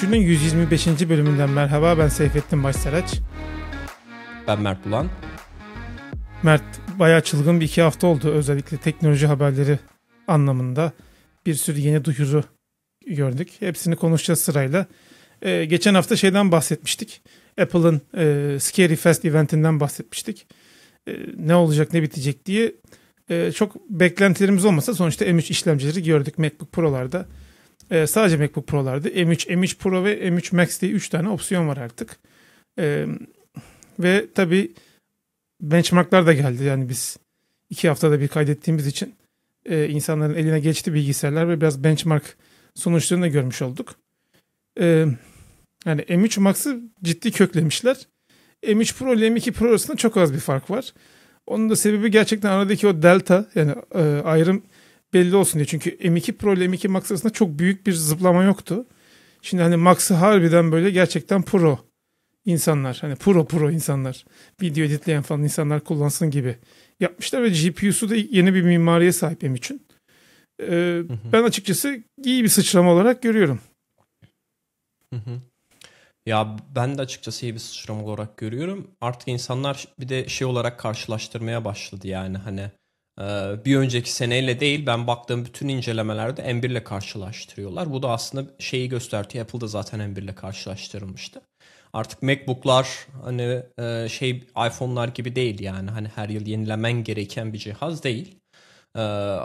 Düşünün 125. bölümünden merhaba. Ben Seyfettin Başsaraç. Ben Mert Bulan. Mert bayağı çılgın bir iki hafta oldu. Özellikle teknoloji haberleri anlamında bir sürü yeni duyuru gördük. Hepsini konuşacağız sırayla. Ee, geçen hafta şeyden bahsetmiştik. Apple'ın e, Scary Fest eventinden bahsetmiştik. E, ne olacak ne bitecek diye. E, çok beklentilerimiz olmasa sonuçta M3 işlemcileri gördük MacBook Pro'larda. E, sadece MacBook Pro'larda M3, M3 Pro ve M3 Max diye 3 tane opsiyon var artık. E, ve tabii benchmarklar da geldi. Yani biz iki haftada bir kaydettiğimiz için e, insanların eline geçti bilgisayarlar ve biraz benchmark sonuçlarını da görmüş olduk. E, yani M3 Max'ı ciddi köklemişler. M3 Pro ile M2 Pro arasında çok az bir fark var. Onun da sebebi gerçekten aradaki o delta yani e, ayrım belli olsun diye. Çünkü M2 Pro ile M2 Max arasında çok büyük bir zıplama yoktu. Şimdi hani Max'ı harbiden böyle gerçekten pro insanlar hani pro pro insanlar video editleyen falan insanlar kullansın gibi yapmışlar ve GPU'su da yeni bir mimariye sahip M3'ün. Ee, hı hı. ben açıkçası iyi bir sıçrama olarak görüyorum. Hı hı. Ya ben de açıkçası iyi bir sıçrama olarak görüyorum. Artık insanlar bir de şey olarak karşılaştırmaya başladı yani hani ee, bir önceki seneyle değil ben baktığım bütün incelemelerde M1 ile karşılaştırıyorlar. Bu da aslında şeyi gösterdi. Apple zaten M1 ile karşılaştırılmıştı. Artık MacBook'lar hani e, şey iPhone'lar gibi değil yani hani her yıl yenilemen gereken bir cihaz değil. Ee,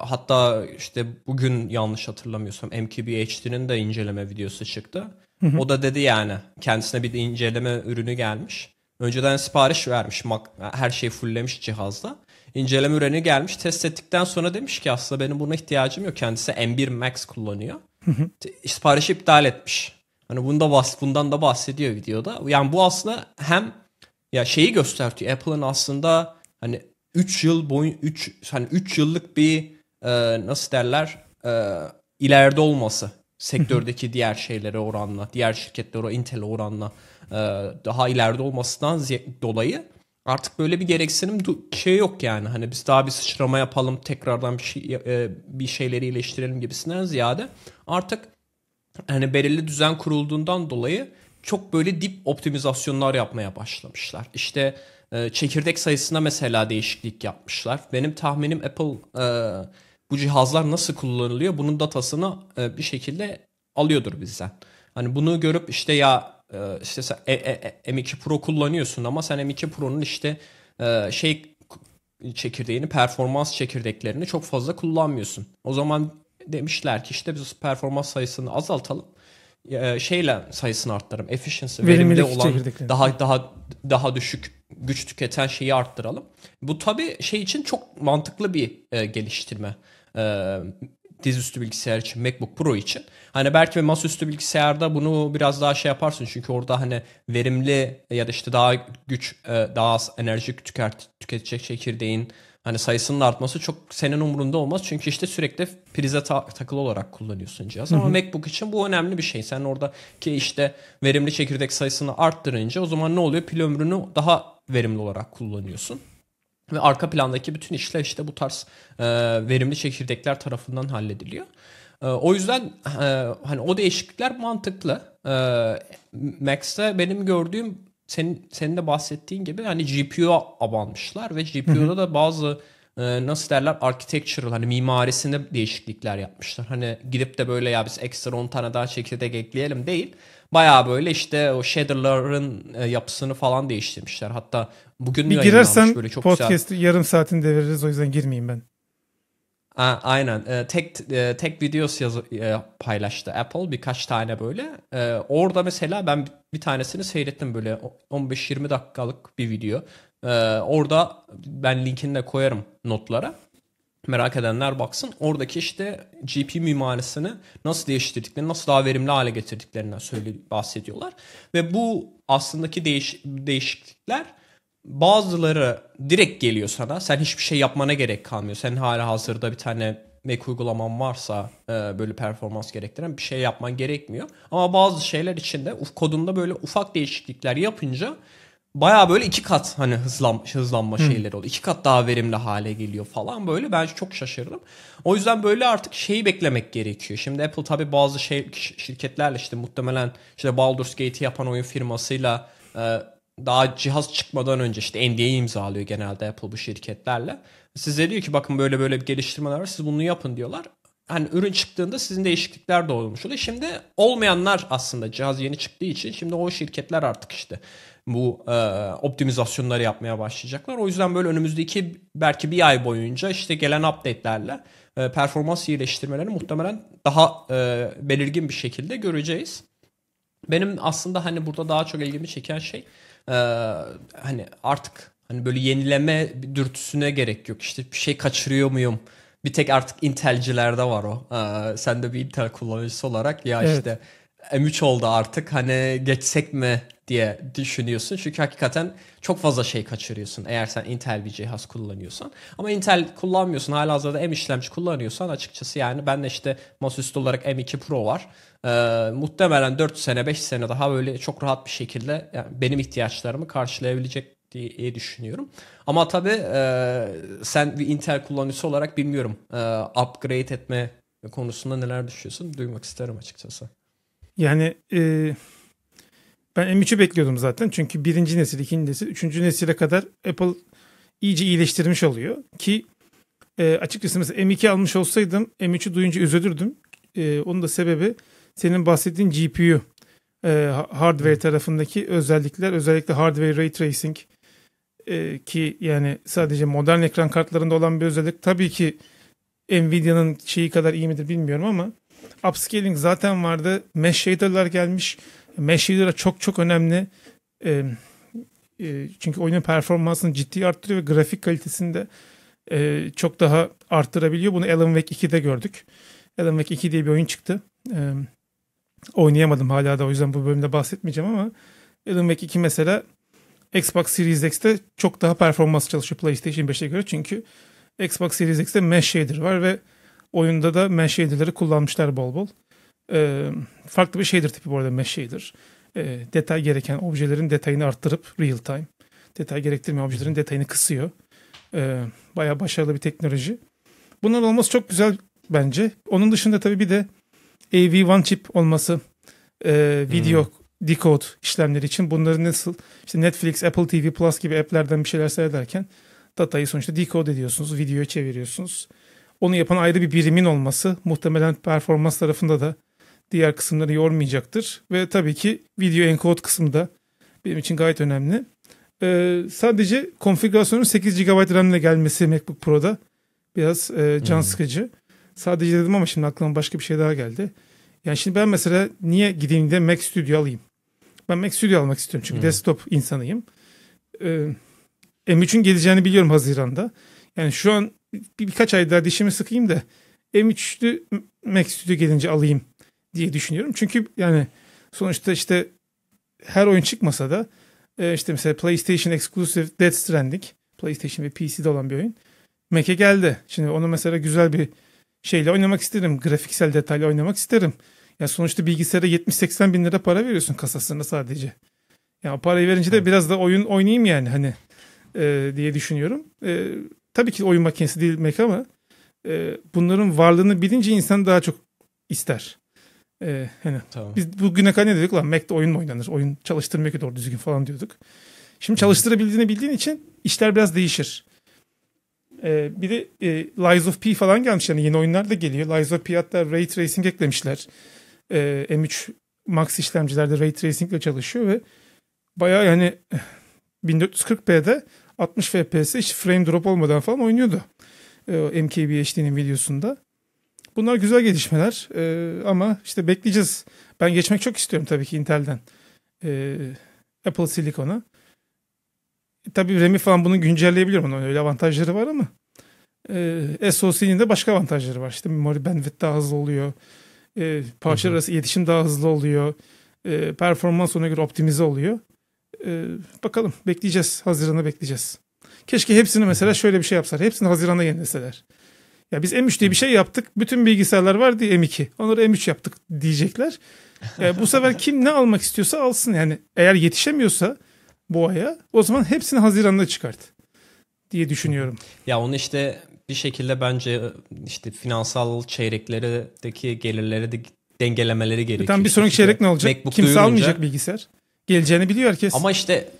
hatta işte bugün yanlış hatırlamıyorsam MQBHD'nin de inceleme videosu çıktı. Hı hı. O da dedi yani kendisine bir inceleme ürünü gelmiş. Önceden sipariş vermiş her şey fulllemiş cihazda inceleme ürünü gelmiş. Test ettikten sonra demiş ki aslında benim buna ihtiyacım yok. Kendisi M1 Max kullanıyor. Siparişi iptal etmiş. Hani bunda bahs bundan da bahsediyor videoda. Yani bu aslında hem ya şeyi gösteriyor. Apple'ın aslında hani 3 yıl boyun 3 hani 3 yıllık bir e, nasıl derler e, ileride olması sektördeki diğer şeylere oranla, diğer şirketlere, Intel'e oranla e, daha ileride olmasından dolayı Artık böyle bir gereksinim şey yok yani. Hani biz daha bir sıçrama yapalım, tekrardan bir şey e, e, bir şeyleri iyileştirelim gibisinden ziyade artık hani belirli düzen kurulduğundan dolayı çok böyle dip optimizasyonlar yapmaya başlamışlar. İşte e, çekirdek sayısına mesela değişiklik yapmışlar. Benim tahminim Apple bu cihazlar nasıl kullanılıyor bunun datasını bir şekilde alıyordur bizden. Hani bunu görüp işte ya ee, işte sen e, e, e, M2 Pro kullanıyorsun ama sen M2 Pro'nun işte şey çekirdeğini performans çekirdeklerini çok fazla kullanmıyorsun. O zaman demişler ki işte biz performans sayısını azaltalım. şeyle sayısını arttıralım. Efficiency verimli olan daha daha daha düşük güç tüketen şeyi arttıralım. Bu tabii şey için çok mantıklı bir geliştirme dizüstü bilgisayar için, MacBook Pro için. Hani belki bir masaüstü bilgisayarda bunu biraz daha şey yaparsın. Çünkü orada hani verimli ya da işte daha güç, e, daha az enerji tüket, tüketecek çekirdeğin hani sayısının artması çok senin umurunda olmaz. Çünkü işte sürekli prize ta- takılı olarak kullanıyorsun cihaz. Ama MacBook için bu önemli bir şey. Sen oradaki işte verimli çekirdek sayısını arttırınca o zaman ne oluyor? Pil ömrünü daha verimli olarak kullanıyorsun. Ve arka plandaki bütün işler işte bu tarz e, verimli çekirdekler tarafından hallediliyor. E, o yüzden e, hani o değişiklikler mantıklı. E, Max'te benim gördüğüm senin, senin de bahsettiğin gibi hani GPU'ya abanmışlar ve GPU'da da bazı e, nasıl derler architectural hani mimarisinde değişiklikler yapmışlar. Hani gidip de böyle ya biz ekstra 10 tane daha çekirdek ekleyelim değil. Baya böyle işte o shader'ların e, yapısını falan değiştirmişler. Hatta bugün bir girersen böyle çok podcast güzel... yarım saatini deviririz o yüzden girmeyeyim ben. A, aynen. E, tek e, tek videos yazı, e, paylaştı Apple birkaç tane böyle. E, orada mesela ben bir tanesini seyrettim böyle 15-20 dakikalık bir video. E, orada ben linkini de koyarım notlara merak edenler baksın. Oradaki işte GP mimarisini nasıl değiştirdiklerini, nasıl daha verimli hale getirdiklerinden söyle bahsediyorlar. Ve bu aslındaki değiş, değişiklikler bazıları direkt geliyor sana. Sen hiçbir şey yapmana gerek kalmıyor. Sen hala hazırda bir tane Mac uygulaman varsa e, böyle performans gerektiren bir şey yapman gerekmiyor. Ama bazı şeyler içinde uf, kodunda böyle ufak değişiklikler yapınca baya böyle iki kat hani hızlan, hızlanma Hı. şeyleri oldu. İki kat daha verimli hale geliyor falan böyle. Ben çok şaşırdım. O yüzden böyle artık şeyi beklemek gerekiyor. Şimdi Apple tabii bazı şey, şirketlerle işte muhtemelen işte Baldur's Gate'i yapan oyun firmasıyla e, daha cihaz çıkmadan önce işte NDA imzalıyor genelde Apple bu şirketlerle. Size diyor ki bakın böyle böyle bir geliştirmeler var siz bunu yapın diyorlar. Hani ürün çıktığında sizin değişiklikler de olmuş oluyor. Şimdi olmayanlar aslında cihaz yeni çıktığı için şimdi o şirketler artık işte bu e, optimizasyonları yapmaya başlayacaklar. O yüzden böyle önümüzdeki belki bir ay boyunca işte gelen update'lerle e, performans iyileştirmelerini muhtemelen daha e, belirgin bir şekilde göreceğiz. Benim aslında hani burada daha çok ilgimi çeken şey e, hani artık hani böyle yenileme dürtüsüne gerek yok. İşte bir şey kaçırıyor muyum? Bir tek artık Intel'cilerde var o. Ee, sen de bir Intel kullanıcısı olarak ya evet. işte M3 oldu artık hani geçsek mi diye düşünüyorsun. Çünkü hakikaten çok fazla şey kaçırıyorsun eğer sen Intel bir cihaz kullanıyorsan. Ama Intel kullanmıyorsun hala hazırda M işlemci kullanıyorsan açıkçası yani ben de işte masaüstü olarak M2 Pro var. Ee, muhtemelen 4 sene 5 sene daha böyle çok rahat bir şekilde yani benim ihtiyaçlarımı karşılayabilecek diye düşünüyorum. Ama tabii e, sen bir Intel kullanıcısı olarak bilmiyorum e, upgrade etme konusunda neler düşünüyorsun duymak isterim açıkçası. Yani e, ben M3'ü bekliyordum zaten. Çünkü birinci nesil, ikinci nesil, üçüncü nesile kadar Apple iyice iyileştirmiş oluyor. Ki e, açıkçası mesela M2 almış olsaydım M3'ü duyunca üzülürdüm. E, onun da sebebi senin bahsettiğin GPU e, hardware tarafındaki özellikler. Özellikle hardware ray tracing e, ki yani sadece modern ekran kartlarında olan bir özellik. Tabii ki Nvidia'nın şeyi kadar iyi midir bilmiyorum ama upscaling zaten vardı. Mesh shader'lar gelmiş. Mesh shader'lar çok çok önemli. E, e, çünkü oyunun performansını ciddi arttırıyor ve grafik kalitesini de e, çok daha arttırabiliyor. Bunu Alan Wake 2'de gördük. Alan Wake 2 diye bir oyun çıktı. E, oynayamadım hala da o yüzden bu bölümde bahsetmeyeceğim ama Alan Wake 2 mesela Xbox Series X'te çok daha performans çalışıyor PlayStation 5'e göre. Çünkü Xbox Series X'te Mesh Shader var ve Oyunda da mesh kullanmışlar bol bol. E, farklı bir şeydir tipi bu arada mesh shader. E, detay gereken objelerin detayını arttırıp real time. Detay gerektirmeyen objelerin detayını kısıyor. E, bayağı başarılı bir teknoloji. Bunlar olması çok güzel bence. Onun dışında tabii bir de AV1 chip olması e, video hmm. decode işlemleri için bunları nasıl işte Netflix, Apple TV Plus gibi app'lerden bir şeyler seyrederken datayı sonuçta decode ediyorsunuz, videoya çeviriyorsunuz. Onu yapan ayrı bir birimin olması muhtemelen performans tarafında da diğer kısımları yormayacaktır. Ve tabii ki video encode kısmı da benim için gayet önemli. Ee, sadece konfigürasyonun 8 GB RAM ile gelmesi MacBook Pro'da biraz e, can hmm. sıkıcı. Sadece dedim ama şimdi aklıma başka bir şey daha geldi. Yani şimdi ben mesela niye gideyim de Mac Studio alayım? Ben Mac Studio almak istiyorum çünkü hmm. desktop insanıyım. Ee, M3'ün geleceğini biliyorum Haziran'da. Yani şu an bir, birkaç ay daha dişimi sıkayım da M3'lü Mac Studio gelince alayım diye düşünüyorum. Çünkü yani sonuçta işte her oyun çıkmasa da e, işte mesela PlayStation Exclusive Dead Stranding PlayStation ve PC'de olan bir oyun Mac'e geldi. Şimdi onu mesela güzel bir şeyle oynamak isterim. Grafiksel detaylı oynamak isterim. Ya sonuçta bilgisayara 70-80 bin lira para veriyorsun kasasına sadece. Ya parayı verince de biraz da oyun oynayayım yani hani e, diye düşünüyorum. E, tabii ki oyun makinesi değil Mac ama e, bunların varlığını bilince insan daha çok ister. E, hani tamam. Biz bugüne kadar ne dedik lan Mac'te oyun mu oynanır? Oyun çalıştırmıyor ki doğru düzgün falan diyorduk. Şimdi çalıştırabildiğini bildiğin için işler biraz değişir. Ee, bir de e, Lies of P falan gelmiş yani yeni oyunlar da geliyor. Lies of P hatta Ray Tracing eklemişler. Ee, M3 Max işlemcilerde Ray Tracing ile çalışıyor ve baya yani 1440p'de eh, 60 FPS hiç frame drop olmadan falan oynuyordu. E, ee, MKBHD'nin videosunda. Bunlar güzel gelişmeler e, ama işte bekleyeceğiz. Ben geçmek çok istiyorum tabii ki Intel'den. E, Apple Silicon'a. E, tabii RAM'i falan bunu güncelleyebiliyorum. Onun öyle avantajları var ama. E, SoC'nin de başka avantajları var. İşte memory bandwidth daha hızlı oluyor. E, parça arası iletişim daha hızlı oluyor. E, performans ona göre optimize oluyor. Ee, bakalım bekleyeceğiz. Haziran'a bekleyeceğiz. Keşke hepsini mesela şöyle bir şey yapsalar. Hepsini Haziran'a yenileseler. Ya biz M3 diye bir şey yaptık. Bütün bilgisayarlar vardı diye M2. Onları M3 yaptık diyecekler. E, bu sefer kim ne almak istiyorsa alsın. Yani eğer yetişemiyorsa bu aya o zaman hepsini Haziran'da çıkart diye düşünüyorum. Ya onu işte bir şekilde bence işte finansal çeyreklerdeki gelirleri de dengelemeleri e, gerekiyor. tam bir sonraki çeyrek ne olacak? MacBook Kimse duyurunca, almayacak bilgisayar. Geleceğini biliyor herkes. Ama işte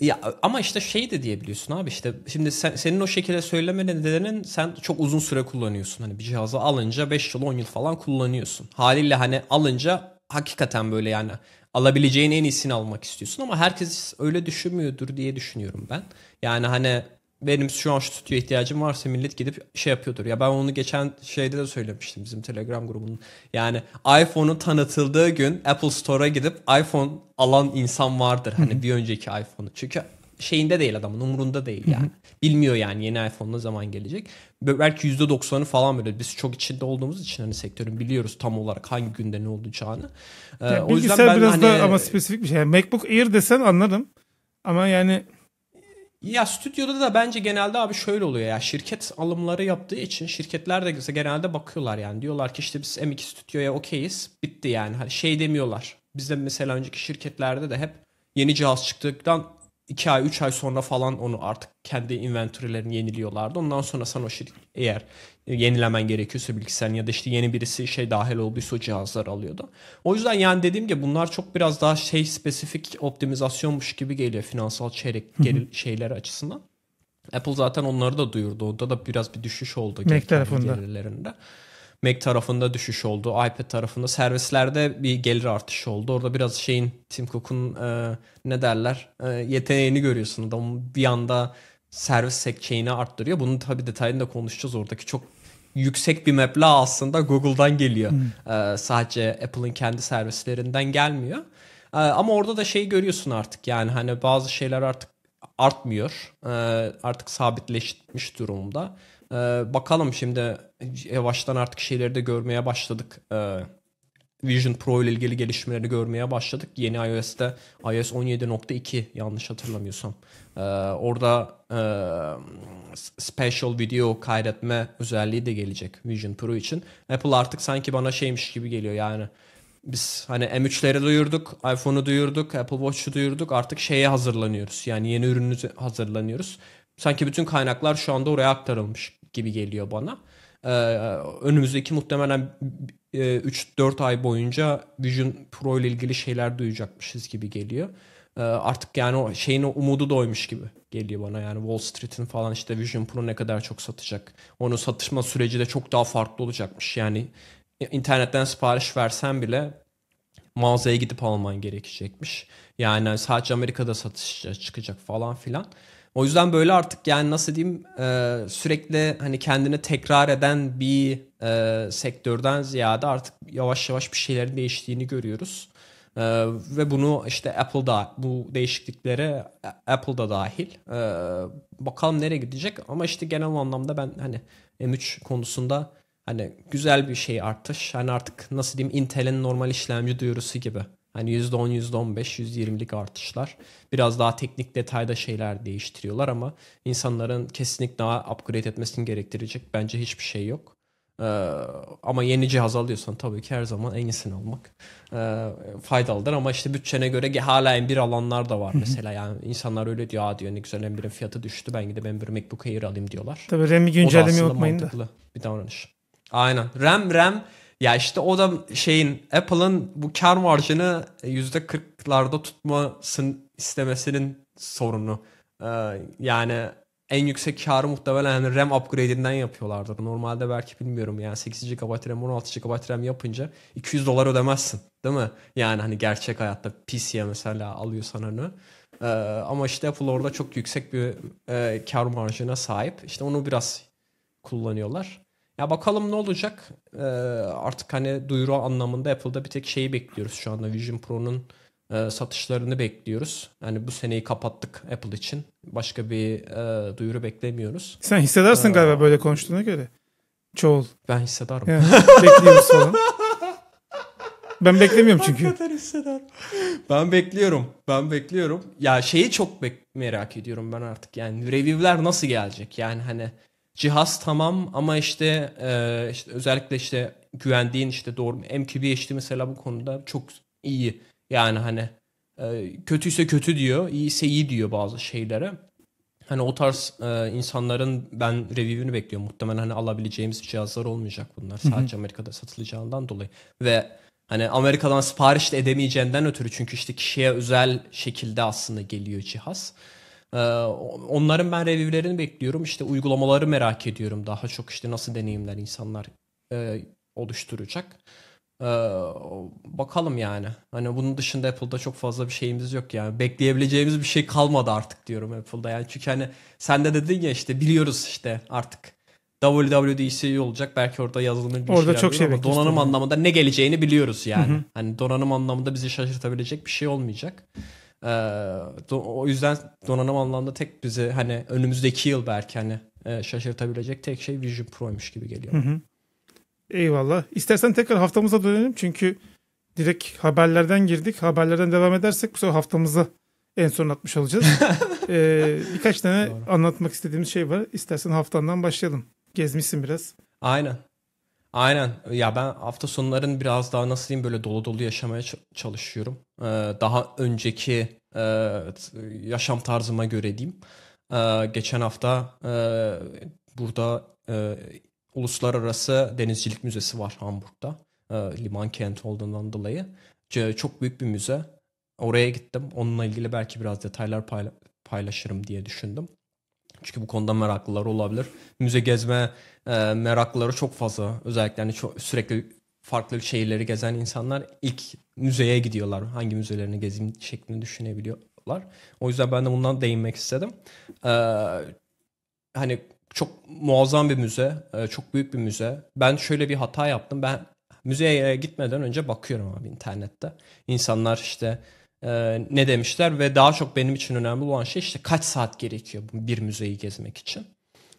ya ama işte şey de diyebiliyorsun abi işte şimdi sen, senin o şekilde söyleme nedenin sen çok uzun süre kullanıyorsun. Hani bir cihazı alınca 5 yıl 10 yıl falan kullanıyorsun. Haliyle hani alınca hakikaten böyle yani alabileceğin en iyisini almak istiyorsun ama herkes öyle düşünmüyordur diye düşünüyorum ben. Yani hani benim şu an şu stüdyoya ihtiyacım varsa millet gidip şey yapıyordur. Ya ben onu geçen şeyde de söylemiştim bizim Telegram grubunun. Yani iPhone'un tanıtıldığı gün Apple Store'a gidip iPhone alan insan vardır. Hani bir önceki iPhone'u. Çünkü şeyinde değil adamın umurunda değil yani. Bilmiyor yani yeni iPhone ne zaman gelecek. Belki %90'ı falan böyle biz çok içinde olduğumuz için hani sektörün biliyoruz tam olarak hangi günde ne olacağını. Ee, yani o yüzden ben biraz hani... da ama spesifik bir şey. Yani MacBook Air desen anlarım. Ama yani ya stüdyoda da bence genelde abi şöyle oluyor ya şirket alımları yaptığı için şirketler de genelde bakıyorlar yani diyorlar ki işte biz M2 stüdyoya okeyiz bitti yani hani şey demiyorlar. Bizde mesela önceki şirketlerde de hep yeni cihaz çıktıktan 2 ay 3 ay sonra falan onu artık kendi inventory'lerini yeniliyorlardı. Ondan sonra sen o şirket eğer yenilemen gerekiyorsa bilgisayarın ya da işte yeni birisi şey dahil olduysa o cihazlar alıyordu. O yüzden yani dediğim gibi bunlar çok biraz daha şey spesifik optimizasyonmuş gibi geliyor finansal çeyrek geri şeyler açısından. Apple zaten onları da duyurdu. Onda da biraz bir düşüş oldu. Mac tarafında. Gelirlerinde. Mac tarafında düşüş oldu. iPad tarafında servislerde bir gelir artışı oldu. Orada biraz şeyin Tim Cook'un e, ne derler e, yeteneğini görüyorsun. Adam bir anda servis sekçeğini arttırıyor. Bunun tabi detayını da konuşacağız. Oradaki çok yüksek bir meblağ aslında Google'dan geliyor. Hmm. Ee, sadece Apple'ın kendi servislerinden gelmiyor. Ee, ama orada da şeyi görüyorsun artık yani hani bazı şeyler artık artmıyor. Ee, artık sabitleşmiş durumda. Ee, bakalım şimdi yavaştan artık şeyleri de görmeye başladık. Ee, Vision Pro ile ilgili gelişmeleri görmeye başladık. Yeni iOS'te iOS 17.2 yanlış hatırlamıyorsam ee, orada e, special video kaydetme özelliği de gelecek Vision Pro için. Apple artık sanki bana şeymiş gibi geliyor yani. Biz hani M3'leri duyurduk, iPhone'u duyurduk, Apple Watch'u duyurduk. Artık şeye hazırlanıyoruz. Yani yeni ürünü hazırlanıyoruz. Sanki bütün kaynaklar şu anda oraya aktarılmış gibi geliyor bana. Ee, önümüzdeki muhtemelen 3-4 e, ay boyunca Vision Pro ile ilgili şeyler duyacakmışız gibi geliyor. Ee, artık yani o şeyin umudu doymuş gibi geliyor bana. Yani Wall Street'in falan işte Vision Pro ne kadar çok satacak. Onun satışma süreci de çok daha farklı olacakmış. Yani internetten sipariş versen bile mağazaya gidip alman gerekecekmiş. Yani sadece Amerika'da satışa çıkacak falan filan. O yüzden böyle artık yani nasıl diyeyim e, sürekli hani kendini tekrar eden bir e, sektörden ziyade artık yavaş yavaş bir şeylerin değiştiğini görüyoruz. Ee, ve bunu işte Apple'da bu değişikliklere e, Apple'da dahil. Ee, bakalım nereye gidecek ama işte genel anlamda ben hani M3 konusunda hani güzel bir şey artış. Hani artık nasıl diyeyim Intel'in normal işlemci duyurusu gibi. Hani %10, %15, %20'lik artışlar. Biraz daha teknik detayda şeyler değiştiriyorlar ama insanların kesinlikle daha upgrade etmesini gerektirecek bence hiçbir şey yok. Ee, ama yeni cihaz alıyorsan tabii ki her zaman en iyisini almak e, faydalıdır. Ama işte bütçene göre hala M1 alanlar da var mesela. Yani insanlar öyle diyor, diyor ne güzel M1'in fiyatı düştü ben gidip M1 MacBook Air alayım diyorlar. Tabii RAM'i güncelleme unutmayın da. Bir davranış. Aynen. RAM, RAM ya işte o da şeyin Apple'ın bu kar marjını %40'larda e, tutmasın istemesinin sorunu. Ee, yani en yüksek karı muhtemelen hani RAM upgrade'inden yapıyorlardır. Normalde belki bilmiyorum yani 8 GB RAM 16 GB RAM yapınca 200 dolar ödemezsin değil mi? Yani hani gerçek hayatta PC'ye mesela alıyorsan hani. Ee, ama işte Apple orada çok yüksek bir e, kar marjına sahip. İşte onu biraz kullanıyorlar. Ya bakalım ne olacak? Ee, artık hani duyuru anlamında Apple'da bir tek şeyi bekliyoruz şu anda Vision Pro'nun e, satışlarını bekliyoruz. Yani bu seneyi kapattık Apple için. Başka bir e, duyuru beklemiyoruz. Sen hissedersin ee, galiba böyle konuştuğuna göre. Çoğul. Ben hissederim. Yani, bekliyoruz falan. Ben beklemiyorum çünkü. Hakikaten hisseder. Ben bekliyorum. Ben bekliyorum. Ya şeyi çok bek- merak ediyorum ben artık. Yani review'ler nasıl gelecek? Yani hani cihaz tamam ama işte, e, işte özellikle işte güvendiğin işte doğru MQB HD mesela bu konuda çok iyi yani hani e, kötüyse kötü diyor, iyiyse iyi diyor bazı şeylere. Hani o tarz e, insanların ben review'ünü bekliyorum. Muhtemelen hani alabileceğimiz cihazlar olmayacak bunlar. Sadece Amerika'da satılacağından dolayı. Ve hani Amerika'dan sipariş edemeyeceğinden ötürü çünkü işte kişiye özel şekilde aslında geliyor cihaz. Ee, onların ben review'lerini bekliyorum. İşte uygulamaları merak ediyorum. Daha çok işte nasıl deneyimler insanlar e, oluşturacak. Ee, bakalım yani. Hani bunun dışında Apple'da çok fazla bir şeyimiz yok yani. Bekleyebileceğimiz bir şey kalmadı artık diyorum Apple'da. Yani çünkü hani sen de dedin ya işte biliyoruz işte artık. WWDC olacak. Belki orada yazılımın bir orada çok şey ama donanım anlamında ne geleceğini biliyoruz yani. Hı hı. Hani donanım anlamında bizi şaşırtabilecek bir şey olmayacak. Ee, do- o yüzden donanım anlamında tek bizi hani önümüzdeki yıl belki hani e, şaşırtabilecek tek şey Vision Pro'ymuş gibi geliyor. Hı hı. Eyvallah. İstersen tekrar haftamıza dönelim çünkü direkt haberlerden girdik. Haberlerden devam edersek bu sefer haftamıza en son atmış olacağız. ee, birkaç tane Doğru. anlatmak istediğimiz şey var. İstersen haftandan başlayalım. Gezmişsin biraz. Aynen. Aynen. Ya ben hafta sonların biraz daha nasıl diyeyim böyle dolu dolu yaşamaya çalışıyorum. Ee, daha önceki e, yaşam tarzıma göre diyeyim. Ee, geçen hafta e, burada e, Uluslararası Denizcilik Müzesi var Hamburg'da. E, liman kenti olduğundan dolayı. Çok büyük bir müze. Oraya gittim. Onunla ilgili belki biraz detaylar paylaşırım diye düşündüm. Çünkü bu konuda meraklılar olabilir. Müze gezme e, meraklıları çok fazla. Özellikle hani çok, sürekli farklı şehirleri gezen insanlar ilk müzeye gidiyorlar. Hangi müzelerini gezeyim şeklinde düşünebiliyorlar. O yüzden ben de bundan değinmek istedim. Ee, hani çok muazzam bir müze, e, çok büyük bir müze. Ben şöyle bir hata yaptım. Ben müzeye gitmeden önce bakıyorum abi internette. İnsanlar işte e, ne demişler ve daha çok benim için önemli olan şey işte kaç saat gerekiyor bir müzeyi gezmek için.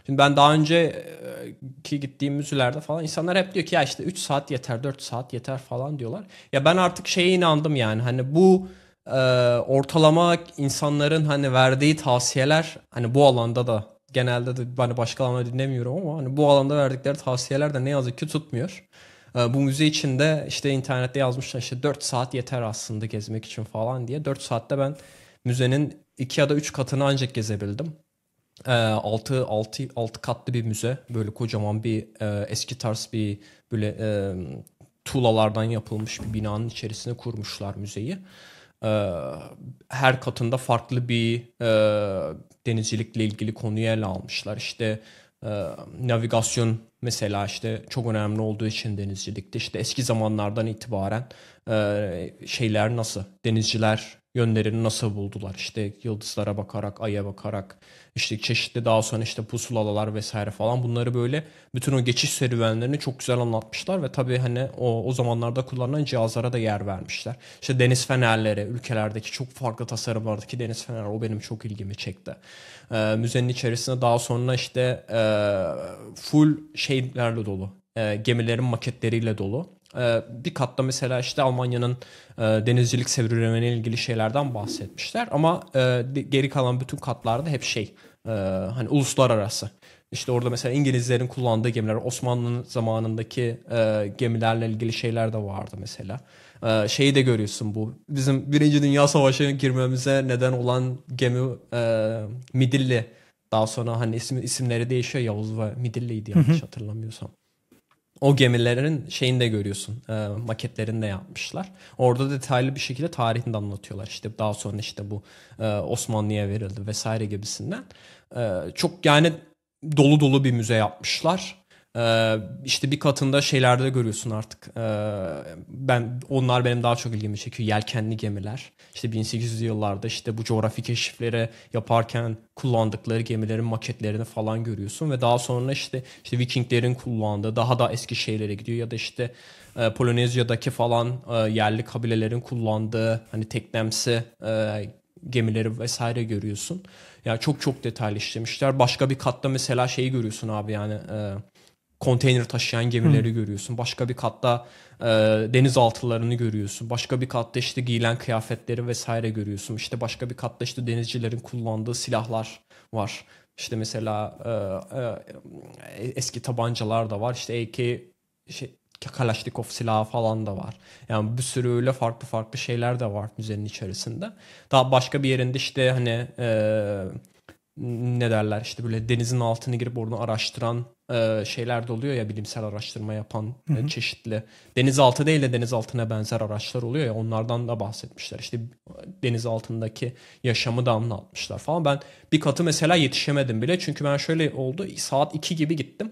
Şimdi ben daha önceki e, gittiğim müzelerde falan insanlar hep diyor ki ya işte 3 saat yeter 4 saat yeter falan diyorlar. Ya ben artık şeye inandım yani hani bu e, ortalama insanların hani verdiği tavsiyeler hani bu alanda da genelde de hani başka alanda dinlemiyorum ama hani bu alanda verdikleri tavsiyeler de ne yazık ki tutmuyor. Ee, bu müze içinde işte internette yazmışlar işte 4 saat yeter aslında gezmek için falan diye. 4 saatte ben müzenin 2 ya da 3 katını ancak gezebildim. 6, 6, 6 katlı bir müze böyle kocaman bir e, eski tarz bir böyle e, tuğlalardan yapılmış bir binanın içerisine kurmuşlar müzeyi e, her katında farklı bir e, denizcilikle ilgili konuyu ele almışlar. İşte e, navigasyon mesela işte çok önemli olduğu için denizcilikte işte eski zamanlardan itibaren e, şeyler nasıl denizciler yönlerini nasıl buldular? İşte yıldızlara bakarak, aya bakarak, işte çeşitli daha sonra işte pusulalar vesaire falan bunları böyle bütün o geçiş serüvenlerini çok güzel anlatmışlar ve tabii hani o, o zamanlarda kullanılan cihazlara da yer vermişler. İşte deniz fenerleri, ülkelerdeki çok farklı tasarımlardaki deniz fenerleri o benim çok ilgimi çekti. Ee, müzenin içerisinde daha sonra işte e, full şeylerle dolu, e, gemilerin maketleriyle dolu ee, bir katta mesela işte Almanya'nın e, denizcilik serüvenine ilgili şeylerden bahsetmişler ama e, geri kalan bütün katlarda hep şey e, hani uluslararası. İşte orada mesela İngilizlerin kullandığı gemiler, Osmanlı zamanındaki gemilerle ilgili şeyler de vardı mesela. şeyi de görüyorsun bu. Bizim Birinci Dünya Savaşı'na girmemize neden olan gemi Midilli. Daha sonra hani isim, isimleri değişiyor. Yavuz ve Midilli'ydi yanlış hatırlamıyorsam o gemilerin şeyini de görüyorsun. E, maketlerini de yapmışlar. Orada detaylı bir şekilde tarihini de anlatıyorlar. İşte daha sonra işte bu e, Osmanlı'ya verildi vesaire gibisinden. E, çok yani dolu dolu bir müze yapmışlar. Ee, işte bir katında şeylerde görüyorsun artık. Ee, ben onlar benim daha çok ilgimi çekiyor. Yelkenli gemiler. İşte 1800'lü yıllarda işte bu coğrafi keşiflere yaparken kullandıkları gemilerin maketlerini falan görüyorsun ve daha sonra işte işte Vikinglerin kullandığı daha da eski şeylere gidiyor ya da işte e, Polonya'daki falan e, yerli kabilelerin kullandığı hani teknemsi e, gemileri vesaire görüyorsun. Ya yani çok çok detaylı işlemişler. Başka bir katta mesela şeyi görüyorsun abi yani e, konteyner taşıyan gemileri Hı. görüyorsun. Başka bir katta e, denizaltılarını görüyorsun. Başka bir katta işte giyilen kıyafetleri vesaire görüyorsun. İşte başka bir katta işte denizcilerin kullandığı silahlar var. İşte mesela e, e, eski tabancalar da var. İşte AK şey, Kalashnikov silahı falan da var. Yani bir sürü öyle farklı farklı şeyler de var müzenin içerisinde. Daha başka bir yerinde işte hani e, ne derler işte böyle denizin altını girip orada araştıran e, şeyler de oluyor ya bilimsel araştırma yapan e, hı hı. çeşitli denizaltı değil de denizaltına benzer araçlar oluyor ya onlardan da bahsetmişler. İşte deniz altındaki yaşamı da anlatmışlar falan. Ben bir katı mesela yetişemedim bile çünkü ben şöyle oldu saat 2 gibi gittim.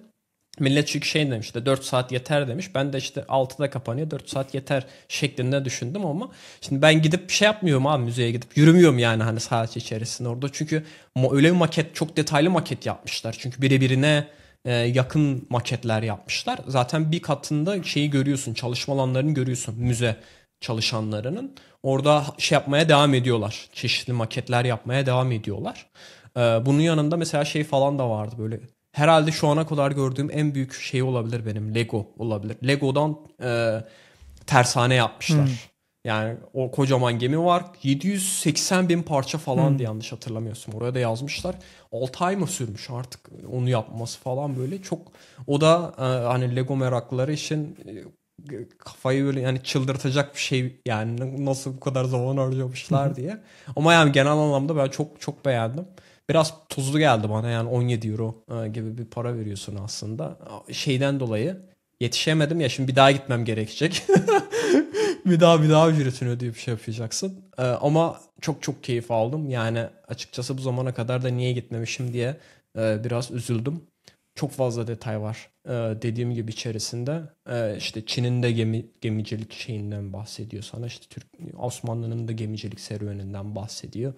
Millet çünkü şey demiş de 4 saat yeter demiş. Ben de işte 6'da kapanıyor 4 saat yeter şeklinde düşündüm ama şimdi ben gidip şey yapmıyorum abi müzeye gidip yürümüyorum yani hani saat içerisinde orada. Çünkü öyle bir maket çok detaylı maket yapmışlar. Çünkü birebirine birine e, yakın maketler yapmışlar. Zaten bir katında şeyi görüyorsun, çalışma alanlarını görüyorsun müze çalışanlarının. Orada şey yapmaya devam ediyorlar. Çeşitli maketler yapmaya devam ediyorlar. E, bunun yanında mesela şey falan da vardı böyle. Herhalde şu ana kadar gördüğüm en büyük şey olabilir benim Lego olabilir. Lego'dan e, tersane yapmışlar. Hmm. Yani o kocaman gemi var. 780 bin parça falan hmm. yanlış hatırlamıyorsun. Oraya da yazmışlar. 6 ay mı sürmüş artık onu yapması falan böyle. Çok o da e, hani Lego meraklıları için e, kafayı böyle yani çıldırtacak bir şey yani nasıl bu kadar zaman harcamışlar diye. Ama yani genel anlamda ben çok çok beğendim. Biraz tuzlu geldi bana yani 17 euro e, gibi bir para veriyorsun aslında. Şeyden dolayı yetişemedim ya şimdi bir daha gitmem gerekecek. bir daha bir daha ücretini ödeyip şey yapacaksın. Ee, ama çok çok keyif aldım. Yani açıkçası bu zamana kadar da niye gitmemişim diye e, biraz üzüldüm. Çok fazla detay var. Ee, dediğim gibi içerisinde e, işte Çin'in de gemi, gemicilik şeyinden bahsediyor sana. İşte Türk Osmanlı'nın da gemicilik serüveninden bahsediyor.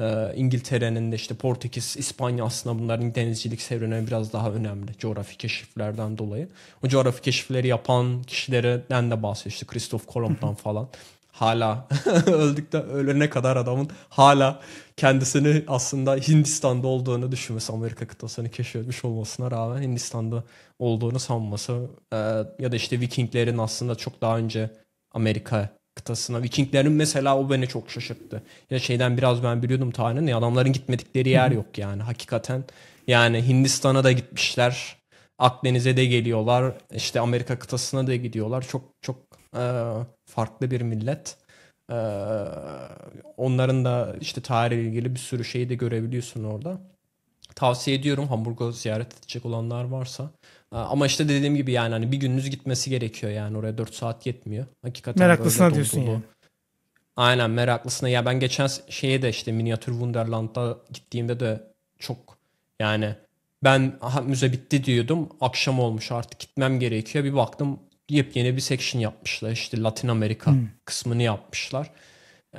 Ee, İngiltere'nin de işte Portekiz, İspanya aslında bunların denizcilik serüveni biraz daha önemli coğrafi keşiflerden dolayı. O coğrafi keşifleri yapan kişilerden de bahsediyor işte Christoph Kolomb'dan falan. Hala öldükten ölene kadar adamın hala kendisini aslında Hindistan'da olduğunu düşünmesi Amerika kıtasını keşfetmiş olmasına rağmen Hindistan'da olduğunu sanması e, ya da işte Vikinglerin aslında çok daha önce Amerika kıtasına. Vikinglerin mesela o beni çok şaşırttı. Ya şeyden biraz ben biliyordum tarihini. Adamların gitmedikleri yer yok yani hakikaten. Yani Hindistan'a da gitmişler. Akdeniz'e de geliyorlar. İşte Amerika kıtasına da gidiyorlar. Çok çok e, farklı bir millet. E, onların da işte tarih ilgili bir sürü şeyi de görebiliyorsun orada. Tavsiye ediyorum Hamburg'a ziyaret edecek olanlar varsa. Ama işte dediğim gibi yani hani bir gününüz gitmesi gerekiyor yani oraya 4 saat yetmiyor. Hakikaten Meraklısına diyorsun yani. Aynen meraklısına. Ya ben geçen şeye de işte Miniatür Wonderland'a gittiğimde de çok yani ben aha, müze bitti diyordum. Akşam olmuş artık gitmem gerekiyor. Bir baktım yepyeni bir section yapmışlar. İşte Latin Amerika hmm. kısmını yapmışlar.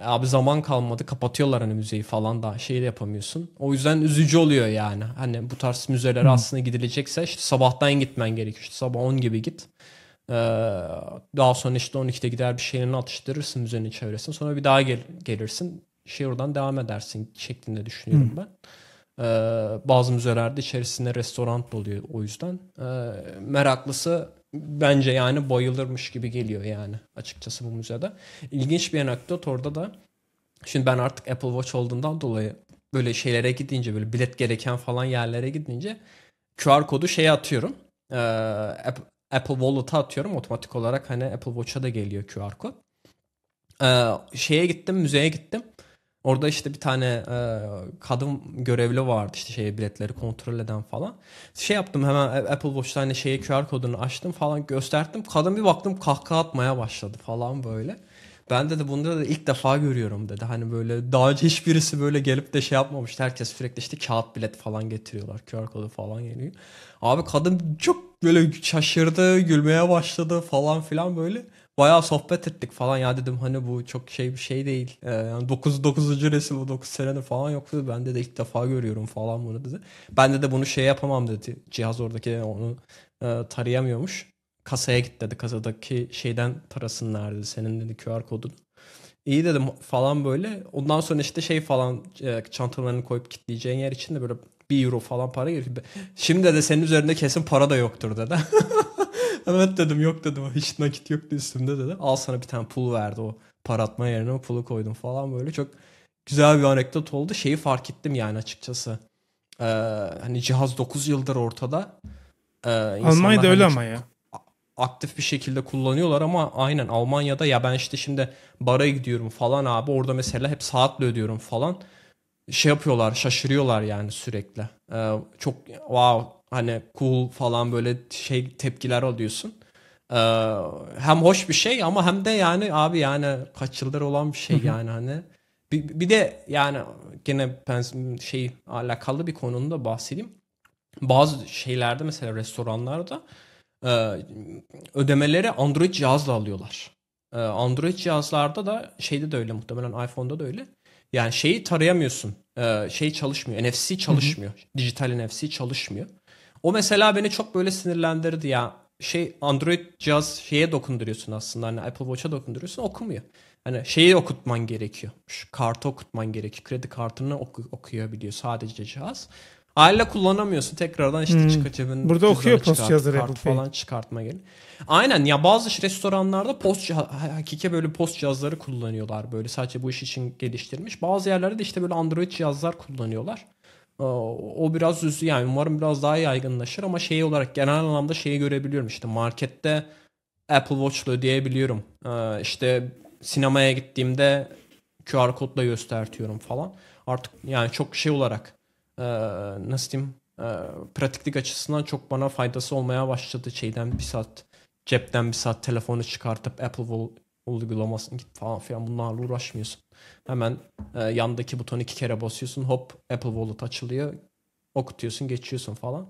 E, abi zaman kalmadı kapatıyorlar hani müzeyi falan da şey de yapamıyorsun. O yüzden üzücü oluyor yani. Hani bu tarz müzeler aslında gidilecekse işte sabahtan gitmen gerekiyor. İşte sabah 10 gibi git. Ee, daha sonra işte 12'de gider bir şeyini atıştırırsın müzenin çevresine. Sonra bir daha gel gelirsin. Şey oradan devam edersin şeklinde düşünüyorum hmm. ben. Ee, bazı müzelerde içerisinde restoran da oluyor o yüzden. Ee, meraklısı bence yani bayılırmış gibi geliyor yani açıkçası bu müzede. İlginç bir anekdot orada da şimdi ben artık Apple Watch olduğundan dolayı böyle şeylere gidince böyle bilet gereken falan yerlere gidince QR kodu şeye atıyorum. E, ee, Apple, Apple Wallet'a atıyorum. Otomatik olarak hani Apple Watch'a da geliyor QR kod. E, şeye gittim, müzeye gittim. Orada işte bir tane e, kadın görevli vardı işte şey biletleri kontrol eden falan. Şey yaptım hemen Apple Watch'ta hani şeye QR kodunu açtım falan gösterdim. Kadın bir baktım kahkaha atmaya başladı falan böyle. Ben de bunda da ilk defa görüyorum dedi. Hani böyle daha önce hiçbirisi böyle gelip de şey yapmamıştı. Herkes sürekli işte kağıt bilet falan getiriyorlar. QR kodu falan geliyor. Abi kadın çok böyle şaşırdı, gülmeye başladı falan filan böyle bayağı sohbet ettik falan ya dedim hani bu çok şey bir şey değil. Ee, yani 9 9. resim bu 9 senedir falan yoktu. Ben de, de ilk defa görüyorum falan bunu dedi. Ben de de bunu şey yapamam dedi. Cihaz oradaki onu e, tarayamıyormuş. Kasaya git dedi. Kasadaki şeyden tarasınlar dedi. Senin dedi QR kodun İyi dedim falan böyle. Ondan sonra işte şey falan e, çantalarını koyup kilitleyeceğin yer için de böyle 1 euro falan para gerekiyor. Şimdi de senin üzerinde kesin para da yoktur dedi. Evet dedim yok dedim hiç nakit yoktu üstümde dedi. Al sana bir tane pul verdi o para atma yerine o pulu koydum falan böyle çok güzel bir anekdot oldu. Şeyi fark ettim yani açıkçası. Ee, hani cihaz 9 yıldır ortada. Ee, Almanya'da hani öyle ama ya. Aktif bir şekilde kullanıyorlar ama aynen Almanya'da ya ben işte şimdi bara gidiyorum falan abi orada mesela hep saatle ödüyorum falan. Şey yapıyorlar şaşırıyorlar yani sürekli. Ee, çok wow hani cool falan böyle şey tepkiler alıyorsun. Ee, hem hoş bir şey ama hem de yani abi yani kaç yıldır olan bir şey yani hani. Bir, bir de yani gene ben şey alakalı bir konuda bahsedeyim. Bazı şeylerde mesela restoranlarda e, ödemeleri Android cihazla alıyorlar. E, Android cihazlarda da şeyde de öyle muhtemelen iPhone'da da öyle. Yani şeyi tarayamıyorsun. E, şey çalışmıyor. NFC çalışmıyor. Hı hı. Dijital NFC çalışmıyor. O mesela beni çok böyle sinirlendirdi ya. Şey Android cihaz şeye dokunduruyorsun aslında. Hani Apple Watch'a dokunduruyorsun okumuyor. Hani şeyi okutman gerekiyor. Şu kartı okutman gerekiyor. Kredi kartını oku okuyabiliyor sadece cihaz. Hala kullanamıyorsun. Tekrardan işte hmm. çıkar Burada okuyor post cihazı Apple falan çıkartma gelin. Aynen ya bazı restoranlarda post cihaz, hakike böyle post cihazları kullanıyorlar böyle sadece bu iş için geliştirmiş. Bazı yerlerde de işte böyle Android cihazlar kullanıyorlar. Ee, o biraz üzü yani umarım biraz daha yaygınlaşır ama şey olarak genel anlamda şeyi görebiliyorum işte markette Apple Watch'la ödeyebiliyorum. Ee, işte sinemaya gittiğimde QR kodla göstertiyorum falan. Artık yani çok şey olarak e, nasıl diyeyim e, pratiklik açısından çok bana faydası olmaya başladı şeyden bir saat cepten bir saat telefonu çıkartıp Apple uygulamasını git falan filan bunlarla uğraşmıyorsun. Hemen e, yandaki butonu iki kere basıyorsun. Hop Apple Wallet açılıyor. Okutuyorsun, geçiyorsun falan.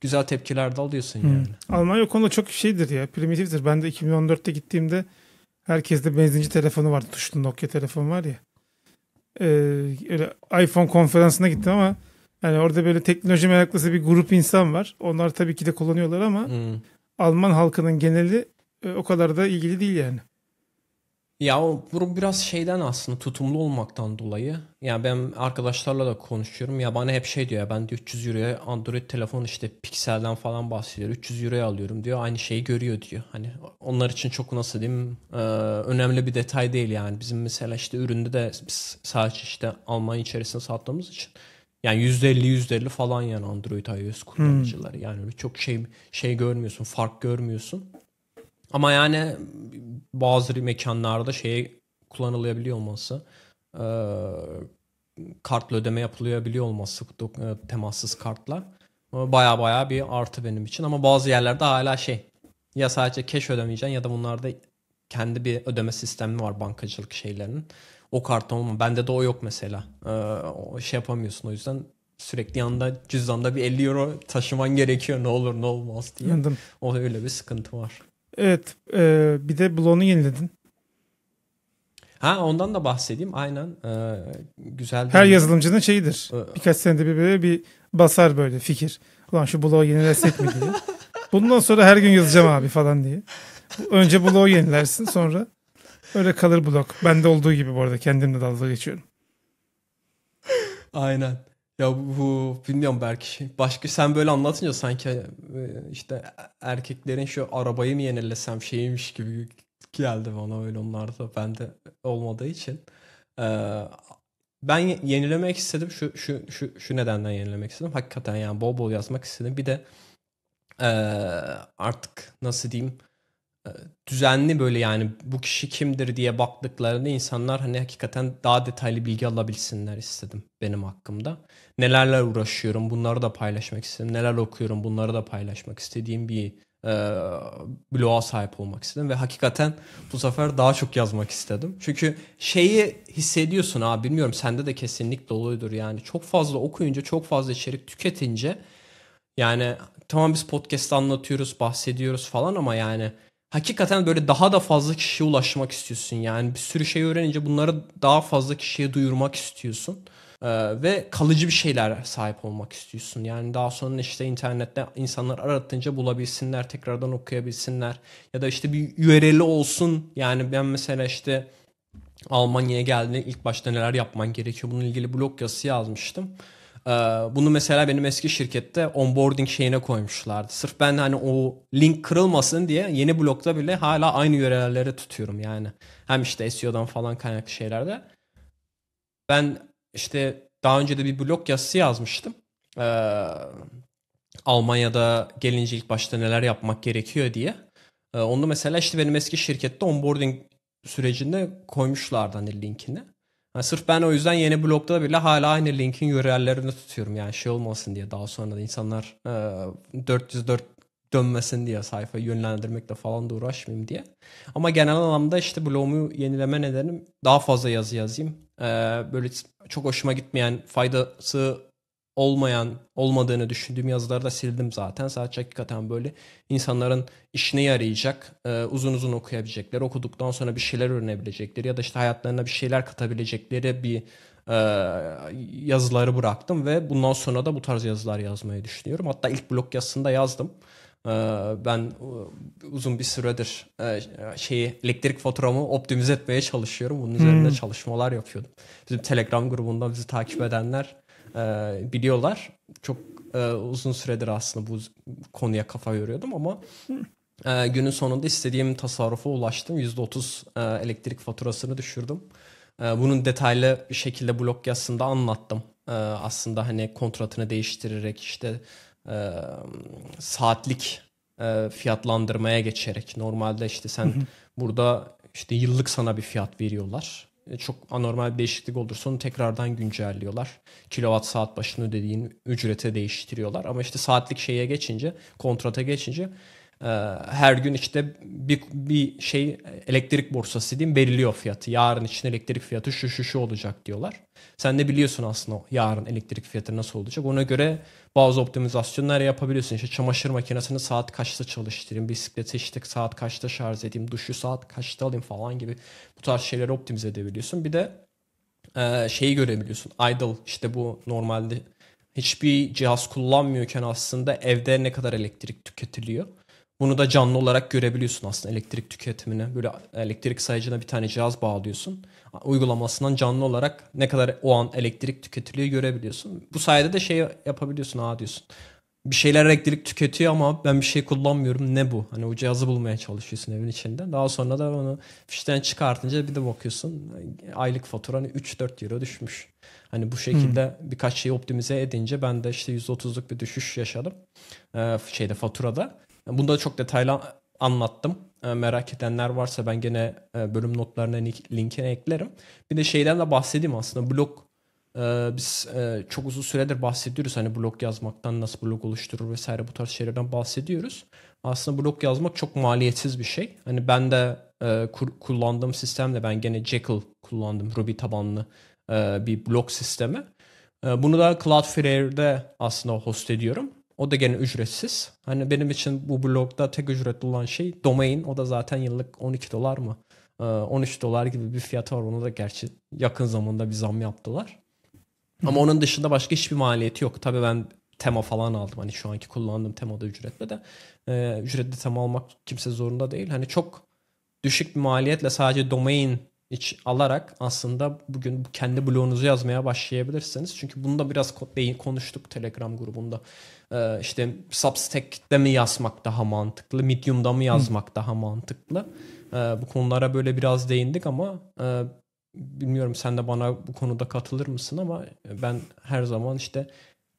Güzel tepkiler de alıyorsun hmm. yani. Almanya o konuda çok şeydir ya. Primitiftir. Ben de 2014'te gittiğimde herkeste benzinci telefonu vardı. Tuşlu Nokia telefon var ya. Ee, öyle iPhone konferansına gittim ama yani orada böyle teknoloji meraklısı bir grup insan var. Onlar tabii ki de kullanıyorlar ama hmm. Alman halkının geneli e, o kadar da ilgili değil yani. Ya o bu biraz şeyden aslında tutumlu olmaktan dolayı. Yani ben arkadaşlarla da konuşuyorum. Ya bana hep şey diyor ya ben 300 euroya Android telefon işte pikselden falan bahsediyor. 300 euroya alıyorum diyor. Aynı şeyi görüyor diyor. Hani onlar için çok nasıl diyeyim önemli bir detay değil yani. Bizim mesela işte üründe de biz sadece işte Almanya içerisinde sattığımız için. Yani %50 %50 falan yani Android iOS hmm. kullanıcıları. Hmm. Yani çok şey şey görmüyorsun, fark görmüyorsun. Ama yani bazı mekanlarda şey kullanılabiliyor olması e, kartla ödeme yapılabiliyor olması e, temassız kartla baya e, baya bir artı benim için ama bazı yerlerde hala şey ya sadece cash ödemeyeceksin ya da bunlarda kendi bir ödeme sistemi var bankacılık şeylerinin. O kartta olma. Bende de o yok mesela. Ee, şey yapamıyorsun o yüzden sürekli yanında cüzdanda bir 50 euro taşıman gerekiyor ne olur ne olmaz diye. Anladım. O öyle bir sıkıntı var. Evet. E, bir de Blon'u yeniledin. Ha ondan da bahsedeyim. Aynen. E, güzel. Bir Her yazılımcının şeyidir. E, Birkaç senede bir böyle bir basar böyle fikir. Ulan şu bloğu yenilesek mi diye. Bundan sonra her gün yazacağım abi falan diye. Önce bloğu yenilersin sonra öyle kalır blok. Bende olduğu gibi bu arada kendimle dalga geçiyorum. Aynen. Ya bu bilmiyorum belki. Başka sen böyle anlatınca sanki e, işte erkeklerin şu arabayı mı yenilesem şeymiş gibi geldi bana öyle onlarda. Ben de olmadığı için. Ee, ben yenilemek istedim. Şu, şu, şu, şu nedenden yenilemek istedim. Hakikaten yani bol bol yazmak istedim. Bir de e, artık nasıl diyeyim e, düzenli böyle yani bu kişi kimdir diye baktıklarında insanlar hani hakikaten daha detaylı bilgi alabilsinler istedim benim hakkımda. Nelerle uğraşıyorum bunları da paylaşmak istedim. Neler okuyorum bunları da paylaşmak istediğim bir e, bloğa sahip olmak istedim. Ve hakikaten bu sefer daha çok yazmak istedim. Çünkü şeyi hissediyorsun abi bilmiyorum sende de kesinlikle oluyordur yani. Çok fazla okuyunca çok fazla içerik tüketince yani tamam biz podcast anlatıyoruz bahsediyoruz falan ama yani hakikaten böyle daha da fazla kişiye ulaşmak istiyorsun. Yani bir sürü şey öğrenince bunları daha fazla kişiye duyurmak istiyorsun. Ee, ve kalıcı bir şeyler sahip olmak istiyorsun. Yani daha sonra işte internette insanlar aratınca bulabilsinler, tekrardan okuyabilsinler. Ya da işte bir URL'i olsun. Yani ben mesela işte Almanya'ya geldiğinde ilk başta neler yapman gerekiyor? Bununla ilgili blog yazısı yazmıştım. Ee, bunu mesela benim eski şirkette onboarding şeyine koymuşlardı. Sırf ben hani o link kırılmasın diye yeni blokta bile hala aynı yörelleri tutuyorum yani. Hem işte SEO'dan falan kaynaklı şeylerde. Ben işte daha önce de bir blok yazısı yazmıştım. Ee, Almanya'da gelince ilk başta neler yapmak gerekiyor diye. Ee, onu mesela işte benim eski şirkette onboarding sürecinde koymuşlardı hani linkini. Yani sırf ben o yüzden yeni blokta bile hala aynı linkin URL'lerini tutuyorum. Yani şey olmasın diye daha sonra da insanlar e, 404 dönmesin diye sayfa yönlendirmekle falan da uğraşmayayım diye. Ama genel anlamda işte blogumu yenileme nedenim daha fazla yazı yazayım. Ee, böyle çok hoşuma gitmeyen faydası olmayan, olmadığını düşündüğüm yazıları da sildim zaten. Sadece hakikaten böyle insanların işine yarayacak, e, uzun uzun okuyabilecekleri, okuduktan sonra bir şeyler öğrenebilecekleri ya da işte hayatlarına bir şeyler katabilecekleri bir e, yazıları bıraktım ve bundan sonra da bu tarz yazılar yazmayı düşünüyorum. Hatta ilk blog yazısında yazdım. E, ben e, uzun bir süredir e, şeyi elektrik faturamı optimize etmeye çalışıyorum. Bunun üzerinde hmm. çalışmalar yapıyordum. Bizim Telegram grubunda bizi takip edenler e, biliyorlar. Çok e, uzun süredir aslında bu konuya kafa yoruyordum ama e, günün sonunda istediğim tasarrufa ulaştım. %30 e, elektrik faturasını düşürdüm. E, bunun detaylı bir şekilde blog yazısında anlattım. E, aslında hani kontratını değiştirerek işte e, saatlik e, fiyatlandırmaya geçerek normalde işte sen burada işte yıllık sana bir fiyat veriyorlar. E, çok anormal bir değişiklik olursa onu tekrardan güncelliyorlar. Kilowatt saat başına ödediğin ücrete değiştiriyorlar. Ama işte saatlik şeye geçince, kontrata geçince e, her gün işte bir, bir şey elektrik borsası diyeyim belirliyor fiyatı. Yarın için elektrik fiyatı şu şu şu olacak diyorlar. Sen de biliyorsun aslında yarın elektrik fiyatı nasıl olacak. Ona göre bazı optimizasyonlar yapabiliyorsun. İşte çamaşır makinesini saat kaçta çalıştırayım, bisikleti işte saat kaçta şarj edeyim, duşu saat kaçta alayım falan gibi bu tarz şeyleri optimize edebiliyorsun. Bir de e, şeyi görebiliyorsun. Idle işte bu normalde hiçbir cihaz kullanmıyorken aslında evde ne kadar elektrik tüketiliyor. Bunu da canlı olarak görebiliyorsun aslında elektrik tüketimini. Böyle elektrik sayıcına bir tane cihaz bağlıyorsun uygulamasından canlı olarak ne kadar o an elektrik tüketiliyor görebiliyorsun. Bu sayede de şey yapabiliyorsun ha diyorsun. Bir şeyler elektrik tüketiyor ama ben bir şey kullanmıyorum. Ne bu? Hani o cihazı bulmaya çalışıyorsun evin içinde. Daha sonra da onu fişten çıkartınca bir de bakıyorsun aylık faturan 3-4 euro düşmüş. Hani bu şekilde hmm. birkaç şeyi optimize edince ben de işte %30'luk bir düşüş yaşadım. Ee, şeyde faturada. Bunda da çok detaylı anlattım e, merak edenler varsa ben gene e, bölüm notlarına linkini eklerim. Bir de şeyden de bahsedeyim aslında blog e, biz çok uzun süredir bahsediyoruz hani blog yazmaktan nasıl blog oluşturur vesaire bu tarz şeylerden bahsediyoruz. Aslında blog yazmak çok maliyetsiz bir şey. Hani ben de kullandığım sistemle ben gene Jekyll kullandım Ruby tabanlı bir blog sistemi. Bunu da Cloudflare'de aslında host ediyorum. O da gene ücretsiz. Hani benim için bu blogda tek ücretli olan şey domain. O da zaten yıllık 12 dolar mı? 13 ee, dolar gibi bir fiyatı var. Onu da gerçi yakın zamanda bir zam yaptılar. Ama onun dışında başka hiçbir maliyeti yok. Tabii ben tema falan aldım. Hani şu anki kullandığım tema da ee, ücretli de. ücretli tema almak kimse zorunda değil. Hani çok düşük bir maliyetle sadece domain iç alarak aslında bugün kendi blogunuzu yazmaya başlayabilirsiniz. Çünkü bunu da biraz konuştuk Telegram grubunda. Ee, işte Substack'te mi yazmak daha mantıklı, Medium'da mı yazmak Hı. daha mantıklı? Ee, bu konulara böyle biraz değindik ama e, bilmiyorum sen de bana bu konuda katılır mısın ama ben her zaman işte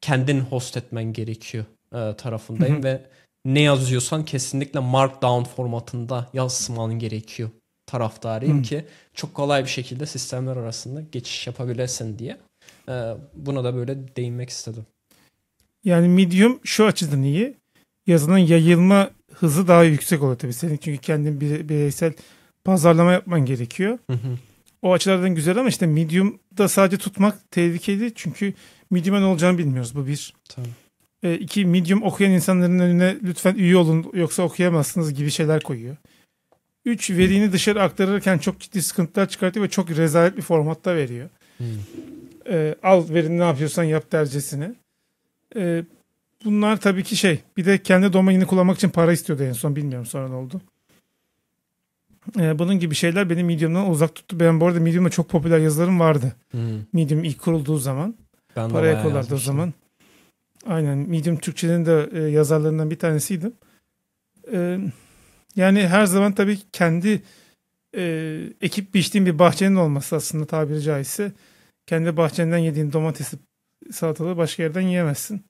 kendin host etmen gerekiyor e, tarafındayım Hı. ve ne yazıyorsan kesinlikle markdown formatında yazman gerekiyor taraftarıyım hmm. ki çok kolay bir şekilde sistemler arasında geçiş yapabilesin diye. E, buna da böyle değinmek istedim. Yani Medium şu açıdan iyi. Yazının yayılma hızı daha yüksek oluyor tabii senin. Çünkü kendin bireysel pazarlama yapman gerekiyor. Hı hı. O açılardan güzel ama işte Medium'da sadece tutmak tehlikeli. Çünkü Medium'a ne olacağını bilmiyoruz. Bu bir. Tabii. E, iki Medium okuyan insanların önüne lütfen üye olun yoksa okuyamazsınız gibi şeyler koyuyor. 3 verini dışarı aktarırken çok ciddi sıkıntılar çıkartıyor ve çok rezalet bir formatta veriyor. Hmm. E, al verini ne yapıyorsan yap dercesine. E, bunlar tabii ki şey. Bir de kendi domainini kullanmak için para istiyordu en son. Bilmiyorum sonra ne oldu. E, bunun gibi şeyler beni Medium'dan uzak tuttu. Ben bu arada Medium'da çok popüler yazılarım vardı. Hmm. Medium ilk kurulduğu zaman. Ben paraya kolardı o zaman. Aynen. Medium Türkçe'nin de e, yazarlarından bir tanesiydim. E, yani her zaman tabii kendi e, ekip biçtiğin bir bahçenin olması aslında tabiri caizse. Kendi bahçenden yediğin domatesi salatalığı başka yerden yiyemezsin.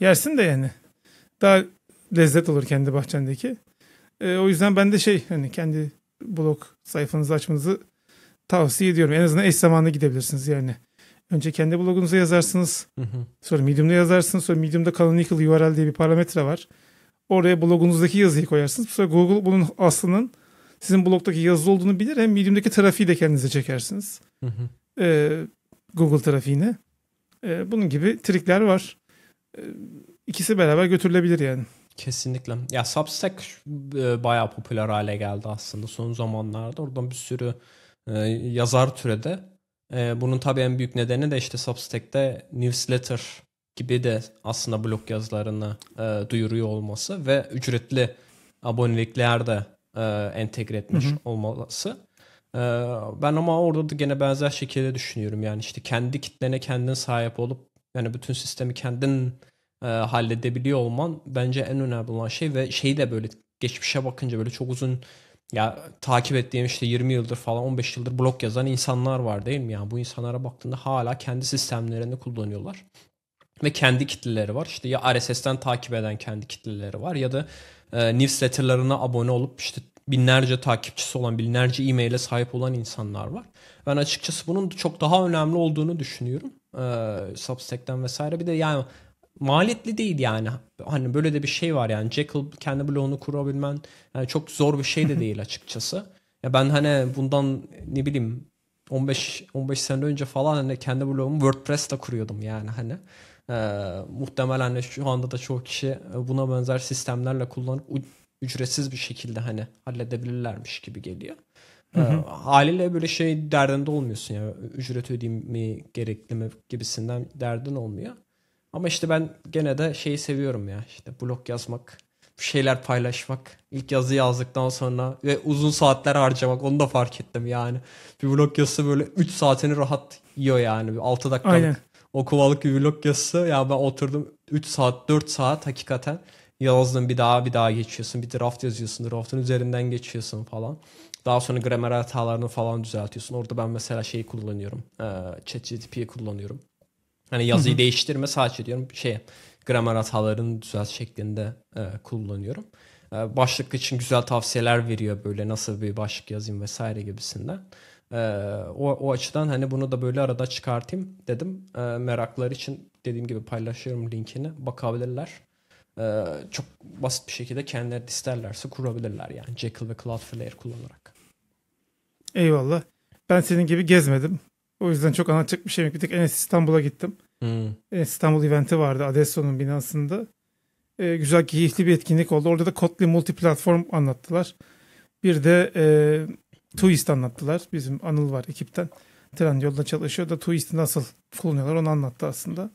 Yersin de yani. Daha lezzet olur kendi bahçendeki. E, o yüzden ben de şey hani kendi blog sayfanızı açmanızı tavsiye ediyorum. En azından eş zamanlı gidebilirsiniz yani. Önce kendi blogunuza yazarsınız. Hı hı. Sonra Medium'da yazarsınız. Sonra Medium'da canonical URL diye bir parametre var. Oraya blogunuzdaki yazıyı koyarsınız. Bu sefer Google bunun aslının sizin blogdaki yazı olduğunu bilir. Hem Medium'daki trafiği de kendinize çekersiniz. Hı hı. Ee, Google trafiğini. Ee, bunun gibi trikler var. Ee, ikisi beraber götürülebilir yani. Kesinlikle. Ya Substack e, bayağı popüler hale geldi aslında son zamanlarda. Oradan bir sürü e, yazar türede. E, bunun tabii en büyük nedeni de işte Substack'te newsletter gibi de aslında blog yazılarını e, duyuruyor olması ve ücretli abonelikler de e, entegre etmiş hı hı. olması. E, ben ama orada da gene benzer şekilde düşünüyorum. Yani işte kendi kitlene kendin sahip olup yani bütün sistemi kendin e, halledebiliyor olman bence en önemli olan şey ve şey de böyle geçmişe bakınca böyle çok uzun ya takip ettiğim işte 20 yıldır falan 15 yıldır blog yazan insanlar var değil mi? Yani bu insanlara baktığında hala kendi sistemlerini kullanıyorlar ve kendi kitleleri var. İşte ya RSS'ten takip eden kendi kitleleri var ya da e, newsletterlarına abone olup işte binlerce takipçisi olan, binlerce e-mail'e sahip olan insanlar var. Ben açıkçası bunun çok daha önemli olduğunu düşünüyorum. E, Substack'ten vesaire. Bir de yani maliyetli değil yani. Hani böyle de bir şey var yani. Jekyll kendi blogunu kurabilmen yani çok zor bir şey de değil açıkçası. Ya ben hani bundan ne bileyim 15 15 sene önce falan hani kendi blogumu WordPress'te kuruyordum yani hani. Ee, muhtemelen şu anda da çoğu kişi e, buna benzer sistemlerle kullanıp ücretsiz bir şekilde hani halledebilirlermiş gibi geliyor. Ee, hı hı. Haliyle böyle şey derdinde olmuyorsun ya. Ücret ödeyeyim mi gerekli mi gibisinden derdin olmuyor. Ama işte ben gene de şeyi seviyorum ya. işte blog yazmak, bir şeyler paylaşmak, ilk yazı yazdıktan sonra ve uzun saatler harcamak onu da fark ettim yani. Bir blog yazısı böyle 3 saatini rahat yiyor yani. 6 dakikalık Aynen o kovalık bir vlog yazısı. Ya ben oturdum 3 saat 4 saat hakikaten yazdın bir daha bir daha geçiyorsun. Bir draft yazıyorsun. Draft'ın üzerinden geçiyorsun falan. Daha sonra gramer hatalarını falan düzeltiyorsun. Orada ben mesela şeyi kullanıyorum. E, ChatGPT'yi kullanıyorum. Hani yazıyı değiştirme sadece diyorum şey gramer hatalarını düzelt şeklinde e, kullanıyorum. E, başlık için güzel tavsiyeler veriyor böyle nasıl bir başlık yazayım vesaire gibisinden. Ee, o, o açıdan hani bunu da böyle arada çıkartayım dedim. Ee, meraklar için dediğim gibi paylaşıyorum linkini. Bakabilirler. Ee, çok basit bir şekilde kendileri isterlerse kurabilirler yani Jekyll ve Cloudflare kullanarak. Eyvallah. Ben senin gibi gezmedim. O yüzden çok anlatacak bir şey yok. Bir tek Enes İstanbul'a gittim. Hmm. İstanbul eventi vardı Adesso'nun binasında. Ee, güzel, keyifli bir etkinlik oldu. Orada da Kotlin multi platform anlattılar. Bir de e, TUIST anlattılar. Bizim Anıl var ekipten. Tren yolda çalışıyor da TUIST'i nasıl kullanıyorlar onu anlattı aslında.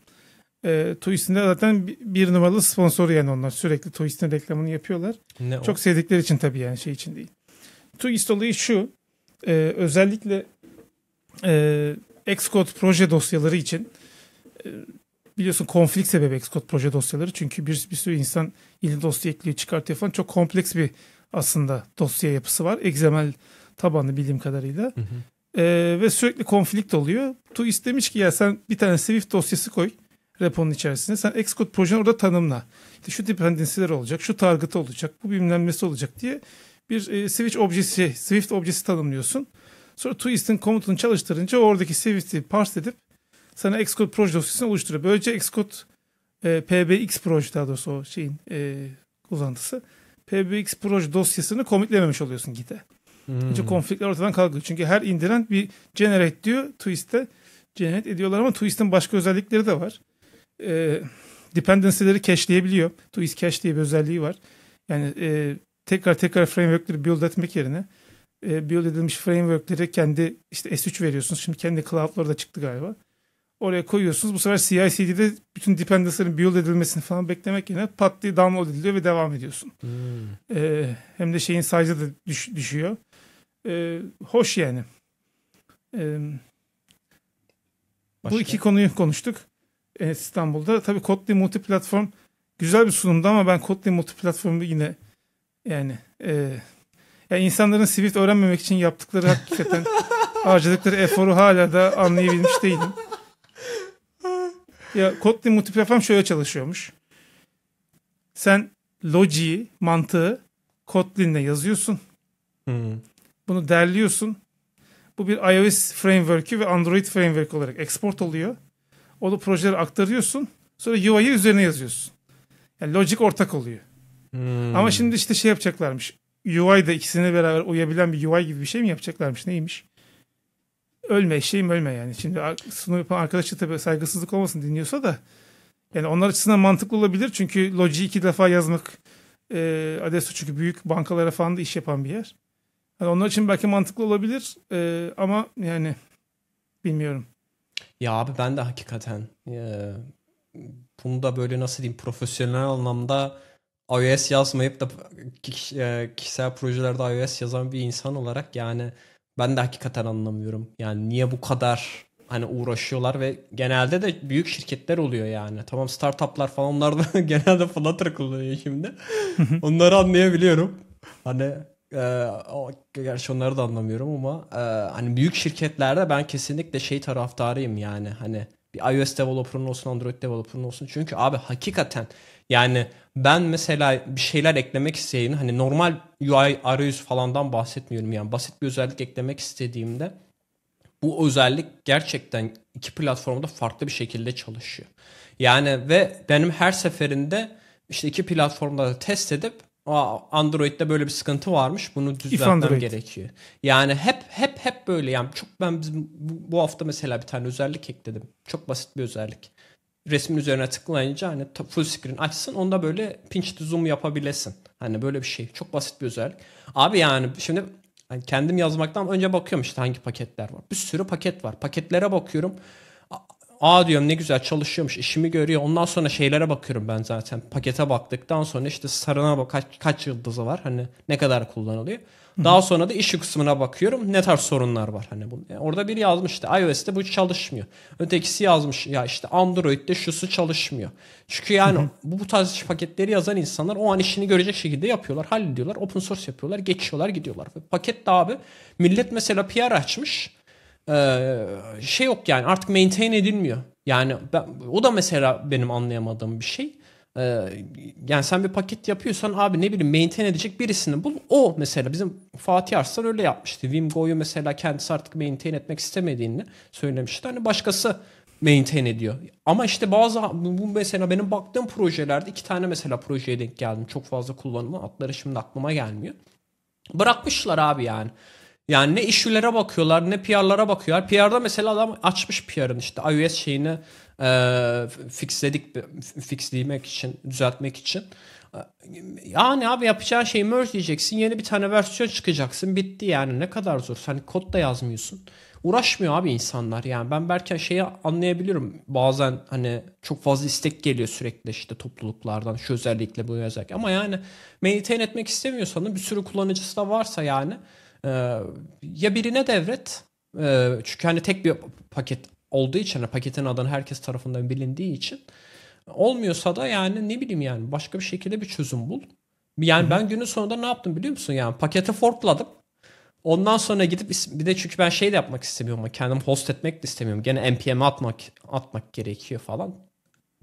E, ee, TUIST'in de zaten bir numaralı sponsor yani onlar. Sürekli TUIST'in reklamını yapıyorlar. Ne Çok o? sevdikleri için tabii yani şey için değil. TUIST olayı şu. E, özellikle e, Xcode proje dosyaları için e, biliyorsun konflik sebebi Xcode proje dosyaları. Çünkü bir, bir sürü insan yeni dosya ekliyor, çıkartıyor falan. Çok kompleks bir aslında dosya yapısı var. XML tabanı bildiğim kadarıyla. Hı hı. Ee, ve sürekli konflikt oluyor. Tu istemiş ki ya sen bir tane Swift dosyası koy reponun içerisine. Sen Xcode projeni orada tanımla. İşte şu dependency'ler olacak, şu target olacak, bu bilmem olacak diye bir e, switch objesi, Swift objesi tanımlıyorsun. Sonra twist'in komutunu çalıştırınca oradaki Swift'i parse edip sana Xcode proje dosyasını oluşturuyor. Böylece Xcode e, PBX proje daha doğrusu o şeyin e, uzantısı. PBX proje dosyasını komitlememiş oluyorsun Git'e. Hmm. İşte konflikler ortadan kalkıyor. Çünkü her indiren bir generate diyor. Twist'te generate ediyorlar ama Twist'in başka özellikleri de var. E, dependency'leri cache'leyebiliyor. Twist cache diye bir özelliği var. Yani e, tekrar tekrar framework'leri build etmek yerine e, build edilmiş framework'leri kendi işte S3 veriyorsunuz. Şimdi kendi cloud'ları da çıktı galiba. Oraya koyuyorsunuz. Bu sefer CI/CD'de bütün dependency'lerin build edilmesini falan beklemek yerine pat diye download ediliyor ve devam ediyorsun. Hmm. E, hem de şeyin size'ı da düş, düşüyor e, hoş yani. E, bu iki konuyu konuştuk e, İstanbul'da. Tabii Kotlin multiplatform güzel bir sunumdu ama ben Kotlin multiplatformu yine yani e, yani insanların Swift öğrenmemek için yaptıkları hakikaten harcadıkları eforu hala da anlayabilmiş değilim. Ya Kotlin multiplatform şöyle çalışıyormuş. Sen logiği mantığı Kotlin'le yazıyorsun. Hmm. Bunu derliyorsun. Bu bir iOS framework'ü ve Android framework olarak export oluyor. O da projeleri aktarıyorsun. Sonra UI'yi üzerine yazıyorsun. Yani logic ortak oluyor. Hmm. Ama şimdi işte şey yapacaklarmış. UI de ikisini beraber uyabilen bir UI gibi bir şey mi yapacaklarmış? Neymiş? Ölme şeyim ölme yani. Şimdi sunum yapan arkadaşı tabii saygısızlık olmasın dinliyorsa da yani onlar açısından mantıklı olabilir. Çünkü Logi iki defa yazmak e, Adesso çünkü büyük bankalara falan da iş yapan bir yer. Yani onlar için belki mantıklı olabilir e, ama yani bilmiyorum. Ya abi ben de hakikaten e, bunu da böyle nasıl diyeyim profesyonel anlamda iOS yazmayıp da e, kişisel projelerde iOS yazan bir insan olarak yani ben de hakikaten anlamıyorum. Yani niye bu kadar hani uğraşıyorlar ve genelde de büyük şirketler oluyor yani. Tamam startuplar falan onlar da genelde Flutter kullanıyor şimdi. Onları anlayabiliyorum. Hani e, o, gerçi onları da anlamıyorum ama e, hani büyük şirketlerde ben kesinlikle şey taraftarıyım yani hani bir iOS developer'ın olsun Android developer'ın olsun çünkü abi hakikaten yani ben mesela bir şeyler eklemek isteyen hani normal UI arayüz falandan bahsetmiyorum yani basit bir özellik eklemek istediğimde bu özellik gerçekten iki platformda farklı bir şekilde çalışıyor. Yani ve benim her seferinde işte iki platformda da test edip Android'de böyle bir sıkıntı varmış. Bunu düzeltmem gerekiyor. Yani hep hep hep böyle yani çok ben bizim, bu hafta mesela bir tane özellik ekledim. Çok basit bir özellik. Resmin üzerine tıklayınca hani full screen açsın onda böyle pinch to zoom yapabilesin. Hani böyle bir şey. Çok basit bir özellik. Abi yani şimdi hani kendim yazmaktan önce bakıyorum işte hangi paketler var. Bir sürü paket var. Paketlere bakıyorum. Aa diyorum ne güzel çalışıyormuş işimi görüyor. Ondan sonra şeylere bakıyorum ben zaten. Pakete baktıktan sonra işte sarına bak kaç, kaç yıldızı var hani ne kadar kullanılıyor. Daha sonra da işi kısmına bakıyorum. Ne tarz sorunlar var hani bu. Yani orada biri yazmıştı. iOS'te bu çalışmıyor. Ötekisi yazmış ya işte Android'de şusu çalışmıyor. Çünkü yani bu, bu tarz paketleri yazan insanlar o an işini görecek şekilde yapıyorlar. Hallediyorlar. Open source yapıyorlar. Geçiyorlar gidiyorlar. Paket de abi millet mesela PR açmış. Ee, şey yok yani artık maintain edilmiyor. Yani ben, o da mesela benim anlayamadığım bir şey. Ee, yani sen bir paket yapıyorsan abi ne bileyim maintain edecek birisini bul. O mesela bizim Fatih Arslan öyle yapmıştı. Vimgoyu mesela kendisi artık maintain etmek istemediğini söylemişti. Hani başkası maintain ediyor. Ama işte bazı bu mesela benim baktığım projelerde iki tane mesela projeye denk geldim. Çok fazla kullanımı atları şimdi aklıma gelmiyor. Bırakmışlar abi yani. Yani ne işçilere bakıyorlar ne PR'lara bakıyorlar. PR'da mesela adam açmış PR'ın işte iOS şeyini e, fixledik fixlemek için düzeltmek için. Yani abi yapacağın şeyi merge diyeceksin. Yeni bir tane versiyon çıkacaksın. Bitti yani. Ne kadar zor. Sen kod da yazmıyorsun. Uğraşmıyor abi insanlar yani. Ben belki şeyi anlayabilirim. Bazen hani çok fazla istek geliyor sürekli işte topluluklardan. Şu özellikle bu özellik. Ama yani maintain etmek istemiyorsan bir sürü kullanıcısı da varsa yani ee, ya birine devret ee, çünkü hani tek bir paket olduğu için hani paketin adını herkes tarafından bilindiği için olmuyorsa da yani ne bileyim yani başka bir şekilde bir çözüm bul. Yani Hı. ben günün sonunda ne yaptım biliyor musun? Yani paketi forkladım. Ondan sonra gidip bir de çünkü ben şey de yapmak istemiyorum. Kendim host etmek de istemiyorum. Gene npm'e atmak atmak gerekiyor falan.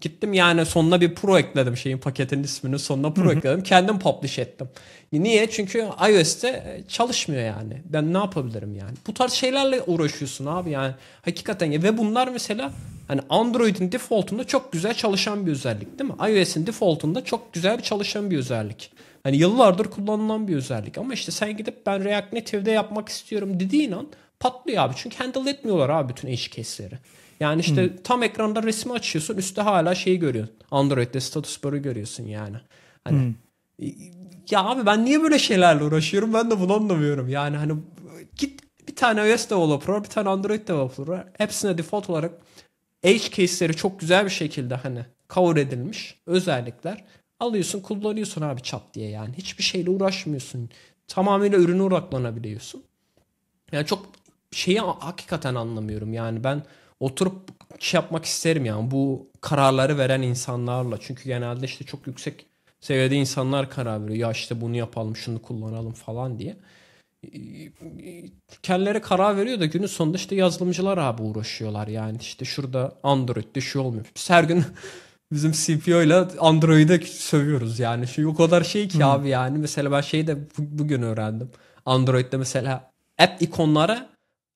Gittim yani sonuna bir pro ekledim şeyin paketin isminin sonuna pro Hı-hı. ekledim. Kendim publish ettim. Niye? Çünkü iOS'te e, çalışmıyor yani. Ben ne yapabilirim yani? Bu tarz şeylerle uğraşıyorsun abi yani. Hakikaten ya ve bunlar mesela hani Android'in default'unda çok güzel çalışan bir özellik değil mi? iOS'in default'unda çok güzel bir çalışan bir özellik. Hani yıllardır kullanılan bir özellik ama işte sen gidip ben React Native'de yapmak istiyorum dediğin an patlıyor abi. Çünkü handle etmiyorlar abi bütün edge case'leri. Yani işte hmm. tam ekranda resmi açıyorsun üstte hala şeyi görüyorsun. Android'de status bar'ı görüyorsun yani. Hani hmm. E, ya abi ben niye böyle şeylerle uğraşıyorum ben de bunu anlamıyorum. Yani hani git bir tane iOS developer var bir tane Android developer var. Hepsine default olarak edge case'leri çok güzel bir şekilde hani cover edilmiş özellikler. Alıyorsun kullanıyorsun abi çat diye yani. Hiçbir şeyle uğraşmıyorsun. Tamamıyla ürüne odaklanabiliyorsun. Yani çok şeyi hakikaten anlamıyorum. Yani ben oturup şey yapmak isterim yani bu kararları veren insanlarla. Çünkü genelde işte çok yüksek seviyede insanlar karar veriyor. Ya işte bunu yapalım, şunu kullanalım falan diye. Kendileri karar veriyor da günün sonunda işte yazılımcılar abi uğraşıyorlar. Yani işte şurada Android'de şu olmuyor. Biz her gün bizim CPO ile Android'e sövüyoruz yani. Şu o kadar şey ki hmm. abi yani. Mesela ben şeyi de bugün öğrendim. Android'de mesela app ikonları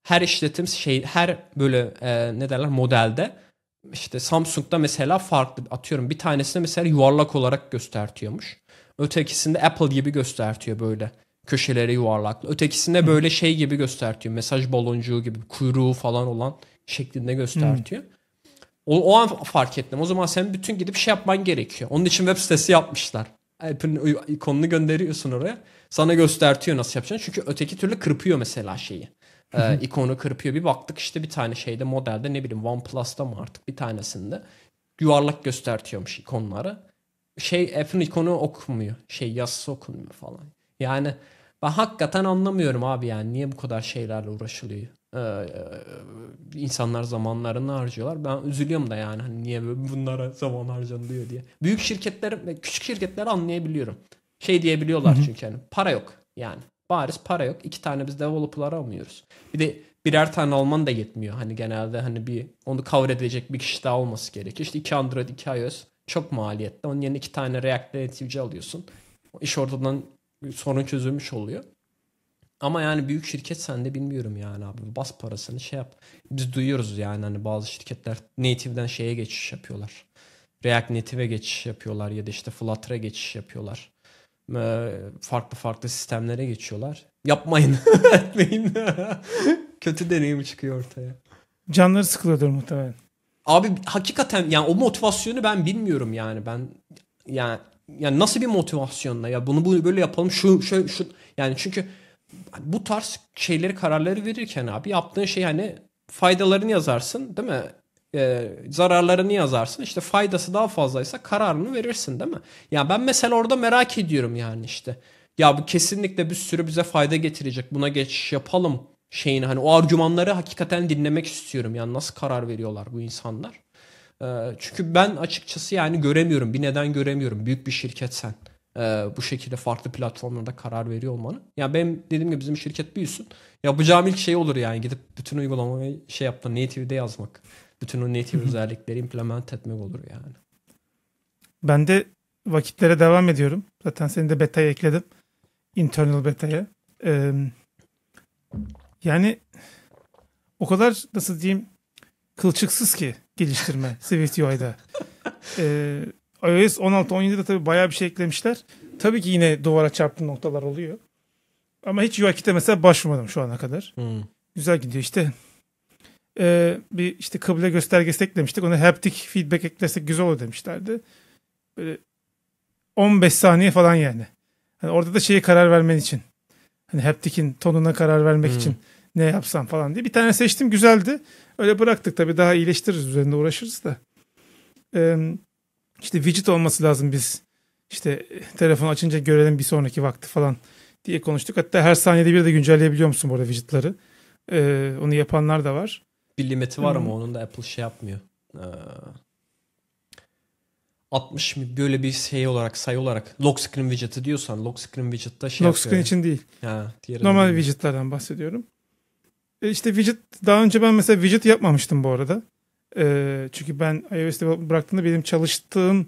her işletim şey her böyle e, ne derler modelde işte Samsung'da mesela farklı atıyorum bir tanesini mesela yuvarlak olarak göstertiyormuş. Ötekisinde Apple gibi göstertiyor böyle köşeleri yuvarlaklı. Ötekisinde böyle şey gibi göstertiyor. Mesaj baloncuğu gibi kuyruğu falan olan şeklinde göstertiyor. Hmm. O, o an fark ettim. O zaman sen bütün gidip şey yapman gerekiyor. Onun için web sitesi yapmışlar. App'in ikonunu gönderiyorsun oraya. Sana göstertiyor nasıl yapacaksın. Çünkü öteki türlü kırpıyor mesela şeyi e, ikonu kırpıyor. Bir baktık işte bir tane şeyde modelde ne bileyim OnePlus'ta mı artık bir tanesinde yuvarlak göstertiyormuş ikonları. Şey Apple'ın ikonu okumuyor. Şey yazısı okunmuyor falan. Yani ben hakikaten anlamıyorum abi yani niye bu kadar şeylerle uğraşılıyor. Ee, insanlar zamanlarını harcıyorlar. Ben üzülüyorum da yani hani niye bunlara zaman harcanılıyor diye. Büyük şirketler, küçük şirketleri anlayabiliyorum. Şey diyebiliyorlar Hı-hı. çünkü hani para yok yani. Bariz para yok. İki tane biz developer'lar almıyoruz. Bir de birer tane alman da yetmiyor. Hani genelde hani bir onu cover edecek bir kişi daha olması gerekiyor. İşte iki Android, iki iOS çok maliyetli. Onun yerine iki tane React Native'ci alıyorsun. İş oradan sorun çözülmüş oluyor. Ama yani büyük şirket sen de bilmiyorum yani abi. Bas parasını şey yap. Biz duyuyoruz yani hani bazı şirketler native'den şeye geçiş yapıyorlar. React Native'e geçiş yapıyorlar ya da işte Flutter'a e geçiş yapıyorlar. Ee, farklı farklı sistemlere geçiyorlar. Yapmayın. Etmeyin. Kötü deneyim çıkıyor ortaya. Canları sıkılıyordur muhtemelen. Abi hakikaten yani o motivasyonu ben bilmiyorum yani ben yani yani nasıl bir motivasyonla ya bunu bunu böyle yapalım şu şu şu yani çünkü bu tarz şeyleri kararları verirken abi yaptığın şey hani faydalarını yazarsın değil mi? e, zararlarını yazarsın. İşte faydası daha fazlaysa kararını verirsin değil mi? Yani ben mesela orada merak ediyorum yani işte. Ya bu kesinlikle bir sürü bize fayda getirecek. Buna geçiş yapalım şeyini hani o argümanları hakikaten dinlemek istiyorum. Yani nasıl karar veriyorlar bu insanlar? E, çünkü ben açıkçası yani göremiyorum. Bir neden göremiyorum. Büyük bir şirket sen. Ee, bu şekilde farklı platformlarda karar veriyor olmanı. Yani benim dediğim gibi bizim şirket büyüsün. Yapacağım ilk şey olur yani gidip bütün uygulamayı şey yaptım. Native'de yazmak bütün o native özellikleri implement etmek olur yani. Ben de vakitlere devam ediyorum. Zaten seni de beta'ya ekledim. Internal beta'ya. Ee, yani o kadar nasıl diyeyim kılçıksız ki geliştirme Swift UI'da. Ee, iOS 16 17'de tabii bayağı bir şey eklemişler. Tabii ki yine duvara çarptığım noktalar oluyor. Ama hiç UIKit'e mesela başvurmadım şu ana kadar. Hmm. Güzel gidiyor işte e, bir işte kıble göstergesi eklemiştik. Ona haptic feedback eklesek güzel olur demişlerdi. Böyle 15 saniye falan yani. Hani orada da şeye karar vermen için. Hani haptic'in tonuna karar vermek hmm. için ne yapsam falan diye. Bir tane seçtim güzeldi. Öyle bıraktık tabii daha iyileştiririz üzerinde uğraşırız da. Ee, işte widget olması lazım biz. İşte eh, telefon açınca görelim bir sonraki vakti falan diye konuştuk. Hatta her saniyede bir de güncelleyebiliyor musun burada widgetları? Ee, onu yapanlar da var bir limiti var ama onun da Apple şey yapmıyor. Ee, 60 böyle bir şey olarak sayı olarak lock screen widget'i diyorsan lock screen widget'ta şey Lock screen için değil. Ha, Normal değil. widget'lerden bahsediyorum. E işte widget daha önce ben mesela widget yapmamıştım bu arada. E, çünkü ben iOS bıraktığımda benim çalıştığım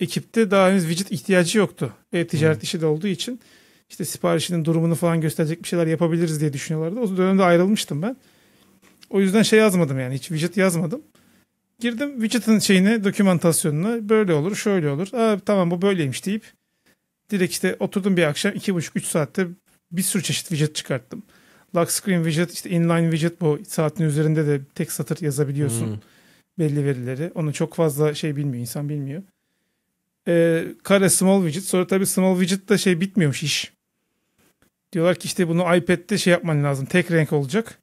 ekipte daha henüz widget ihtiyacı yoktu. E-ticaret hmm. işi de olduğu için işte siparişinin durumunu falan gösterecek bir şeyler yapabiliriz diye düşünüyorlardı. O dönemde ayrılmıştım ben. O yüzden şey yazmadım yani hiç widget yazmadım. Girdim widget'ın şeyine, dokümantasyonuna böyle olur, şöyle olur. Aa, tamam bu böyleymiş deyip direkt işte oturdum bir akşam 2,5-3 saatte bir sürü çeşit widget çıkarttım. Lock screen widget, işte inline widget bu saatin üzerinde de tek satır yazabiliyorsun. Hmm. Belli verileri. Onu çok fazla şey bilmiyor, insan bilmiyor. Ee, kare small widget. Sonra tabii small widget da şey bitmiyormuş iş. Diyorlar ki işte bunu iPad'de şey yapman lazım. Tek renk olacak.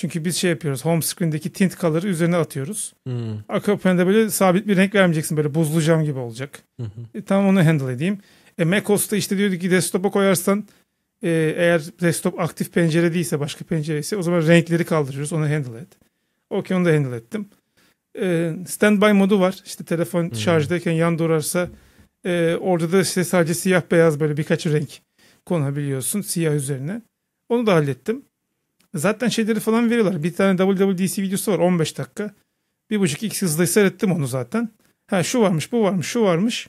Çünkü biz şey yapıyoruz. Home screen'deki tint color'ı üzerine atıyoruz. Hmm. Arka planda böyle sabit bir renk vermeyeceksin. Böyle buzlu cam gibi olacak. Hmm. E, tamam onu handle edeyim. E, macOS'ta işte diyordu ki desktop'a koyarsan e, eğer desktop aktif pencere değilse başka pencere ise o zaman renkleri kaldırıyoruz. Onu handle et. Okey onu da handle ettim. E, standby modu var. İşte telefon hmm. şarjdayken yan durarsa e, orada da işte sadece siyah beyaz böyle birkaç renk konabiliyorsun siyah üzerine. Onu da hallettim. Zaten şeyleri falan veriyorlar. Bir tane WWDC videosu var 15 dakika. Bir buçuk x hızla seyrettim onu zaten. Ha şu varmış, bu varmış, şu varmış.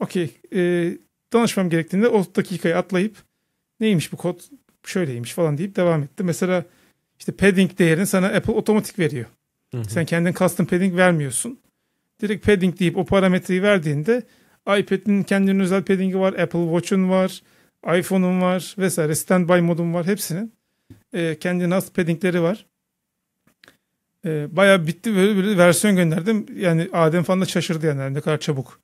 Okey. E, danışmam gerektiğinde o dakikayı atlayıp neymiş bu kod şöyleymiş falan deyip devam etti. Mesela işte padding değerini sana Apple otomatik veriyor. Hı hı. Sen kendin custom padding vermiyorsun. Direkt padding deyip o parametreyi verdiğinde iPad'in kendine özel padding'i var, Apple Watch'un var, iPhone'un var vesaire standby modun var hepsinin e, kendi NAS paddingleri var. E, bayağı bitti böyle bir versiyon gönderdim. Yani Adem falan da şaşırdı yani ne kadar çabuk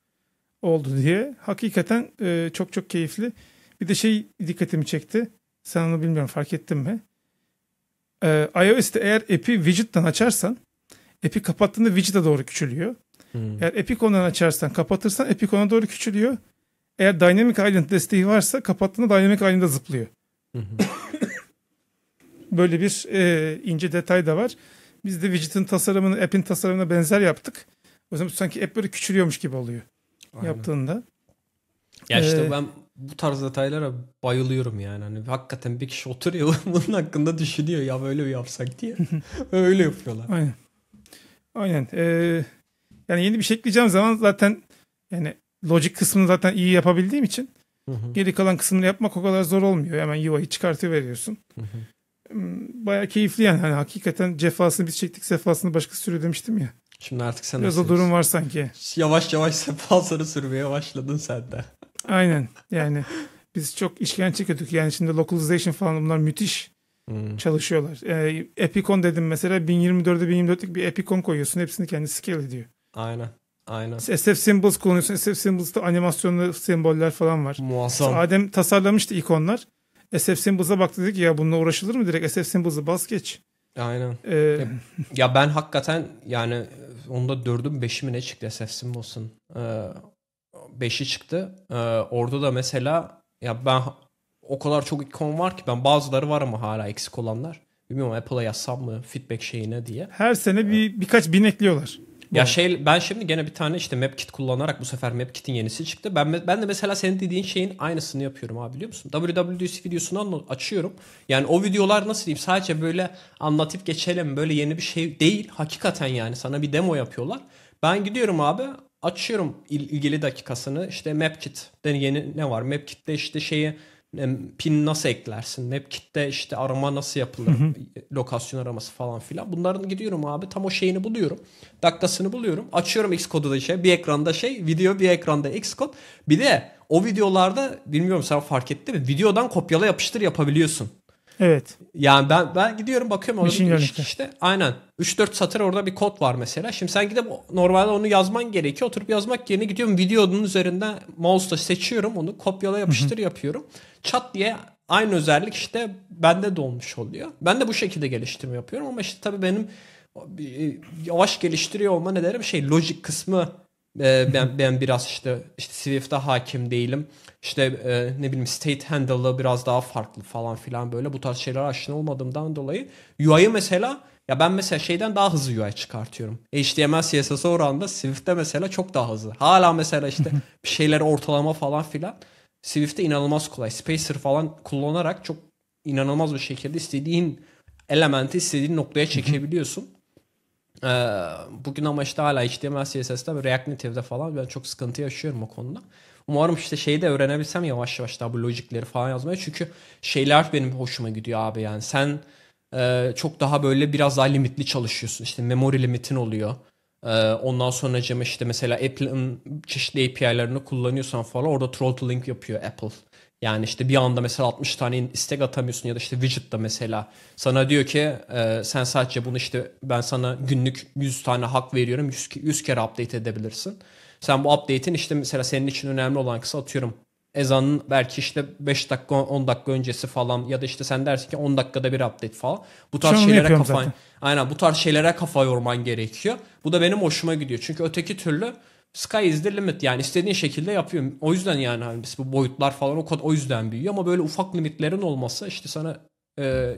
oldu diye. Hakikaten e, çok çok keyifli. Bir de şey dikkatimi çekti. Sen onu bilmiyorum fark ettin mi? E, iOS'te eğer app'i widget'tan açarsan app'i kapattığında widget'a doğru küçülüyor. Hmm. Eğer Epic ondan açarsan kapatırsan Epic ona doğru küçülüyor. Eğer Dynamic Island desteği varsa kapattığında Dynamic Island'a zıplıyor. Böyle bir e, ince detay da var. Biz de widget'in tasarımını, app'in tasarımına benzer yaptık. O zaman sanki app böyle küçülüyormuş gibi oluyor Aynen. yaptığında. Ya işte ee, ben bu tarz detaylara bayılıyorum yani. Hani hakikaten bir kişi oturuyor bunun hakkında düşünüyor ya böyle bir yapsak diye. Öyle yapıyorlar. Aynen. Aynen. Ee, yani yeni bir şey ekleyeceğim zaman zaten yani logic kısmını zaten iyi yapabildiğim için hı hı. geri kalan kısmını yapmak o kadar zor olmuyor. Hemen UI'yi çıkartıveriyorsun. Hı hı. Hmm, bayağı keyifli yani. Hani hakikaten cefasını biz çektik sefasını başka sürüyor demiştim ya. Şimdi artık sen Biraz o durum var sanki. Yavaş yavaş sefasını sürmeye başladın sen de. Aynen yani biz çok işkence çekiyorduk. Yani şimdi localization falan bunlar müthiş hmm. çalışıyorlar. Ee, Epicon dedim mesela 1024'de 1024'lük bir Epicon koyuyorsun. Hepsini kendi scale ediyor. Aynen. Aynen. SF Symbols kullanıyorsun. SF Symbols'ta animasyonlu semboller falan var. Muazzam. Mesela Adem tasarlamıştı ikonlar. SF Simples'a baktık dedik ya bununla uğraşılır mı direkt SF Simples'ı bas geç. Aynen. Ee... Ya, ben hakikaten yani onda dördüm beşi ne çıktı SF Simples'ın? Ee, beşi çıktı. Ee, orada da mesela ya ben o kadar çok ikon var ki ben bazıları var ama hala eksik olanlar. Bilmiyorum Apple'a yazsam mı feedback şeyine diye. Her sene bir birkaç bin ekliyorlar. Ya şey ben şimdi gene bir tane işte MapKit kullanarak bu sefer MapKit'in yenisi çıktı. Ben ben de mesela senin dediğin şeyin aynısını yapıyorum abi biliyor musun? WWDC videosunu açıyorum. Yani o videolar nasıl diyeyim sadece böyle anlatıp geçelim böyle yeni bir şey değil. Hakikaten yani sana bir demo yapıyorlar. Ben gidiyorum abi açıyorum ilgili dakikasını işte MapKit'ten yeni ne var? MapKit'te işte şeyi pin nasıl eklersin, Mapkit'te işte arama nasıl yapılır, hı hı. lokasyon araması falan filan. Bunların gidiyorum abi tam o şeyini buluyorum. Dakikasını buluyorum. Açıyorum Xcode'u da şey bir ekranda şey video bir ekranda Xcode. Bir de o videolarda bilmiyorum sen fark ettin mi? Videodan kopyala yapıştır yapabiliyorsun. Evet. Yani ben ben gidiyorum bakıyorum orada Machine bir işte. işte. Aynen. 3-4 satır orada bir kod var mesela. Şimdi sen gidip normalde onu yazman gerekiyor. Oturup yazmak yerine gidiyorum videonun üzerinden mouse'la seçiyorum onu. Kopyala yapıştır yapıyorum. Çat diye aynı özellik işte bende de olmuş oluyor. Ben de bu şekilde geliştirme yapıyorum ama işte tabii benim yavaş geliştiriyor olma nedeni şey logic kısmı e, ben, ben biraz işte, işte Swift'e hakim değilim. İşte e, ne bileyim state handle'ı biraz daha farklı falan filan böyle bu tarz şeyler aşina olmadığımdan dolayı UI'yı mesela ya ben mesela şeyden daha hızlı UI çıkartıyorum. HTML CSS oranında Swift'te mesela çok daha hızlı. Hala mesela işte bir şeyler ortalama falan filan Swift'te inanılmaz kolay. Spacer falan kullanarak çok inanılmaz bir şekilde istediğin elementi istediğin noktaya çekebiliyorsun. Ee, bugün ama işte hala HTML, CSS'de ve React Native'de falan ben çok sıkıntı yaşıyorum o konuda. Umarım işte şeyi de öğrenebilsem yavaş yavaş daha bu logikleri falan yazmaya. Çünkü şeyler benim hoşuma gidiyor abi yani. Sen e, çok daha böyle biraz daha limitli çalışıyorsun. İşte memory limitin oluyor. E, ondan sonra cem işte mesela Apple'ın çeşitli API'larını kullanıyorsan falan orada throttling yapıyor Apple. Yani işte bir anda mesela 60 tane istek atamıyorsun ya da işte widget'ta mesela sana diyor ki e, sen sadece bunu işte ben sana günlük 100 tane hak veriyorum 100, 100 kere update edebilirsin. Sen bu update'in işte mesela senin için önemli olan kısa atıyorum ezanın belki işte 5 dakika 10 dakika öncesi falan ya da işte sen dersin ki 10 dakikada bir update falan. Bu tarz Şu şeylere kafa Aynen bu tarz şeylere kafa yorman gerekiyor. Bu da benim hoşuma gidiyor. Çünkü öteki türlü sky is the limit yani istediğin şekilde yapıyorum. O yüzden yani hani biz bu boyutlar falan o kod o yüzden büyüyor ama böyle ufak limitlerin olması işte sana e,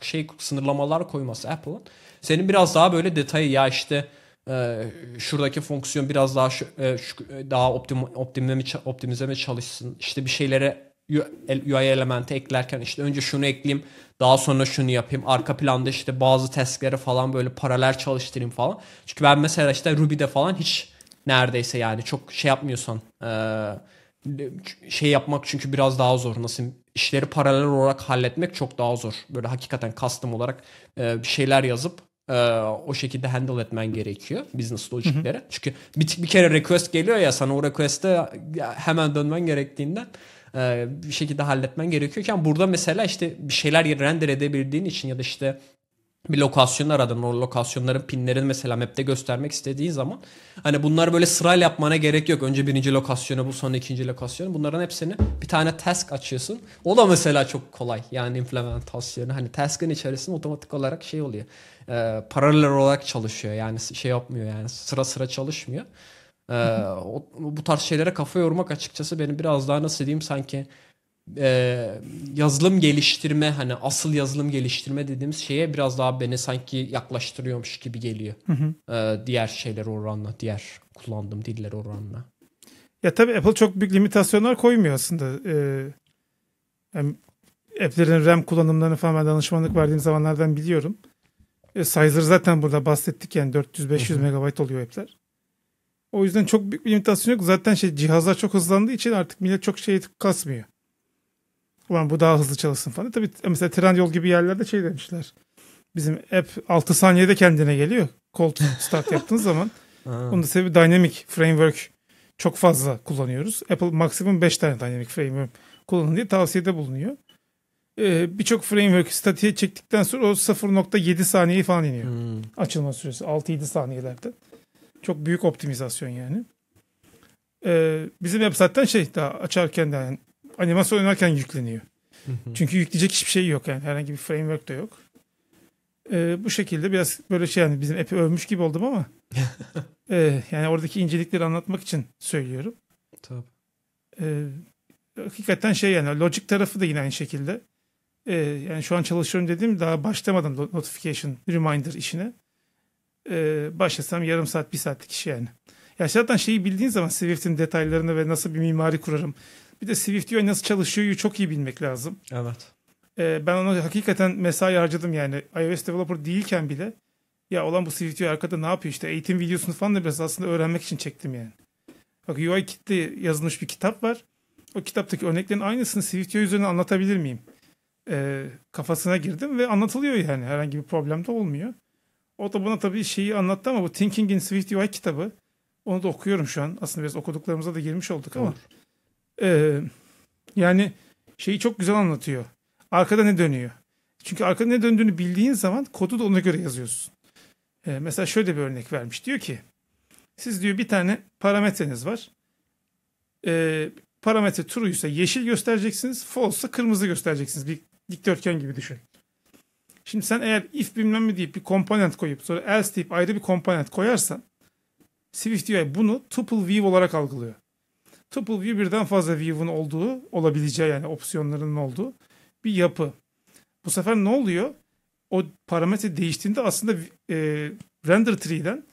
şey sınırlamalar koyması Apple'ın senin biraz daha böyle detayı ya işte ee, şuradaki fonksiyon biraz daha şu, e, şu, e, daha optim, optimize mi, optimize mi çalışsın. İşte bir şeylere UI elementi eklerken işte önce şunu ekleyeyim daha sonra şunu yapayım arka planda işte bazı taskleri falan böyle paralel çalıştırayım falan. Çünkü ben mesela işte Ruby'de falan hiç neredeyse yani çok şey yapmıyorsan e, şey yapmak çünkü biraz daha zor nasıl işleri paralel olarak halletmek çok daha zor. Böyle hakikaten custom olarak bir şeyler yazıp e, o şekilde handle etmen gerekiyor business logiclere. Hı hı. Çünkü bir, bir kere request geliyor ya sana o request'e hemen dönmen gerektiğinden e, bir şekilde halletmen gerekiyorken burada mesela işte bir şeyler render edebildiğin için ya da işte bir lokasyon aradın. O lokasyonların pinlerini mesela map'te göstermek istediğin zaman hani bunlar böyle sırayla yapmana gerek yok. Önce birinci lokasyonu bu sonra ikinci lokasyonu. Bunların hepsini bir tane task açıyorsun. O da mesela çok kolay. Yani implementasyonu hani task'ın içerisinde otomatik olarak şey oluyor. E, paralel olarak çalışıyor. Yani şey yapmıyor yani sıra sıra çalışmıyor. E, o, bu tarz şeylere kafa yormak açıkçası benim biraz daha nasıl diyeyim sanki e, yazılım geliştirme hani asıl yazılım geliştirme dediğimiz şeye biraz daha beni sanki yaklaştırıyormuş gibi geliyor. Hı hı. E, diğer şeyler oranla, diğer kullandığım diller oranla. Ya tabii Apple çok büyük limitasyonlar koymuyor aslında. Ee, yani app'lerin RAM kullanımlarını falan ben danışmanlık verdiğim zamanlardan biliyorum. E, Sizer zaten burada bahsettik yani 400-500 megabayt oluyor app'ler. O yüzden çok büyük bir limitasyon yok. Zaten şey cihazlar çok hızlandığı için artık millet çok şey kasmıyor. Ulan bu daha hızlı çalışsın falan. Tabii mesela Trendyol gibi yerlerde şey demişler. Bizim app 6 saniyede kendine geliyor. Cold start yaptığınız zaman. Onun da sebebi dynamic framework çok fazla kullanıyoruz. Apple maksimum 5 tane dynamic framework kullanın diye tavsiyede bulunuyor. Ee, Birçok framework statiğe çektikten sonra o 0.7 saniye falan iniyor. Hmm. Açılma süresi 6-7 saniyelerde. Çok büyük optimizasyon yani. Ee, bizim web zaten şey daha açarken de yani animasyon oynarken yükleniyor. Çünkü yükleyecek hiçbir şey yok yani. Herhangi bir framework de yok. Ee, bu şekilde biraz böyle şey yani bizim epi övmüş gibi oldum ama e, yani oradaki incelikleri anlatmak için söylüyorum. Tabii. Ee, hakikaten şey yani logic tarafı da yine aynı şekilde. Ee, yani şu an çalışıyorum dediğim daha başlamadım notification reminder işine. Ee, başlasam yarım saat bir saatlik iş yani. Ya zaten şeyi bildiğin zaman Swift'in detaylarını ve nasıl bir mimari kurarım, bir de Swift UI nasıl çalışıyor çok iyi bilmek lazım. Evet. Ee, ben ona hakikaten mesai harcadım yani. iOS developer değilken bile ya olan bu Swift UI arkada ne yapıyor işte eğitim videosunu falan da biraz aslında öğrenmek için çektim yani. Bak UI Kit'te yazılmış bir kitap var. O kitaptaki örneklerin aynısını Swift UI üzerine anlatabilir miyim? Ee, kafasına girdim ve anlatılıyor yani herhangi bir problem de olmuyor. O da buna tabii şeyi anlattı ama bu Thinking in Swift UI kitabı. Onu da okuyorum şu an. Aslında biraz okuduklarımıza da girmiş olduk ama. Olur. Ee, yani şeyi çok güzel anlatıyor. Arkada ne dönüyor? Çünkü arkada ne döndüğünü bildiğin zaman kodu da ona göre yazıyorsun. Ee, mesela şöyle bir örnek vermiş. Diyor ki siz diyor bir tane parametreniz var. Ee, parametre true ise yeşil göstereceksiniz. False ise kırmızı göstereceksiniz. Bir dikdörtgen gibi düşün. Şimdi sen eğer if bilmem ne deyip bir komponent koyup sonra else deyip ayrı bir komponent koyarsan Swift UI bunu tuple view olarak algılıyor. Tuple view birden fazla view'un olduğu, olabileceği yani opsiyonlarının olduğu bir yapı. Bu sefer ne oluyor? O parametre değiştiğinde aslında e, render tree'den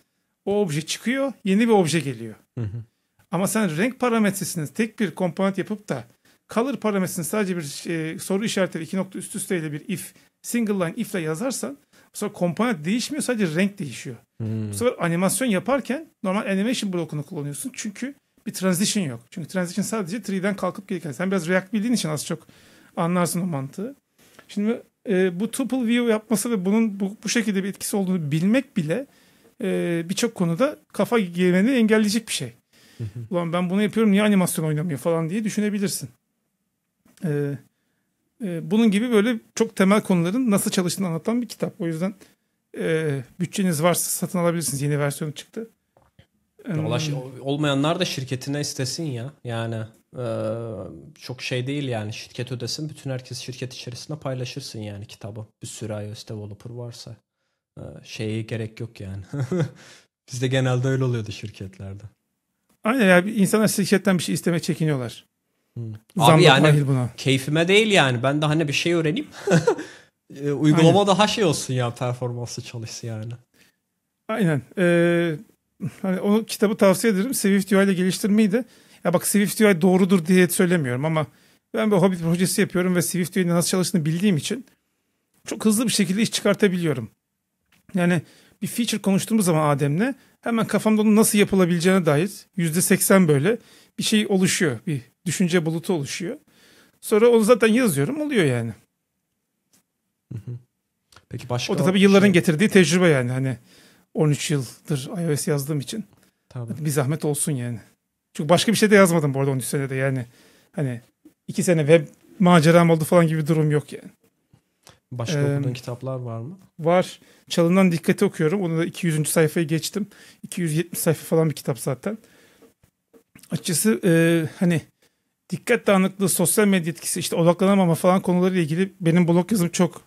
o obje çıkıyor, yeni bir obje geliyor. Hı hı. Ama sen renk parametresini tek bir komponent yapıp da color parametresini sadece bir e, soru işareti iki nokta üst üsteyle bir if, single line if ile yazarsan bu sefer komponent değişmiyor sadece renk değişiyor. Hmm. Bu sefer animasyon yaparken normal animation blokunu kullanıyorsun. Çünkü bir transition yok. Çünkü transition sadece tree'den kalkıp gelirken. Sen biraz React bildiğin için az çok anlarsın o mantığı. Şimdi e, bu tuple view yapması ve bunun bu, bu şekilde bir etkisi olduğunu bilmek bile e, birçok konuda kafa girmeni engelleyecek bir şey. Ulan ben bunu yapıyorum niye animasyon oynamıyor falan diye düşünebilirsin. E, e, bunun gibi böyle çok temel konuların nasıl çalıştığını anlatan bir kitap. O yüzden e, bütçeniz varsa satın alabilirsiniz. Yeni versiyonu çıktı. Dolaş, şey, hmm. olmayanlar da şirketine istesin ya. Yani e, çok şey değil yani şirket ödesin. Bütün herkes şirket içerisinde paylaşırsın yani kitabı. Bir sürü iOS developer varsa. E, şeye gerek yok yani. Bizde genelde öyle oluyordu şirketlerde. Aynen ya insanlar şirketten bir şey istemeye çekiniyorlar. Hmm. Abi yani buna. keyfime değil yani. Ben daha hani bir şey öğreneyim. E, uygulama Aynen. daha şey olsun ya performansı çalışsın yani. Aynen. Ee, hani onu kitabı tavsiye ederim. SwiftUI ile geliştirmeyi de ya bak SwiftUI doğrudur diye söylemiyorum ama ben bir hobi projesi yapıyorum ve SwiftUI'nin nasıl çalıştığını bildiğim için çok hızlı bir şekilde iş çıkartabiliyorum. Yani bir feature konuştuğumuz zaman Adem'le hemen kafamda onun nasıl yapılabileceğine dair %80 böyle bir şey oluşuyor. Bir düşünce bulutu oluşuyor. Sonra onu zaten yazıyorum oluyor yani. Peki başka o da tabii yılların şey... getirdiği tecrübe yani hani 13 yıldır iOS yazdığım için. Tabii. bir zahmet olsun yani. Çünkü başka bir şey de yazmadım bu arada 13 senede yani. Hani 2 sene web maceram oldu falan gibi bir durum yok yani. Başka ee, okuduğun kitaplar var mı? Var. Çalınan dikkati okuyorum. Onu da 200. sayfayı geçtim. 270 sayfa falan bir kitap zaten. Açıkçası e, hani dikkat dağınıklığı, sosyal medya etkisi, işte odaklanamama falan konularıyla ilgili benim blog yazım çok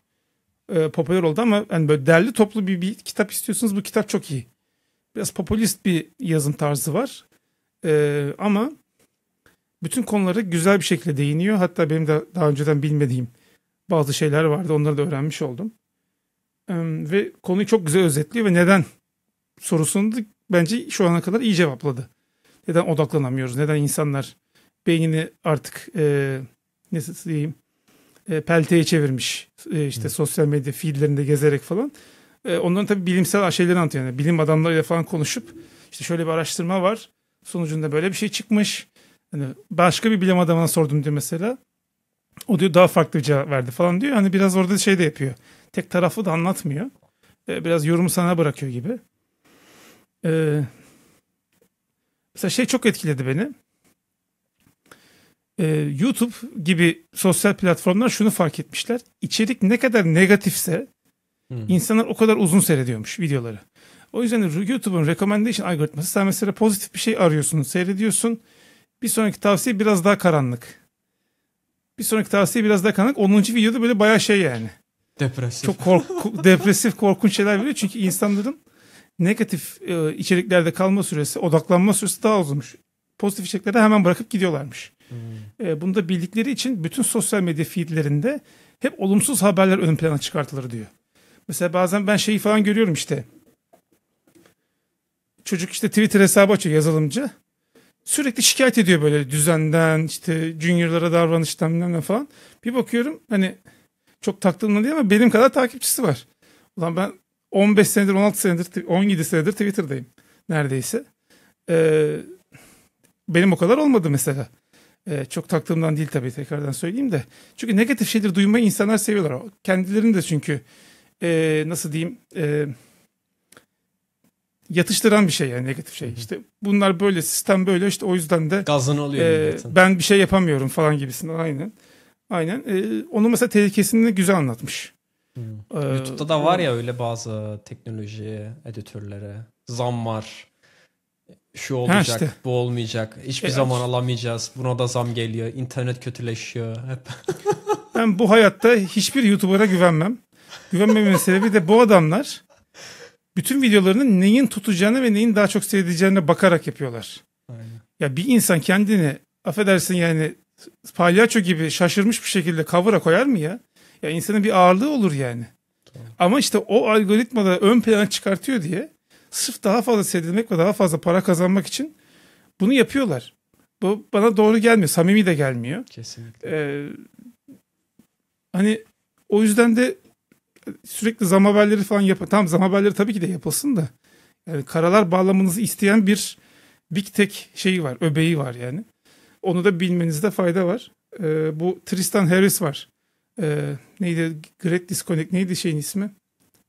e, popüler oldu ama yani böyle derli toplu bir, bir kitap istiyorsunuz bu kitap çok iyi. Biraz popülist bir yazım tarzı var. E, ama bütün konulara güzel bir şekilde değiniyor. Hatta benim de daha önceden bilmediğim bazı şeyler vardı. Onları da öğrenmiş oldum. E, ve konuyu çok güzel özetliyor ve neden sorusunu da bence şu ana kadar iyi cevapladı. Neden odaklanamıyoruz? Neden insanlar beynini artık e, nasıl diyeyim e, pelteye çevirmiş. E, işte hmm. sosyal medya feedlerinde gezerek falan. E, onların tabii bilimsel şeyleri anlatıyor. Yani bilim adamlarıyla falan konuşup işte şöyle bir araştırma var. Sonucunda böyle bir şey çıkmış. Hani başka bir bilim adamına sordum diyor mesela. O diyor daha farklı bir cevap verdi falan diyor. Hani biraz orada şey de yapıyor. Tek tarafı da anlatmıyor. E, biraz yorumu sana bırakıyor gibi. E, mesela şey çok etkiledi beni e, YouTube gibi sosyal platformlar şunu fark etmişler. İçerik ne kadar negatifse Hı. insanlar o kadar uzun seyrediyormuş videoları. O yüzden YouTube'un recommendation algoritması sen mesela pozitif bir şey arıyorsun, seyrediyorsun. Bir sonraki tavsiye biraz daha karanlık. Bir sonraki tavsiye biraz daha karanlık. 10. videoda böyle bayağı şey yani. Depresif. Çok kork depresif, korkunç şeyler veriyor. Çünkü insanların negatif e, içeriklerde kalma süresi, odaklanma süresi daha uzunmuş. Pozitif içeriklerde hemen bırakıp gidiyorlarmış. E, bunu da bildikleri için bütün sosyal medya feedlerinde hep olumsuz haberler ön plana çıkartılır diyor. Mesela bazen ben şeyi falan görüyorum işte. Çocuk işte Twitter hesabı açıyor yazılımcı. Sürekli şikayet ediyor böyle düzenden, işte juniorlara davranıştan falan. Bir bakıyorum hani çok taktığımda değil ama benim kadar takipçisi var. Ulan ben 15 senedir, 16 senedir, 17 senedir Twitter'dayım neredeyse. Ee, benim o kadar olmadı mesela. Ee, çok taktığımdan değil tabii tekrardan söyleyeyim de. Çünkü negatif şeyleri duymayı insanlar seviyorlar. Kendilerini de çünkü e, nasıl diyeyim e, yatıştıran bir şey yani negatif şey. hı İşte bunlar böyle sistem böyle işte o yüzden de gazın oluyor. E, ben bir şey yapamıyorum falan gibisinden aynen. Aynen. E, onu mesela tehlikesini güzel anlatmış. Hmm. Ee, YouTube'da da var ya öyle bazı teknoloji editörleri. Zam var şu olacak, işte. bu olmayacak. Hiçbir e, zaman alamayacağız. Buna da zam geliyor. İnternet kötüleşiyor hep. ben bu hayatta hiçbir YouTuber'a güvenmem. Güvenmemin sebebi de bu adamlar bütün videolarının neyin tutacağını ve neyin daha çok seyredeceğine bakarak yapıyorlar. Aynen. Ya bir insan kendini affedersin yani palyaço gibi şaşırmış bir şekilde cover'a koyar mı ya? Ya insanın bir ağırlığı olur yani. Tamam. Ama işte o algoritmada ön plana çıkartıyor diye sırf daha fazla seyredilmek ve daha fazla para kazanmak için bunu yapıyorlar. Bu bana doğru gelmiyor. Samimi de gelmiyor. Kesinlikle. Ee, hani o yüzden de sürekli zam haberleri falan yap. Tamam zam haberleri tabii ki de yapılsın da. Yani karalar bağlamanızı isteyen bir big tech şeyi var. Öbeği var yani. Onu da bilmenizde fayda var. Ee, bu Tristan Harris var. Ee, neydi? Great Disconnect neydi şeyin ismi?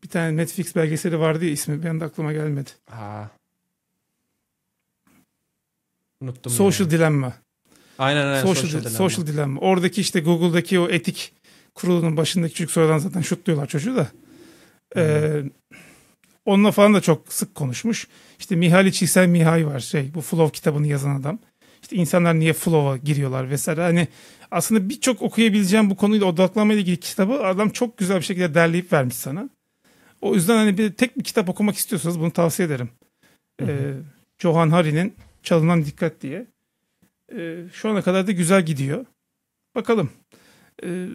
Bir tane Netflix belgeseli vardı ya ismi bir anda aklıma gelmedi. Ha. Unuttum. Social yani. Dilemma. Aynen aynen. Social, social, dilemma. Oradaki işte Google'daki o etik kurulunun başındaki çocuk sonradan zaten şutluyorlar çocuğu da. Hmm. Ee, onunla falan da çok sık konuşmuş. İşte Mihaly Csikszentmihalyi var şey bu Flow kitabını yazan adam. İşte insanlar niye flow'a giriyorlar vesaire. Hani aslında birçok okuyabileceğim bu konuyla odaklanmayla ilgili kitabı adam çok güzel bir şekilde derleyip vermiş sana. O yüzden hani bir tek bir kitap okumak istiyorsanız bunu tavsiye ederim. Ee, Johan Hari'nin Çalınan Dikkat diye. Ee, şu ana kadar da güzel gidiyor. Bakalım. Ee,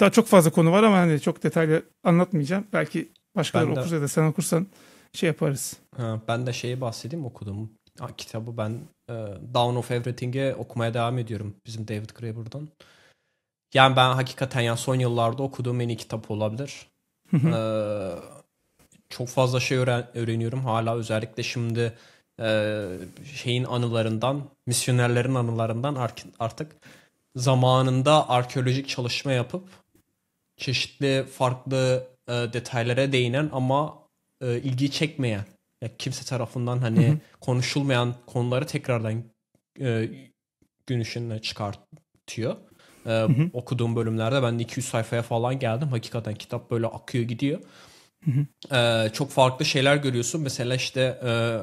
daha çok fazla konu var ama hani çok detaylı anlatmayacağım. Belki başkaları ben de... okur ya da sen okursan şey yaparız. Ha, ben de şeyi bahsedeyim okudum. Ha, kitabı ben e, Down of Everything'e okumaya devam ediyorum. Bizim David Graeber'dan. Yani ben hakikaten ya son yıllarda okuduğum en iyi kitap olabilir ee, çok fazla şey öğren öğreniyorum hala özellikle şimdi e, şeyin anılarından, misyonerlerin anılarından artık zamanında arkeolojik çalışma yapıp çeşitli farklı e, detaylara değinen ama e, ilgi çekmeyen, yani kimse tarafından hani konuşulmayan konuları tekrardan e, gün ışığına çıkartıyor. Ee, hı hı. Okuduğum bölümlerde ben de 200 sayfaya falan geldim. Hakikaten kitap böyle akıyor gidiyor. Hı hı. Ee, çok farklı şeyler görüyorsun. Mesela işte e,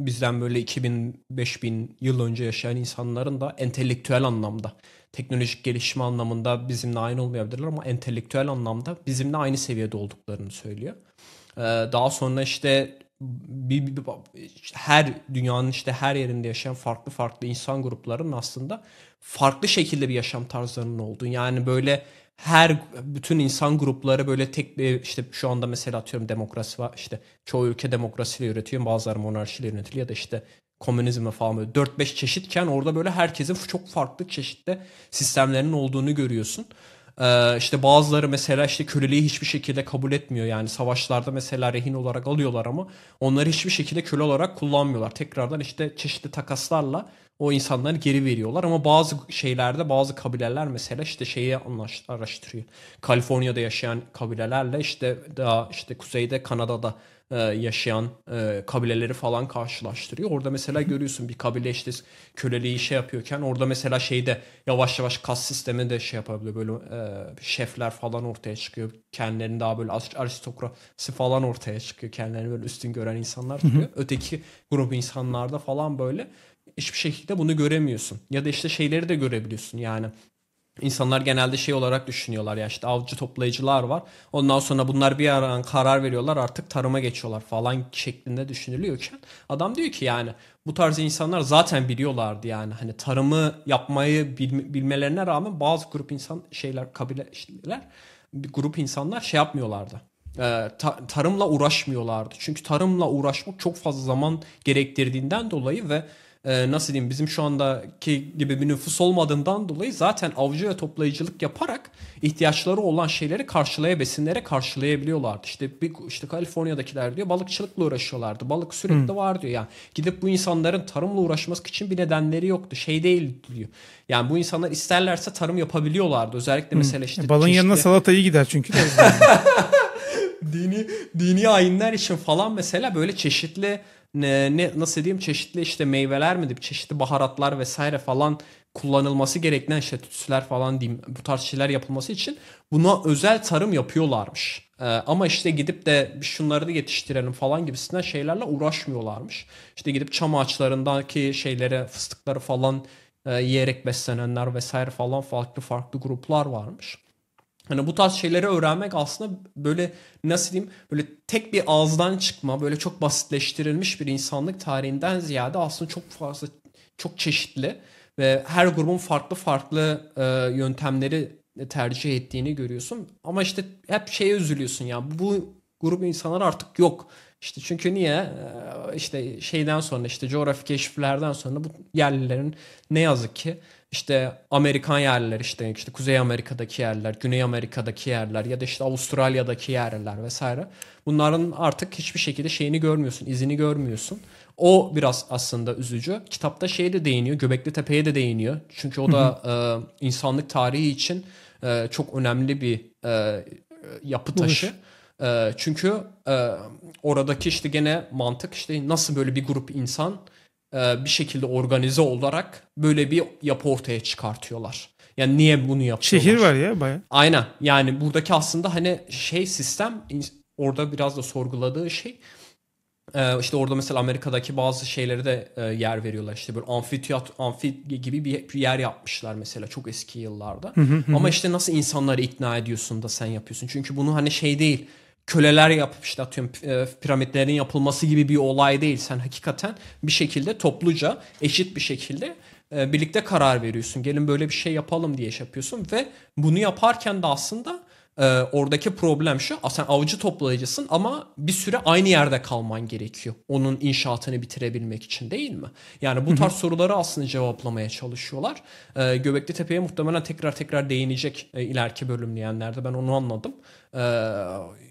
bizden böyle 2000-5000 yıl önce yaşayan insanların da entelektüel anlamda, teknolojik gelişme anlamında bizimle aynı olmayabilirler ama entelektüel anlamda bizimle aynı seviyede olduklarını söylüyor. Ee, daha sonra işte bir, bir, bir, her dünyanın işte her yerinde yaşayan farklı farklı insan gruplarının aslında farklı şekilde bir yaşam tarzlarının olduğu. Yani böyle her bütün insan grupları böyle tek bir işte şu anda mesela atıyorum demokrasi var işte çoğu ülke demokrasiyle yönetiyor bazıları monarşiyle yönetiliyor ya da işte komünizme falan böyle 4-5 çeşitken orada böyle herkesin çok farklı çeşitli sistemlerinin olduğunu görüyorsun. Ee, işte bazıları mesela işte köleliği hiçbir şekilde kabul etmiyor. Yani savaşlarda mesela rehin olarak alıyorlar ama onları hiçbir şekilde köle olarak kullanmıyorlar. Tekrardan işte çeşitli takaslarla o insanları geri veriyorlar ama bazı şeylerde bazı kabileler mesela işte şeyi araştırıyor. Kaliforniya'da yaşayan kabilelerle işte daha işte kuzeyde Kanada'da e, yaşayan e, kabileleri falan karşılaştırıyor. Orada mesela görüyorsun bir kabile işte köleliği şey yapıyorken orada mesela şeyde yavaş yavaş kas sistemi de şey yapabiliyor. Böyle e, şefler falan ortaya çıkıyor. Kendilerini daha böyle aristokrasi falan ortaya çıkıyor. Kendilerini böyle üstün gören insanlar çıkıyor. Öteki grup insanlarda falan böyle hiçbir şekilde bunu göremiyorsun. Ya da işte şeyleri de görebiliyorsun yani İnsanlar genelde şey olarak düşünüyorlar ya işte avcı toplayıcılar var. Ondan sonra bunlar bir ara karar veriyorlar artık tarıma geçiyorlar falan şeklinde düşünülüyorken adam diyor ki yani bu tarz insanlar zaten biliyorlardı yani hani tarımı yapmayı bilmelerine rağmen bazı grup insan şeyler kabileler bir grup insanlar şey yapmıyorlardı. Ee, tarımla uğraşmıyorlardı. Çünkü tarımla uğraşmak çok fazla zaman gerektirdiğinden dolayı ve e, nasıl diyeyim bizim şu andaki gibi bir nüfus olmadığından dolayı zaten avcı ve toplayıcılık yaparak ihtiyaçları olan şeyleri karşılaya besinlere karşılayabiliyorlardı. İşte bir işte Kaliforniya'dakiler diyor balıkçılıkla uğraşıyorlardı. Balık sürekli hmm. var diyor yani. Gidip bu insanların tarımla uğraşması için bir nedenleri yoktu. Şey değil diyor. Yani bu insanlar isterlerse tarım yapabiliyorlardı. Özellikle hmm. mesela e, işte balın yanına salata iyi gider çünkü. dini dini ayinler için falan mesela böyle çeşitli ne, ne nasıl diyeyim çeşitli işte meyveler mi diyeyim çeşitli baharatlar vesaire falan kullanılması gereken işte tütsüler falan diyeyim bu tarz şeyler yapılması için buna özel tarım yapıyorlarmış. Ee, ama işte gidip de şunları da yetiştirelim falan gibisinden şeylerle uğraşmıyorlarmış. İşte gidip çam ağaçlarındaki şeylere fıstıkları falan e, yiyerek beslenenler vesaire falan farklı farklı gruplar varmış. Hani bu tarz şeyleri öğrenmek aslında böyle nasıl diyeyim böyle tek bir ağızdan çıkma böyle çok basitleştirilmiş bir insanlık tarihinden ziyade aslında çok fazla çok çeşitli ve her grubun farklı farklı e, yöntemleri tercih ettiğini görüyorsun. Ama işte hep şeye üzülüyorsun ya bu grup insanlar artık yok. İşte çünkü niye? E, işte şeyden sonra işte coğrafi keşiflerden sonra bu yerlilerin ne yazık ki işte Amerikan yerler işte işte Kuzey Amerika'daki yerler, Güney Amerika'daki yerler ya da işte Avustralya'daki yerler vesaire. Bunların artık hiçbir şekilde şeyini görmüyorsun, izini görmüyorsun. O biraz aslında üzücü. Kitapta şeye de değiniyor, Göbekli Tepe'ye de değiniyor. Çünkü o da e, insanlık tarihi için e, çok önemli bir e, yapı taşı. E, çünkü e, oradaki işte gene mantık işte nasıl böyle bir grup insan e, bir şekilde organize olarak böyle bir yapı ortaya çıkartıyorlar. Yani niye bunu yapıyorlar? Şehir var ya baya. Aynen. Yani buradaki aslında hani şey sistem orada biraz da sorguladığı şey e, işte orada mesela Amerika'daki bazı şeylere de e, yer veriyorlar. İşte böyle amfiteyat, amfi gibi bir yer yapmışlar mesela çok eski yıllarda. Ama işte nasıl insanları ikna ediyorsun da sen yapıyorsun. Çünkü bunu hani şey değil köleler yapıp işte atıyorum e, piramitlerin yapılması gibi bir olay değil. Sen hakikaten bir şekilde topluca eşit bir şekilde e, birlikte karar veriyorsun. Gelin böyle bir şey yapalım diye şey yapıyorsun ve bunu yaparken de aslında e, oradaki problem şu. Sen avcı toplayıcısın ama bir süre aynı yerde kalman gerekiyor. Onun inşaatını bitirebilmek için değil mi? Yani bu tarz soruları aslında cevaplamaya çalışıyorlar. Göbekli Tepe'ye muhtemelen tekrar tekrar değinecek e, ileriki bölümleyenlerde ben onu anladım. Ee,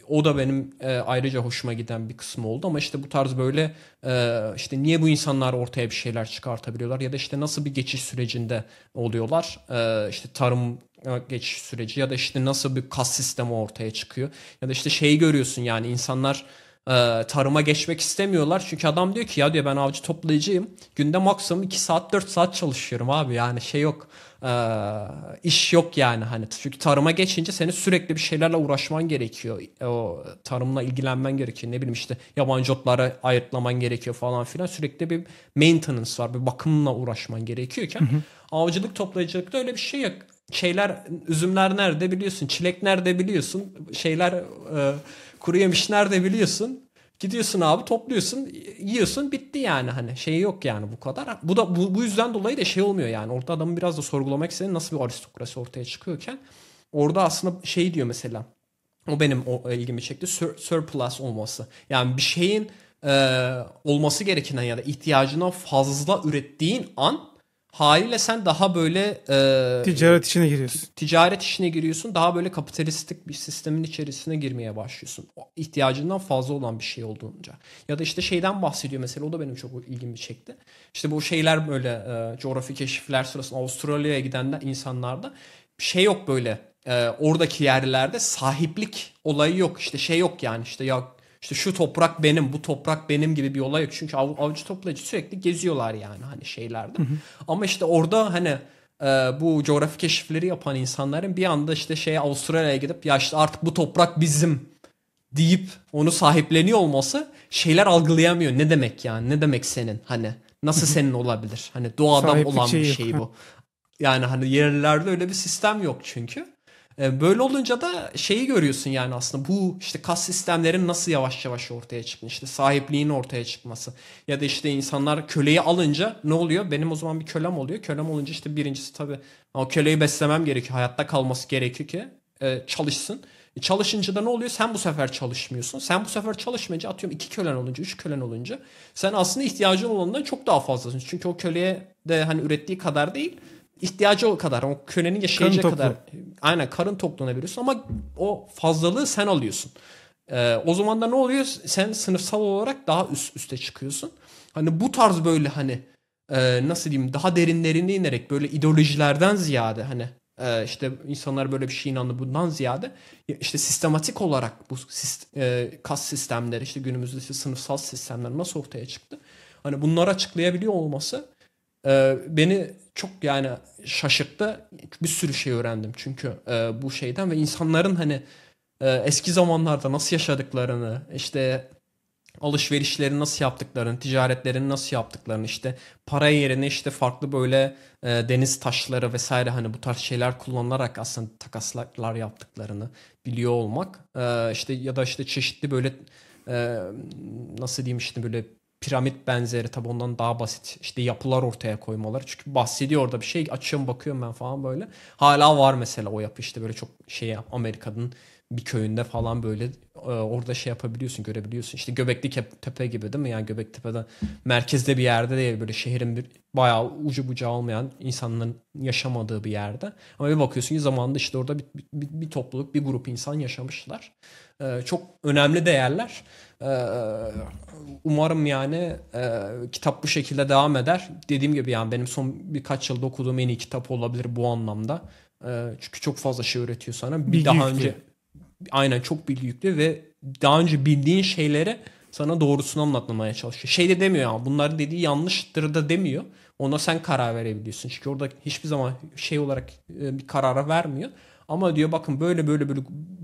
o da benim e, ayrıca hoşuma giden bir kısmı oldu ama işte bu tarz böyle e, işte niye bu insanlar ortaya bir şeyler çıkartabiliyorlar ya da işte nasıl bir geçiş sürecinde oluyorlar e, işte tarım geçiş süreci ya da işte nasıl bir kas sistemi ortaya çıkıyor ya da işte şeyi görüyorsun yani insanlar e, tarıma geçmek istemiyorlar. Çünkü adam diyor ki ya diyor ben avcı toplayıcıyım. Günde maksimum 2 saat 4 saat çalışıyorum abi yani şey yok. Ee, iş yok yani hani çünkü tarıma geçince senin sürekli bir şeylerle uğraşman gerekiyor. O tarımla ilgilenmen gerekiyor. Ne bileyim işte yabancı otları ayırtlaman gerekiyor falan filan. Sürekli bir maintenance var. Bir bakımla uğraşman gerekiyorken hı hı. avcılık toplayıcılıkta öyle bir şey yok. Şeyler üzümler nerede biliyorsun. Çilek nerede biliyorsun. Şeyler e, kuru yemiş nerede biliyorsun. Gidiyorsun abi topluyorsun yiyorsun bitti yani hani şey yok yani bu kadar. Bu da bu, bu yüzden dolayı da şey olmuyor yani orada adamı biraz da sorgulamak istediğin nasıl bir aristokrasi ortaya çıkıyorken orada aslında şey diyor mesela o benim o ilgimi çekti sur, surplus olması yani bir şeyin e, olması gerekenden ya da ihtiyacına fazla ürettiğin an Haliyle sen daha böyle e, ticaret işine giriyorsun. Ticaret işine giriyorsun. Daha böyle kapitalistik bir sistemin içerisine girmeye başlıyorsun. İhtiyacından fazla olan bir şey olduğunca. Ya da işte şeyden bahsediyor mesela o da benim çok ilgimi çekti. İşte bu şeyler böyle e, coğrafi keşifler sırasında Avustralya'ya gidenler insanlarda şey yok böyle e, oradaki yerlerde sahiplik olayı yok. İşte şey yok yani işte ya işte şu toprak benim, bu toprak benim gibi bir olay yok. Çünkü av, avcı toplayıcı sürekli geziyorlar yani hani şeylerde. Hı hı. Ama işte orada hani e, bu coğrafi keşifleri yapan insanların bir anda işte şeye Avustralya'ya gidip ya işte artık bu toprak bizim deyip onu sahipleniyor olması şeyler algılayamıyor. Ne demek yani? Ne demek senin? Hani nasıl senin olabilir? Hani doğadan olan bir şey bu. yani hani yerlerde öyle bir sistem yok çünkü. E, böyle olunca da şeyi görüyorsun yani aslında bu işte kas sistemlerin nasıl yavaş yavaş ortaya çıkmış işte sahipliğin ortaya çıkması ya da işte insanlar köleyi alınca ne oluyor benim o zaman bir kölem oluyor kölem olunca işte birincisi tabii o köleyi beslemem gerekiyor hayatta kalması gerekiyor ki e, çalışsın e, çalışınca da ne oluyor? Sen bu sefer çalışmıyorsun. Sen bu sefer çalışmayınca atıyorum iki kölen olunca, üç kölen olunca sen aslında ihtiyacın olanından çok daha fazlasın. Çünkü o köleye de hani ürettiği kadar değil ihtiyacı o kadar. O kölenin yaşayacağı kadar. Aynen karın tokluğuna veriyorsun ama o fazlalığı sen alıyorsun. Ee, o zaman da ne oluyor? Sen sınıfsal olarak daha üst üste çıkıyorsun. Hani bu tarz böyle hani e, nasıl diyeyim daha derinlerine inerek böyle ideolojilerden ziyade hani e, işte insanlar böyle bir şey inandı bundan ziyade işte sistematik olarak bu sist, e, kas sistemleri işte günümüzde işte sınıfsal sistemler nasıl ortaya çıktı? Hani bunları açıklayabiliyor olması e, beni çok yani şaşırttı. Bir sürü şey öğrendim çünkü e, bu şeyden ve insanların hani e, eski zamanlarda nasıl yaşadıklarını işte alışverişlerini nasıl yaptıklarını, ticaretlerini nasıl yaptıklarını işte para yerine işte farklı böyle e, deniz taşları vesaire hani bu tarz şeyler kullanarak aslında takaslar yaptıklarını biliyor olmak e, işte ya da işte çeşitli böyle e, nasıl diyeyim işte böyle piramit benzeri tabi ondan daha basit işte yapılar ortaya koymaları. Çünkü bahsediyor orada bir şey açıyorum bakıyorum ben falan böyle. Hala var mesela o yapı işte böyle çok şey Amerika'nın bir köyünde falan böyle e, orada şey yapabiliyorsun görebiliyorsun. İşte Göbekli Tepe gibi değil mi? Yani Göbekli Tepe'de merkezde bir yerde değil böyle şehrin bir bayağı ucu bucağı olmayan insanların yaşamadığı bir yerde. Ama bir bakıyorsun ki zamanında işte orada bir, bir, bir topluluk bir grup insan yaşamışlar. E, çok önemli değerler. Ee, umarım yani e, kitap bu şekilde devam eder. Dediğim gibi yani benim son birkaç yılda okuduğum en iyi kitap olabilir bu anlamda. Ee, çünkü çok fazla şey öğretiyor sana. Bir bilgi daha yüklü. önce aynen çok bilgi yüklü ve daha önce bildiğin şeyleri sana doğrusunu anlatmaya çalışıyor. Şey de demiyor ama yani, bunlar dediği yanlıştır da demiyor. Ona sen karar verebiliyorsun. Çünkü orada hiçbir zaman şey olarak e, bir karara vermiyor. Ama diyor bakın böyle böyle böyle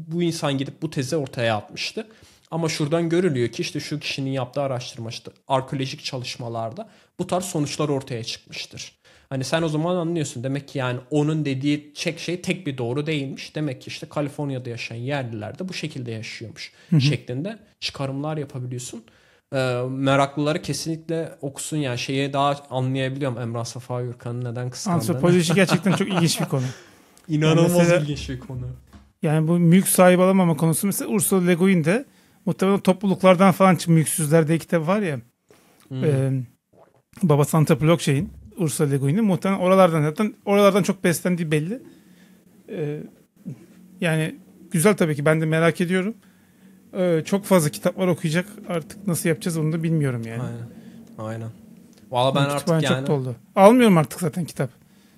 bu insan gidip bu teze ortaya atmıştı ama şuradan görülüyor ki işte şu kişinin yaptığı araştırma işte arkeolojik çalışmalarda bu tarz sonuçlar ortaya çıkmıştır. Hani sen o zaman anlıyorsun demek ki yani onun dediği çek şey tek bir doğru değilmiş. Demek ki işte Kaliforniya'da yaşayan yerliler de bu şekilde yaşıyormuş Hı-hı. şeklinde çıkarımlar yapabiliyorsun. Ee, meraklıları kesinlikle okusun yani şeyi daha anlayabiliyorum Emrah Safa Yurkan'ın neden kıskandığını. Antropoloji gerçekten çok ilginç bir konu. İnanılmaz yani mesela, ilginç bir konu. Yani bu mülk sahibi alamama konusu mesela Ursula Le Guin de Muhtemelen topluluklardan falan çıkmış. Yüksüzlerde kitap var ya. Hmm. E, babası antropolog şeyin. Ursa Le Guin'in. Muhtemelen oralardan zaten oralardan çok beslendiği belli. E, yani güzel tabii ki. Ben de merak ediyorum. E, çok fazla kitap var okuyacak. Artık nasıl yapacağız onu da bilmiyorum yani. Aynen. Aynen. Valla ben Kütüphane artık yani... çok doldu. Almıyorum artık zaten kitap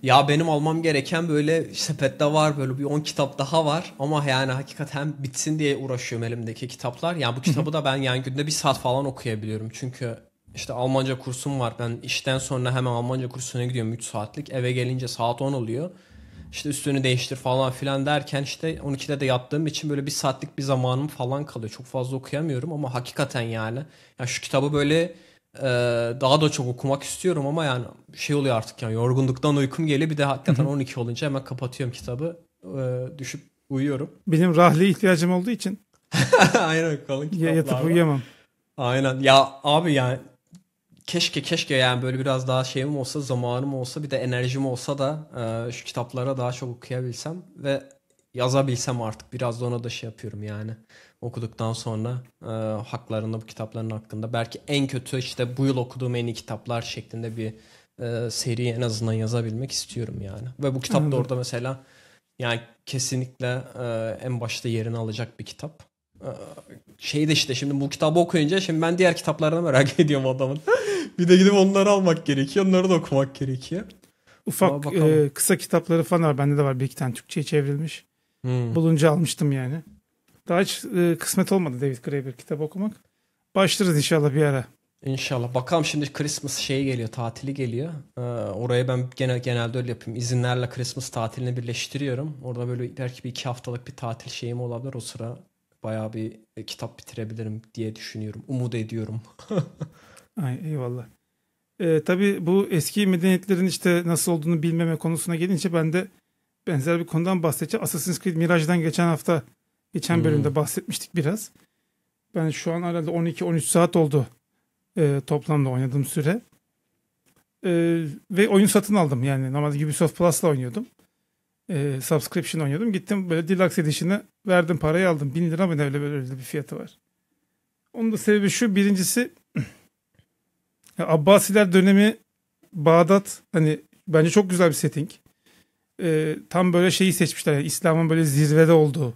ya benim almam gereken böyle sepette var böyle bir 10 kitap daha var ama yani hakikaten bitsin diye uğraşıyorum elimdeki kitaplar. Yani bu kitabı da ben yani günde bir saat falan okuyabiliyorum. Çünkü işte Almanca kursum var. Ben işten sonra hemen Almanca kursuna gidiyorum 3 saatlik. Eve gelince saat 10 oluyor. İşte üstünü değiştir falan filan derken işte 12'de de yattığım için böyle bir saatlik bir zamanım falan kalıyor. Çok fazla okuyamıyorum ama hakikaten yani. Ya yani şu kitabı böyle ee, daha da çok okumak istiyorum ama yani şey oluyor artık yani yorgunluktan uykum geliyor. Bir de hakikaten Hı-hı. 12 olunca hemen kapatıyorum kitabı. Ee, düşüp uyuyorum. Benim rahli ihtiyacım olduğu için. Aynen kalın kitaplar. Ya yatıp uyuyamam. Aynen. Ya abi yani keşke keşke yani böyle biraz daha şeyim olsa, zamanım olsa, bir de enerjim olsa da e, şu kitaplara daha çok okuyabilsem ve yazabilsem artık biraz da ona da şey yapıyorum yani. Okuduktan sonra e, haklarında bu kitapların hakkında belki en kötü işte bu yıl okuduğum en iyi kitaplar şeklinde bir e, seri en azından yazabilmek istiyorum yani. Ve bu kitap da orada mesela yani kesinlikle e, en başta yerini alacak bir kitap. E, şey de işte şimdi bu kitabı okuyunca şimdi ben diğer kitaplarına merak ediyorum adamın. bir de gidip onları almak gerekiyor. Onları da okumak gerekiyor. Ufak e, kısa kitapları falan var. Bende de var bir iki tane Türkçe'ye çevrilmiş. Hmm. Bulunca almıştım yani. Daha hiç e, kısmet olmadı David Graeber kitap okumak. Başlarız inşallah bir ara. İnşallah. Bakalım şimdi Christmas şeyi geliyor, tatili geliyor. Ee, oraya ben gene, genelde öyle yapayım. İzinlerle Christmas tatilini birleştiriyorum. Orada böyle belki bir iki haftalık bir tatil şeyim olabilir. O sıra bayağı bir e, kitap bitirebilirim diye düşünüyorum. Umut ediyorum. Ay, eyvallah. Ee, tabii bu eski medeniyetlerin işte nasıl olduğunu bilmeme konusuna gelince ben de benzer bir konudan bahsedeceğim. Assassin's Creed Mirage'dan geçen hafta geçen hmm. bölümde bahsetmiştik biraz. Ben şu an herhalde 12-13 saat oldu e, toplamda oynadığım süre. E, ve oyun satın aldım yani. Normalde Ubisoft Plus'la oynuyordum. E, subscription oynuyordum. Gittim böyle Deluxe Edition'ı verdim parayı aldım. 1000 lira mı ne öyle, öyle bir fiyatı var. Onun da sebebi şu. Birincisi Abbasiler dönemi Bağdat hani bence çok güzel bir setting e, tam böyle şeyi seçmişler. Yani İslam'ın böyle zirvede olduğu,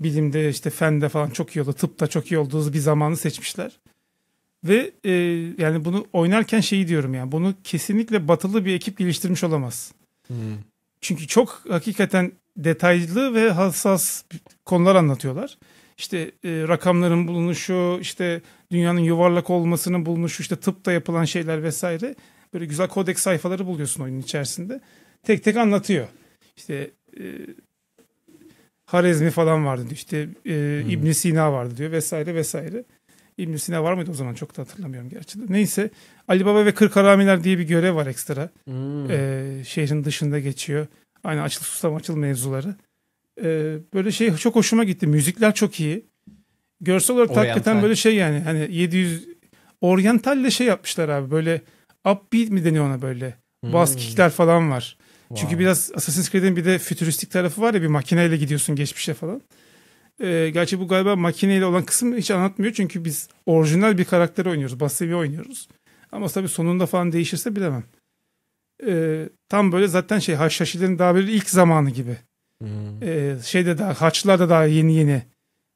bilimde işte fende falan çok iyi oldu, tıpta çok iyi olduğu bir zamanı seçmişler. Ve e, yani bunu oynarken şeyi diyorum yani bunu kesinlikle batılı bir ekip geliştirmiş olamaz. Hmm. Çünkü çok hakikaten detaylı ve hassas konular anlatıyorlar. İşte e, rakamların bulunuşu, işte dünyanın yuvarlak olmasının bulunuşu, işte tıpta yapılan şeyler vesaire. Böyle güzel kodek sayfaları buluyorsun oyunun içerisinde tek tek anlatıyor. İşte e, Harezmi falan vardı diyor. İşte e, hmm. Sina vardı diyor vesaire vesaire. İbn Sina var mıydı o zaman çok da hatırlamıyorum gerçi. Neyse Ali Baba ve Kırk Haramiler diye bir görev var ekstra. Hmm. E, şehrin dışında geçiyor. Aynı açıl susam açıl mevzuları. E, böyle şey çok hoşuma gitti. Müzikler çok iyi. Görsel olarak Oriental. hakikaten böyle şey yani hani 700 Oriental'le şey yapmışlar abi böyle upbeat mi deniyor ona böyle. Hmm. Bas kickler falan var. Çünkü biraz Assassin's Creed'in bir de fütüristik tarafı var ya bir makineyle gidiyorsun geçmişe falan. Ee, gerçi bu galiba makineyle olan kısım hiç anlatmıyor. Çünkü biz orijinal bir karakteri oynuyoruz. Basri oynuyoruz. Ama tabii sonunda falan değişirse bilemem. Ee, tam böyle zaten şey Haşhaşilerin daha bir ilk zamanı gibi. Ee, şeyde daha Haçlılar da daha yeni yeni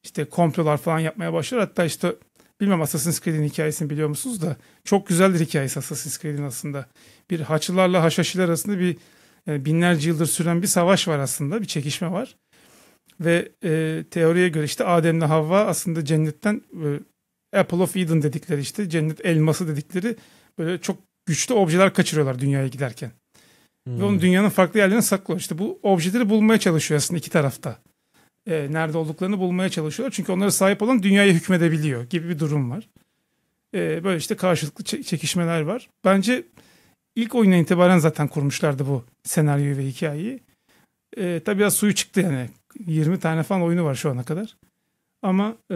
işte komplolar falan yapmaya başlar. Hatta işte bilmem Assassin's Creed'in hikayesini biliyor musunuz da çok güzeldir hikayesi Assassin's Creed'in aslında. Bir Haçlılarla Haşhaşiler arasında bir e, binlerce yıldır süren bir savaş var aslında, bir çekişme var. Ve e, teoriye göre işte Adem Adem'le Havva aslında cennetten e, Apple of Eden dedikleri işte cennet elması dedikleri böyle çok güçlü objeler kaçırıyorlar dünyaya giderken. Hmm. Ve onu hmm. dünyanın farklı yerlerine saklıyor. İşte bu objeleri bulmaya çalışıyor aslında iki tarafta. E, nerede olduklarını bulmaya çalışıyorlar. Çünkü onlara sahip olan dünyaya hükmedebiliyor gibi bir durum var. E, böyle işte karşılıklı çekişmeler var. Bence ilk oyuna itibaren zaten kurmuşlardı bu senaryoyu ve hikayeyi. E, tabii biraz suyu çıktı yani. 20 tane falan oyunu var şu ana kadar. Ama e,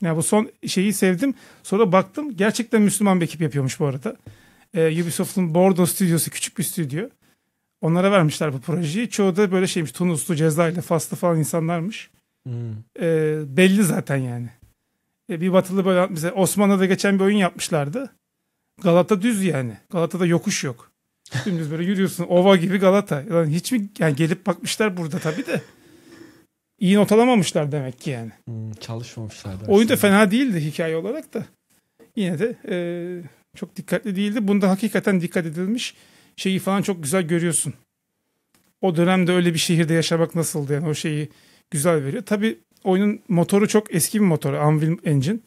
yani bu son şeyi sevdim. Sonra baktım gerçekten Müslüman bir ekip yapıyormuş bu arada. E, Ubisoft'un Bordo stüdyosu küçük bir stüdyo. Onlara vermişler bu projeyi. Çoğu da böyle şeymiş Tunuslu, Cezayirli, Faslı falan insanlarmış. Hmm. E, belli zaten yani. E, bir batılı böyle mesela Osmanlı'da geçen bir oyun yapmışlardı. Galata düz yani. Galata'da yokuş yok. Dümdüz böyle yürüyorsun. Ova gibi Galata. Yani hiç mi yani gelip bakmışlar burada tabii de. İyi not alamamışlar demek ki yani. Hmm, çalışmamışlar. Oyun da fena değildi hikaye olarak da. Yine de e, çok dikkatli değildi. Bunda hakikaten dikkat edilmiş. Şeyi falan çok güzel görüyorsun. O dönemde öyle bir şehirde yaşamak nasıldı yani o şeyi güzel veriyor. Tabii oyunun motoru çok eski bir motor. Anvil Engine.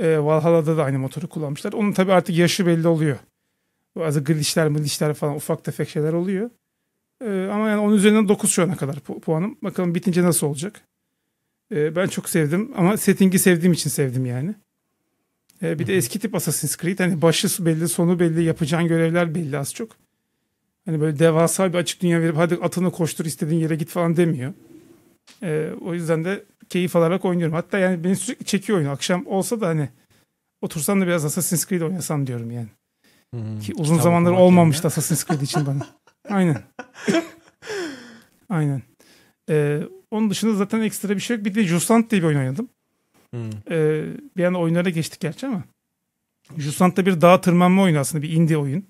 E, Valhalla'da da aynı motoru kullanmışlar. Onun tabii artık yaşı belli oluyor. Bazı glitchler, glitchler falan ufak tefek şeyler oluyor. E, ama yani onun üzerinden 9 şu ana kadar pu- puanım. Bakalım bitince nasıl olacak. E, ben çok sevdim ama settingi sevdiğim için sevdim yani. E, bir de eski tip Assassin's Creed. Hani başı belli, sonu belli, yapacağın görevler belli az çok. Hani böyle devasa bir açık dünya verip hadi atını koştur istediğin yere git falan demiyor. E, o yüzden de keyif alarak oynuyorum. Hatta yani beni sürekli çekiyor oyun. Akşam olsa da hani otursam da biraz Assassin's Creed oynasam diyorum yani. Hmm, Ki uzun zamandır olmamıştı Assassin's Creed için bana. Aynen. Aynen. Ee, onun dışında zaten ekstra bir şey yok. Bir de Jusant diye bir oyun oynadım. Hmm. Ee, bir an oyunlara geçtik gerçi ama. Jusant da bir dağ tırmanma oyunu aslında. Bir indie oyun.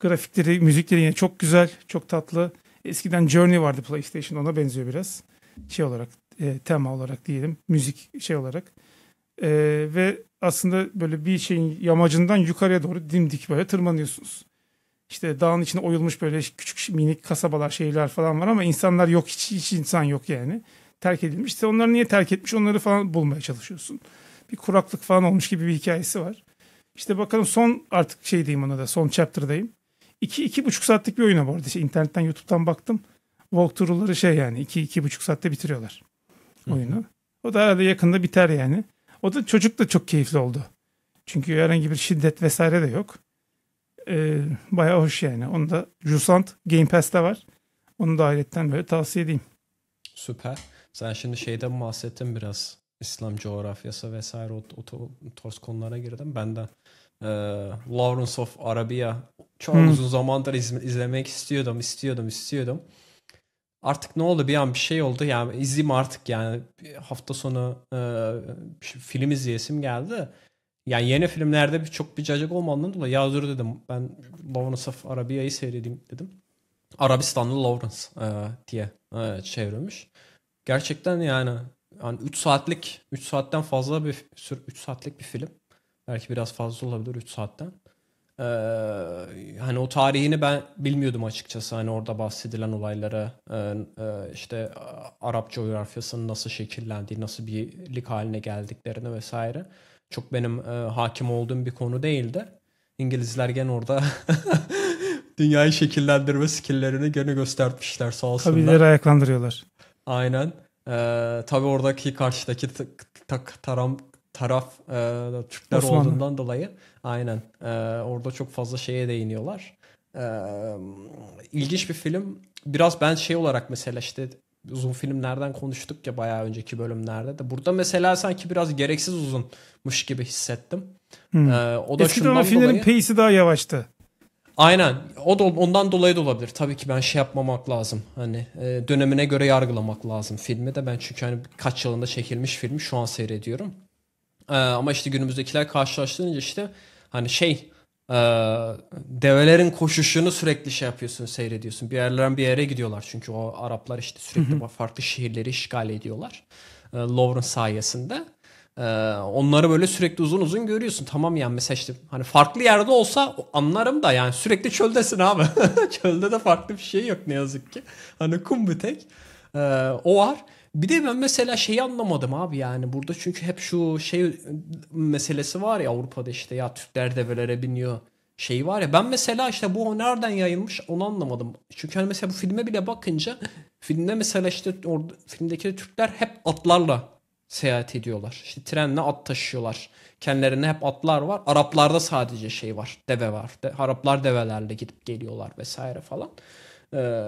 Grafikleri, müzikleri yine çok güzel, çok tatlı. Eskiden Journey vardı PlayStation ona benziyor biraz. Şey olarak e, tema olarak diyelim müzik şey olarak e, ve aslında böyle bir şeyin yamacından yukarıya doğru dimdik böyle tırmanıyorsunuz. İşte dağın içinde oyulmuş böyle küçük minik kasabalar şehirler falan var ama insanlar yok hiç, hiç insan yok yani terk edilmiş. İşte onları niye terk etmiş onları falan bulmaya çalışıyorsun. Bir kuraklık falan olmuş gibi bir hikayesi var. İşte bakalım son artık şey diyeyim ona da son chapter'dayım. İki, iki buçuk saatlik bir oyuna bu arada. Şey, internetten YouTube'dan baktım. Walkthrough'ları şey yani iki, iki buçuk saatte bitiriyorlar oyunu. O da arada yakında biter yani. O da çocuk da çok keyifli oldu. Çünkü herhangi bir şiddet vesaire de yok. Ee, bayağı hoş yani. Onu da Jusant Game Pass'te var. Onu da ayrıca böyle tavsiye edeyim. Süper. Sen şimdi şeyden bahsettin biraz. İslam coğrafyası vesaire o, o, o tarz konulara girdim. Benden e, Lawrence of Arabia çok hmm. uzun zamandır iz, izlemek istiyordum, istiyordum, istiyordum artık ne oldu bir an bir şey oldu yani izleyeyim artık yani hafta sonu e, şey, film izleyesim geldi. Yani yeni filmlerde bir, çok bir cacık olmadığından dolayı ya dur dedim ben Lawrence of Arabia'yı seyredeyim dedim. Arabistanlı Lawrence e, diye e, çevrilmiş. Gerçekten yani yani 3 saatlik 3 saatten fazla bir 3 saatlik bir film. Belki biraz fazla olabilir 3 saatten. Ee, hani o tarihini ben bilmiyordum açıkçası. Hani orada bahsedilen olaylara e, e, işte Arap coğrafyasının nasıl şekillendiği, nasıl birlik haline geldiklerini vesaire. Çok benim e, hakim olduğum bir konu değildi. İngilizler gene orada dünyayı şekillendirme skilllerini gene göstermişler sağ olsunlar. Tabii ayaklandırıyorlar. Aynen. Ee, tabii oradaki karşıdaki tak, tak, taram, taraf e, Türkler Osmanlı. olduğundan dolayı Aynen. Ee, orada çok fazla şeye değiniyorlar. Ee, ilginç bir film. Biraz ben şey olarak mesela işte uzun filmlerden konuştuk ya bayağı önceki bölümlerde de. Burada mesela sanki biraz gereksiz uzunmuş gibi hissettim. Hmm. Ee, o da Eskiden ama filmlerin dolayı... pace'i daha yavaştı. Aynen. O da ondan dolayı da olabilir. Tabii ki ben şey yapmamak lazım. Hani e, dönemine göre yargılamak lazım filmi de. Ben çünkü hani kaç yılında çekilmiş filmi şu an seyrediyorum. E, ama işte günümüzdekiler karşılaştırınca işte Hani şey e, develerin koşuşunu sürekli şey yapıyorsun, seyrediyorsun. Bir yerlerden bir yere gidiyorlar çünkü o Araplar işte sürekli hı hı. farklı şehirleri işgal ediyorlar. E, Lawrence sayesinde. E, onları böyle sürekli uzun uzun görüyorsun. Tamam yani mesela işte hani farklı yerde olsa anlarım da yani sürekli çöldesin abi. Çölde de farklı bir şey yok ne yazık ki. Hani kum bir tek. E, o var. Bir de ben mesela şeyi anlamadım abi yani burada çünkü hep şu şey meselesi var ya Avrupa'da işte ya Türkler develere biniyor şey var ya ben mesela işte bu nereden yayılmış onu anlamadım. Çünkü hani mesela bu filme bile bakınca filmde mesela işte orada filmdeki Türkler hep atlarla seyahat ediyorlar. İşte trenle at taşıyorlar. Kendilerine hep atlar var. Araplarda sadece şey var. Deve var. De, Araplar develerle gidip geliyorlar vesaire falan. Ee,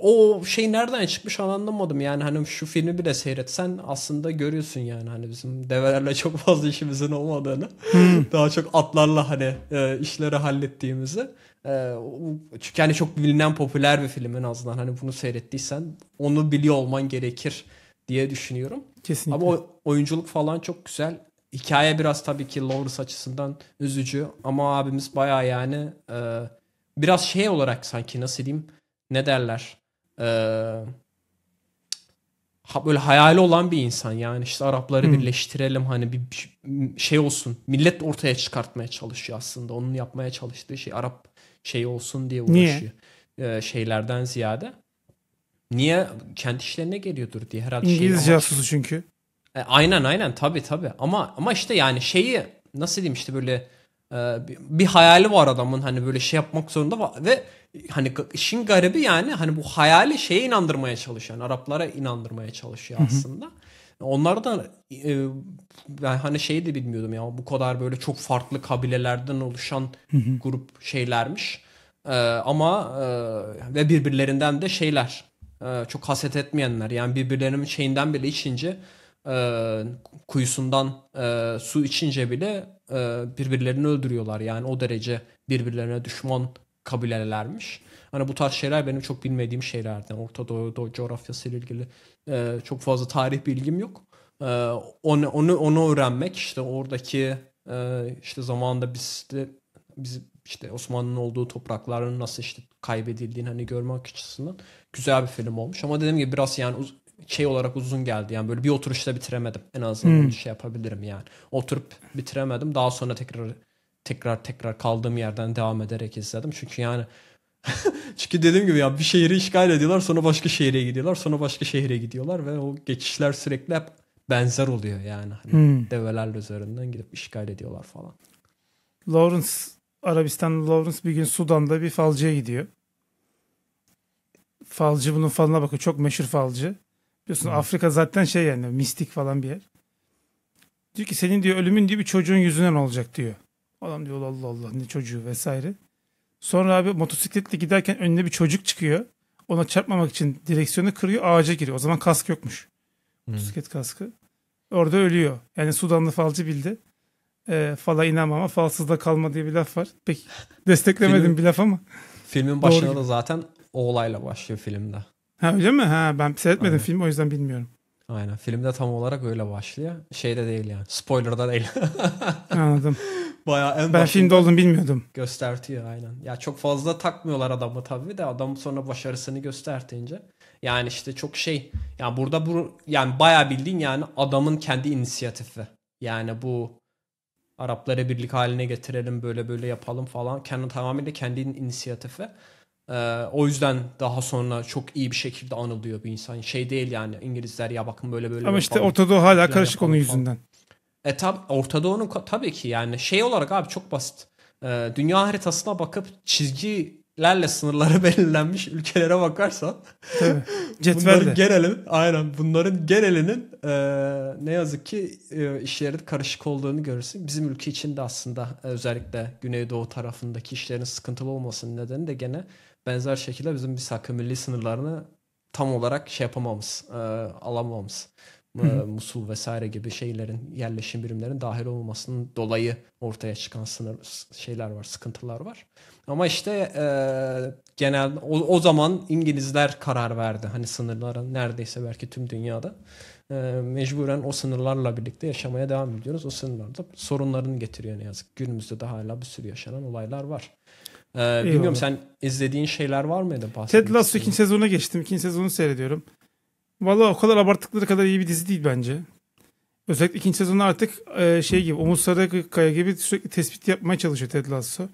o şey nereden çıkmış anlamadım. Yani hani şu filmi bile seyretsen aslında görüyorsun yani hani bizim develerle çok fazla işimizin olmadığını. Hmm. daha çok atlarla hani e, işleri hallettiğimizi. E, çünkü hani çok bilinen popüler bir film en azından. Hani bunu seyrettiysen onu biliyor olman gerekir diye düşünüyorum. Kesinlikle. Ama oyunculuk falan çok güzel. Hikaye biraz tabii ki Lawrence açısından üzücü ama abimiz baya yani e, biraz şey olarak sanki nasıl diyeyim ne derler eee böyle hayali olan bir insan yani işte Arapları hmm. birleştirelim hani bir şey olsun millet ortaya çıkartmaya çalışıyor aslında onun yapmaya çalıştığı şey Arap şey olsun diye uğraşıyor Niye? Ee, şeylerden ziyade niye kendi işlerine geliyordur diye herhalde şey İngiliz şey, casusu çünkü e, aynen aynen tabi tabi ama ama işte yani şeyi nasıl diyeyim işte böyle ee, bir hayali var adamın hani böyle şey yapmak zorunda ve hani işin garibi yani hani bu hayali şeye inandırmaya çalışıyor. Yani Araplara inandırmaya çalışıyor aslında. Onlar da e, ben hani şeyi de bilmiyordum ya bu kadar böyle çok farklı kabilelerden oluşan grup şeylermiş. Ee, ama e, ve birbirlerinden de şeyler e, çok haset etmeyenler yani birbirlerinin şeyinden bile içince e, kuyusundan e, su içince bile e, birbirlerini öldürüyorlar. Yani o derece birbirlerine düşman kabilelermiş. Hani bu tarz şeyler benim çok bilmediğim şeylerden. Orta Doğu, Doğu coğrafyası ile ilgili e, çok fazla tarih bilgim yok. E, onu, onu onu öğrenmek işte oradaki e, işte zamanında biz de, biz işte Osmanlı'nın olduğu toprakların nasıl işte kaybedildiğini hani görmek açısından güzel bir film olmuş. Ama dediğim gibi biraz yani uz- şey olarak uzun geldi. Yani böyle bir oturuşta bitiremedim. En azından hmm. şey yapabilirim yani. Oturup bitiremedim. Daha sonra tekrar tekrar tekrar kaldığım yerden devam ederek izledim. Çünkü yani çünkü dediğim gibi ya bir şehri işgal ediyorlar sonra başka şehre gidiyorlar sonra başka şehre gidiyorlar ve o geçişler sürekli hep benzer oluyor yani. Hani hmm. Develer üzerinden gidip işgal ediyorlar falan. Lawrence Arabistanlı Lawrence bir gün Sudan'da bir falcıya gidiyor. Falcı bunun falına bakıyor. Çok meşhur falcı. Biliyorsun Hı. Afrika zaten şey yani mistik falan bir yer. Diyor ki senin diyor ölümün diyor bir çocuğun yüzünden olacak diyor. Adam diyor Allah Allah ne çocuğu vesaire. Sonra abi motosikletle giderken önüne bir çocuk çıkıyor. Ona çarpmamak için direksiyonu kırıyor ağaca giriyor. O zaman kask yokmuş. Hmm. Motosiklet kaskı. Orada ölüyor. Yani Sudanlı falcı bildi. E, fala inan falsızda kalma diye bir laf var. Pek desteklemedim bir laf ama. Filmin başında da zaten o olayla başlıyor filmde. Ha öyle mi? Ha ben seyretmedim film o yüzden bilmiyorum. Aynen. Filmde tam olarak öyle başlıyor. Şeyde değil yani. Spoiler'da değil. Anladım. Bayağı en ben filmde olduğunu bilmiyordum. Göstertiyor aynen. Ya çok fazla takmıyorlar adamı tabii de adam sonra başarısını göstertince. Yani işte çok şey. Yani burada bu yani bayağı bildiğin yani adamın kendi inisiyatifi. Yani bu Arapları birlik haline getirelim böyle böyle yapalım falan. Kendi tamamıyla kendi inisiyatifi. Ee, o yüzden daha sonra çok iyi bir şekilde anılıyor bir insan. Şey değil yani İngilizler ya bakın böyle böyle. Ama işte ortadoğu hala karışık onun yüzünden. E tab ortadoğu'nun tabii ki yani şey olarak abi çok basit. Ee, dünya haritasına bakıp çizgilerle sınırları belirlenmiş ülkelere bakarsan bunların genelin aynen bunların genelinin e, ne yazık ki e, işlerin karışık olduğunu görürsün. Bizim ülke için de aslında e, özellikle Güneydoğu tarafındaki işlerin sıkıntılı olmasının nedeni de gene benzer şekilde bizim bir hakkı milli sınırlarını tam olarak şey yapamamız, e, alamamamız. E, Musul vesaire gibi şeylerin yerleşim birimlerin dahil olmamasının dolayı ortaya çıkan sınır şeyler var, sıkıntılar var. Ama işte e, genel o, o zaman İngilizler karar verdi. Hani sınırların neredeyse belki tüm dünyada e, mecburen o sınırlarla birlikte yaşamaya devam ediyoruz. O sınırlarda sorunlarını getiriyor ne yazık. Günümüzde de hala bir sürü yaşanan olaylar var. Ee, bilmiyorum sen izlediğin şeyler var mıydı? Ted Lasso ikinci sezona geçtim. İkinci sezonu seyrediyorum. Valla o kadar abarttıkları kadar iyi bir dizi değil bence. Özellikle ikinci sezonu artık e, şey gibi Umut Sarıkaya gibi sürekli tespit yapmaya çalışıyor Ted Lasso.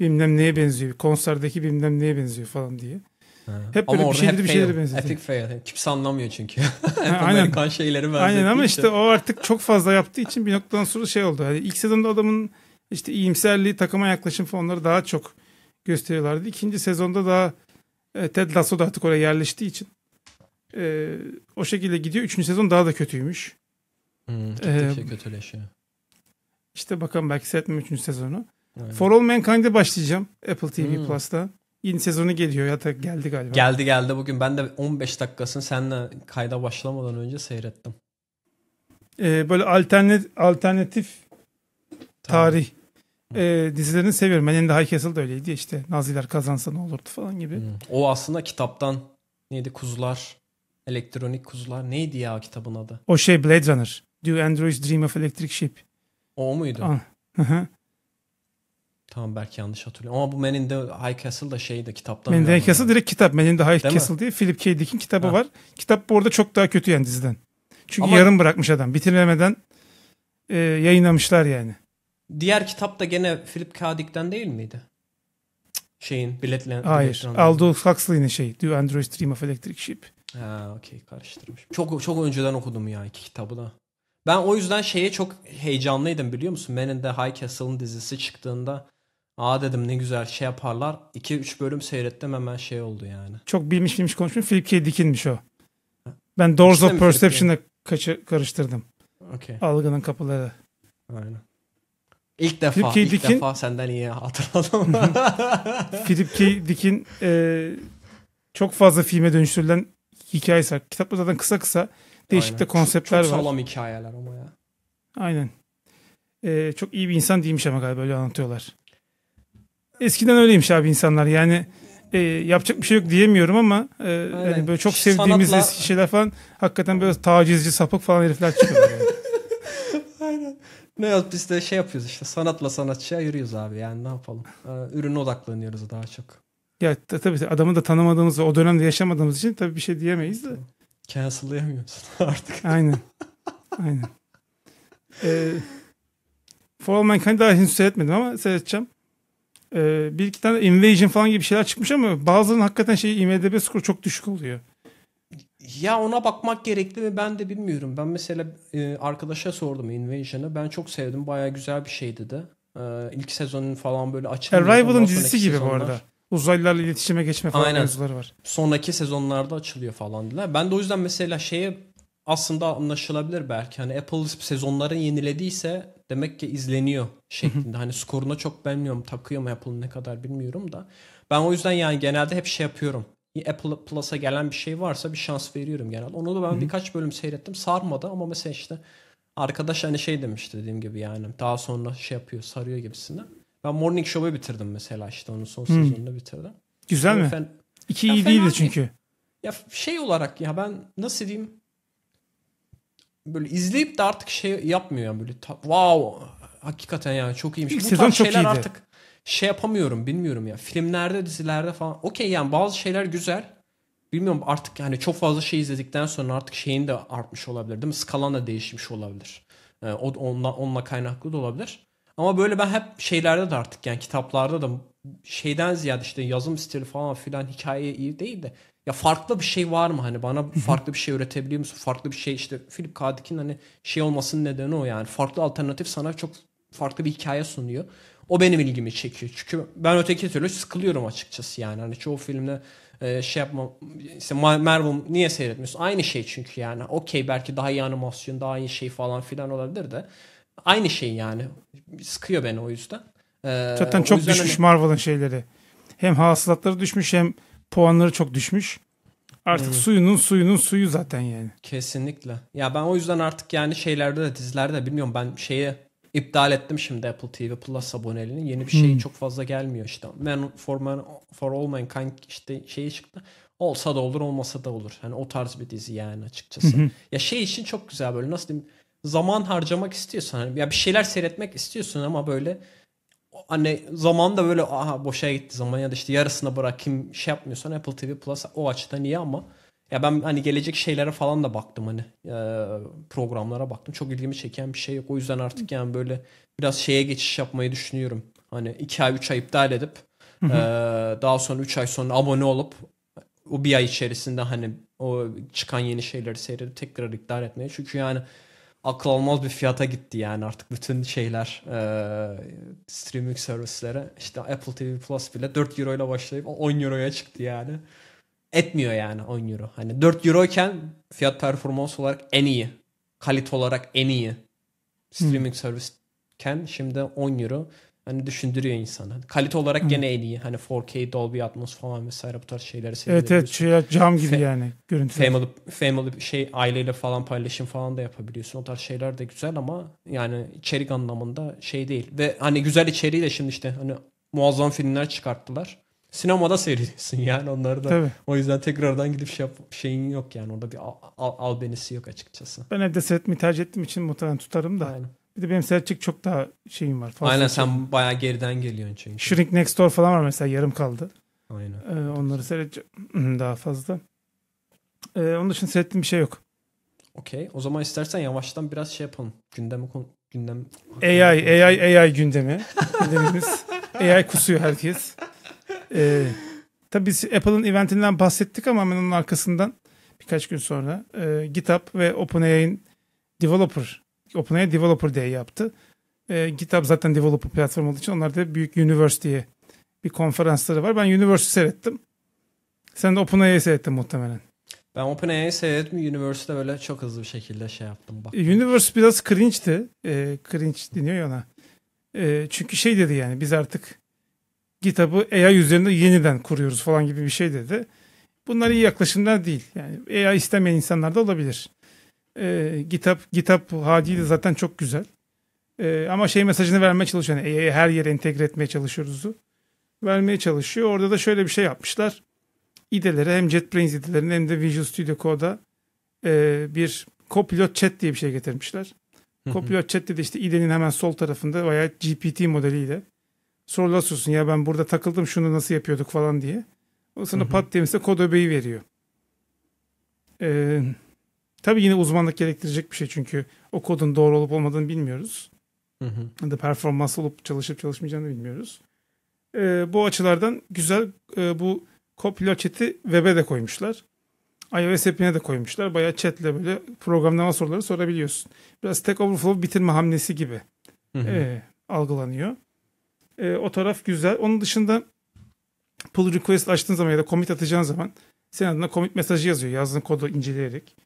Bilmem neye benziyor. Konserdeki bilmem neye benziyor falan diye. Ha. Hep böyle ama bir şeyleri bir şeyleri benziyor. Epic fail. Kimse anlamıyor çünkü. ha, Amerikan şeyleri Aynen ama işte o artık çok fazla yaptığı için bir noktadan sonra şey oldu. Yani ilk sezonda adamın işte iyimserliği, takıma yaklaşım falan onları daha çok gösteriyorlardı. İkinci sezonda daha e, Ted Lasso da artık oraya yerleştiği için e, o şekilde gidiyor. Üçüncü sezon daha da kötüymüş. Hmm, ee, kötüleşiyor. İşte bakalım belki seyretmem üçüncü sezonu. Aynen. For All Mankind'e başlayacağım Apple TV hmm. Plus'ta. Yeni sezonu geliyor ya da geldi galiba. Geldi geldi bugün. Ben de 15 dakikasını seninle kayda başlamadan önce seyrettim. Ee, böyle alternatif, alternatif tarih e, dizilerini seviyorum. Ben de High da öyleydi işte. Naziler kazansa ne olurdu falan gibi. Hmm. O aslında kitaptan neydi? Kuzular. Elektronik kuzular. Neydi ya kitabın adı? O şey Blade Runner. Do Androids Dream of Electric Sheep. O muydu? Ah. Tamam belki yanlış hatırlıyorum. Ama bu Men in the High Castle da şeydi kitaptan. Men in the High Castle direkt kitap. Men in the High Değil Castle mi? diye Philip K. Dick'in kitabı ha. var. Kitap bu arada çok daha kötü yani diziden. Çünkü Ama... yarım bırakmış adam. Bitiremeden e, yayınlamışlar yani. Diğer kitap da gene Philip K. Dick'ten değil miydi? Şeyin biletle. Hayır. Aldous Huxley'nin şey. Do Androids Dream of Electric Sheep. Ha okey karıştırmış. Çok çok önceden okudum ya iki kitabı da. Ben o yüzden şeye çok heyecanlıydım biliyor musun? Men in the High Castle'ın dizisi çıktığında Aa dedim ne güzel şey yaparlar. 2-3 bölüm seyrettim hemen şey oldu yani. Çok bilmiş bilmiş konuşmuyor. Philip K. Dick'inmiş o. Ben Doors işte of Perception'a karıştırdım. Okay. Algının kapıları. Aynen. İlk defa, Philip K. ilk Dick'in, defa senden iyi hatırladım. Philip K. Dick'in e, çok fazla filme dönüştürülen hikayesi var. Kitapta zaten kısa kısa değişik de konseptler çok, çok var. Çok sağlam hikayeler ama ya. Aynen. E, çok iyi bir insan değilmiş ama galiba öyle anlatıyorlar. Eskiden öyleymiş abi insanlar yani e, yapacak bir şey yok diyemiyorum ama e, yani böyle çok sevdiğimiz Sanatla... şeyler falan hakikaten böyle tacizci sapık falan herifler çıkıyor. Aynen ne yap biz de şey yapıyoruz işte sanatla sanatçıya yürüyoruz abi yani ne yapalım. Ee, ürüne odaklanıyoruz daha çok. Ya tabii adamı da tanımadığımız o dönemde yaşamadığımız için tabii bir şey diyemeyiz de. Cancel'layamıyorsun artık. Aynen. Aynen. Ee, For All Mankind'i daha henüz seyretmedim ama seyredeceğim. Ee, bir iki tane Invasion falan gibi şeyler çıkmış ama bazılarının hakikaten şey IMDB skoru çok düşük oluyor. Ya ona bakmak gerekli mi ben de bilmiyorum. Ben mesela e, arkadaşa sordum Invasion'ı. Ben çok sevdim. Baya güzel bir şey dedi. E, ilk sezonun falan böyle açılmıyor. Arrival'ın dizisi gibi sezonlar... bu arada. Uzaylılarla iletişime geçme falan Aynen. mevzuları var. Sonraki sezonlarda açılıyor falan diler. Ben de o yüzden mesela şeye aslında anlaşılabilir belki. Hani Apple sezonların yenilediyse demek ki izleniyor şeklinde. hani skoruna çok beğenmiyorum. Takıyor mu Apple'ın ne kadar bilmiyorum da. Ben o yüzden yani genelde hep şey yapıyorum. Apple Plus'a gelen bir şey varsa bir şans veriyorum genel. Onu da ben Hı-hı. birkaç bölüm seyrettim. Sarmadı ama mesela işte arkadaş hani şey demişti dediğim gibi yani daha sonra şey yapıyor sarıyor gibisinden. Ben Morning Show'u bitirdim mesela işte onun son Hı. sezonunu bitirdim. Güzel yani mi? Fen- İki iyi değildi değil. çünkü. Ya şey olarak ya ben nasıl diyeyim böyle izleyip de artık şey yapmıyor yani böyle ta- wow hakikaten yani çok iyiymiş. İlk Bu sezon tarz çok şeyler iyiydi. artık şey yapamıyorum bilmiyorum ya. Filmlerde, dizilerde falan. Okey yani bazı şeyler güzel. Bilmiyorum artık yani çok fazla şey izledikten sonra artık şeyin de artmış olabilir değil mi? Skalan da değişmiş olabilir. Yani ee, o onunla, onunla kaynaklı da olabilir. Ama böyle ben hep şeylerde de artık yani kitaplarda da şeyden ziyade işte yazım stili falan filan hikaye iyi değil de ya farklı bir şey var mı hani bana farklı bir şey üretebiliyor musun? Farklı bir şey işte Philip K. Dick'in hani şey olmasının nedeni o yani. Farklı alternatif sana çok farklı bir hikaye sunuyor. O benim ilgimi çekiyor. Çünkü ben öteki türlü sıkılıyorum açıkçası yani. Hani çoğu filmde e, şey yapma işte Marvel niye seyretmiyorsun? Aynı şey çünkü yani. Okey belki daha iyi animasyon, daha iyi şey falan filan olabilir de aynı şey yani. Sıkıyor beni o yüzden. Ee, Zaten çok yüzden düşmüş hani... Marvel'ın şeyleri. Hem hasılatları düşmüş hem puanları çok düşmüş. Artık hmm. suyunun suyunun suyu zaten yani. Kesinlikle. Ya ben o yüzden artık yani şeylerde de dizilerde de bilmiyorum ben şeye İptal ettim şimdi Apple TV Plus aboneliğini. Yeni bir hmm. şey hmm. çok fazla gelmiyor işte. Man for, man, for All Mankind işte şeyi çıktı. Olsa da olur olmasa da olur. Hani o tarz bir dizi yani açıkçası. ya şey için çok güzel böyle nasıl diyeyim zaman harcamak istiyorsun. Hani ya bir şeyler seyretmek istiyorsun ama böyle hani zaman da böyle aha boşa gitti zaman ya da işte yarısına bırakayım şey yapmıyorsan Apple TV Plus o açıdan iyi ama ya ben hani gelecek şeylere falan da baktım hani e, programlara baktım. Çok ilgimi çeken bir şey yok. O yüzden artık yani böyle biraz şeye geçiş yapmayı düşünüyorum. Hani 2 ay 3 ay iptal edip e, daha sonra 3 ay sonra abone olup o bir ay içerisinde hani o çıkan yeni şeyleri seyredip tekrar iptal etmeye. Çünkü yani akıl almaz bir fiyata gitti yani artık bütün şeyler e, streaming servislere işte Apple TV Plus bile 4 euro ile başlayıp 10 euroya çıktı yani etmiyor yani 10 euro. Hani 4 euroyken fiyat performans olarak en iyi. Kalite olarak en iyi. Streaming hmm. servisken şimdi 10 euro. Hani düşündürüyor insanı. Hani kalite olarak hmm. gene en iyi. Hani 4K, Dolby Atmos falan vesaire bu tarz şeyleri Evet evet şey, cam gibi Fe- yani görüntü. Family, family şey aileyle falan paylaşım falan da yapabiliyorsun. O tarz şeyler de güzel ama yani içerik anlamında şey değil. Ve hani güzel içeriği de şimdi işte hani muazzam filmler çıkarttılar sinemada seyrediyorsun yani onları da. Tabii. O yüzden tekrardan gidip şey yap, şeyin yok yani orada bir al, al, albenisi yok açıkçası. Ben evde seyretmeyi tercih ettiğim için muhtemelen tutarım da. Aynen. Bir de benim seyredecek çok daha şeyim var. Fazla Aynen şey. sen çok... bayağı geriden geliyorsun çünkü. Shrink Next Door falan var mesela yarım kaldı. Aynen. Ee, onları seyredeceğim daha fazla. Ee, onun dışında seyrettiğim bir şey yok. Okey. O zaman istersen yavaştan biraz şey yapalım. Gündemi konu gündem AI, AI, AI gündemi. Gündemimiz. AI kusuyor herkes. Ee, tabii biz Apple'ın eventinden bahsettik ama hemen onun arkasından birkaç gün sonra e, GitHub ve OpenAI'nin Developer, OpenAI Developer Day yaptı. E, GitHub zaten developer platform olduğu için onlar da büyük Universe diye bir konferansları var. Ben Universe'ü seyrettim. Sen de OpenAI'yi seyrettin muhtemelen. Ben OpenAI'yi seyrettim. Universe'de böyle çok hızlı bir şekilde şey yaptım. Bak. E, universe biraz cringe'ti. E, cringe deniyor ya ona. E, çünkü şey dedi yani biz artık GitHub'ı AI üzerinde yeniden kuruyoruz falan gibi bir şey dedi. Bunlar iyi yaklaşımlar değil. Yani AI istemeyen insanlar da olabilir. Ee, GitHub, GitHub haliyle de zaten çok güzel. Ee, ama şey mesajını vermeye çalışıyor. Yani AI'yi her yere entegre etmeye çalışıyoruzu. Vermeye çalışıyor. Orada da şöyle bir şey yapmışlar. İdeleri hem JetBrains idelerinin hem de Visual Studio Code'a e, bir Copilot Chat diye bir şey getirmişler. Copilot Chat dedi işte IDE'nin hemen sol tarafında veya GPT modeliyle sorular sorsun. Ya ben burada takıldım şunu nasıl yapıyorduk falan diye. O sana pat diye mesela kod öbeği veriyor. Ee, tabii yine uzmanlık gerektirecek bir şey çünkü o kodun doğru olup olmadığını bilmiyoruz. Hı-hı. Da performans olup çalışıp çalışmayacağını bilmiyoruz. Ee, bu açılardan güzel e, bu Copilot chat'i web'e de koymuşlar. iOS app'ine de koymuşlar. Bayağı chat'le böyle programlama soruları sorabiliyorsun. Biraz Stack Overflow bitirme hamlesi gibi. Hı hı. Ee, algılanıyor. E, o taraf güzel. Onun dışında pull request açtığın zaman ya da commit atacağın zaman senin adına commit mesajı yazıyor. Yazdığın kodu inceleyerek.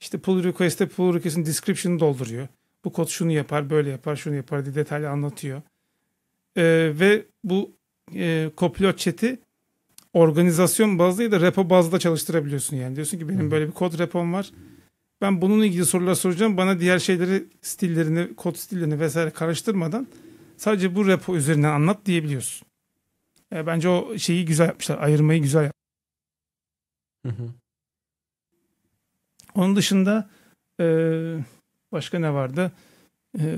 İşte pull request'te pull request'in description'ı dolduruyor. Bu kod şunu yapar, böyle yapar, şunu yapar diye detaylı anlatıyor. E, ve bu e, Copilot chat'i organizasyon bazlı ya da repo bazlı çalıştırabiliyorsun yani. Diyorsun ki benim böyle bir kod repom var. Ben bununla ilgili sorular soracağım. Bana diğer şeyleri, stillerini, kod stillerini vesaire karıştırmadan Sadece bu repo üzerinden anlat diyebiliyorsun. E, bence o şeyi güzel yapmışlar. Ayırmayı güzel yapmışlar. Onun dışında e, başka ne vardı? E,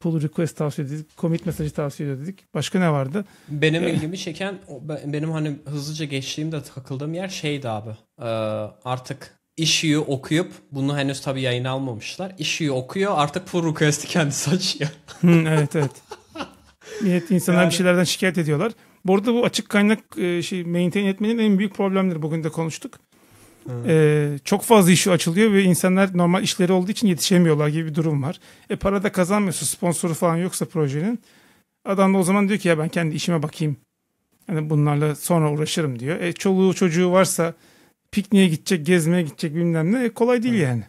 pull request tavsiye dedik. Commit mesajı tavsiye dedik. Başka ne vardı? Benim e, ilgimi çeken benim hani hızlıca geçtiğimde takıldığım yer şeydi abi. E, artık issue'yu okuyup bunu henüz tabi yayın almamışlar. Issue'yu okuyor artık pull request'i kendisi açıyor. evet evet. Evet insanlar yani... bir şeylerden şikayet ediyorlar. Bu arada bu açık kaynak e, şey maintain etmenin en büyük problemleri bugün de konuştuk. Ee, çok fazla işi açılıyor ve insanlar normal işleri olduğu için yetişemiyorlar gibi bir durum var. E para da kazanmıyorsun sponsoru falan yoksa projenin. Adam da o zaman diyor ki ya ben kendi işime bakayım. Yani bunlarla sonra uğraşırım diyor. E çoluğu çocuğu varsa pikniğe gidecek, gezmeye gidecek bilmem ne. E, kolay değil Hı. yani.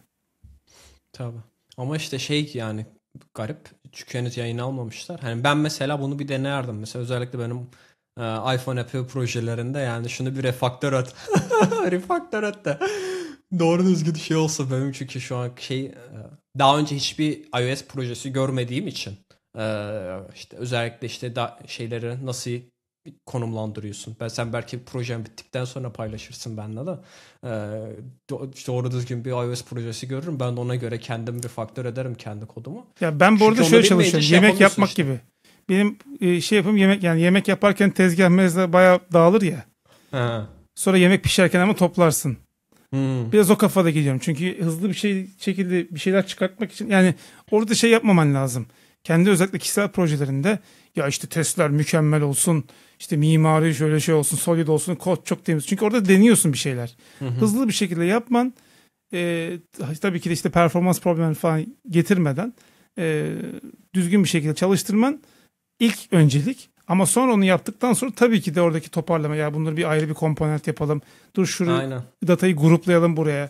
Tabi. Ama işte şey yani garip. Çünkü henüz yayın almamışlar. Hani ben mesela bunu bir denerdim. Mesela özellikle benim e, iPhone Apple projelerinde yani şunu bir refaktör at. refaktör at da doğru düzgün şey olsa benim çünkü şu an şey e, daha önce hiçbir iOS projesi görmediğim için e, işte özellikle işte da şeyleri nasıl konumlandırıyorsun. Ben sen belki projen bittikten sonra paylaşırsın benimle de. Ee, doğru düzgün bir iOS projesi görürüm. Ben de ona göre kendim bir faktör ederim kendi kodumu. Ya ben bu arada Çünkü şöyle çalışıyorum. Şey yemek yapmak işte. gibi. Benim e, şey yapım yemek yani yemek yaparken tezgah mezde bayağı dağılır ya. Ha. Sonra yemek pişerken ama toplarsın. Hmm. Biraz o kafada gidiyorum. Çünkü hızlı bir şey şekilde bir şeyler çıkartmak için yani orada şey yapmaman lazım kendi özellikle kişisel projelerinde ya işte testler mükemmel olsun, işte mimari şöyle şey olsun, solid olsun, kod çok temiz. Çünkü orada deniyorsun bir şeyler. Hı hı. Hızlı bir şekilde yapman e, tabii ki de işte performans problemi falan getirmeden e, düzgün bir şekilde çalıştırman ilk öncelik. Ama sonra onu yaptıktan sonra tabii ki de oradaki toparlama ya bunları bir ayrı bir komponent yapalım. Dur şunu datayı gruplayalım buraya.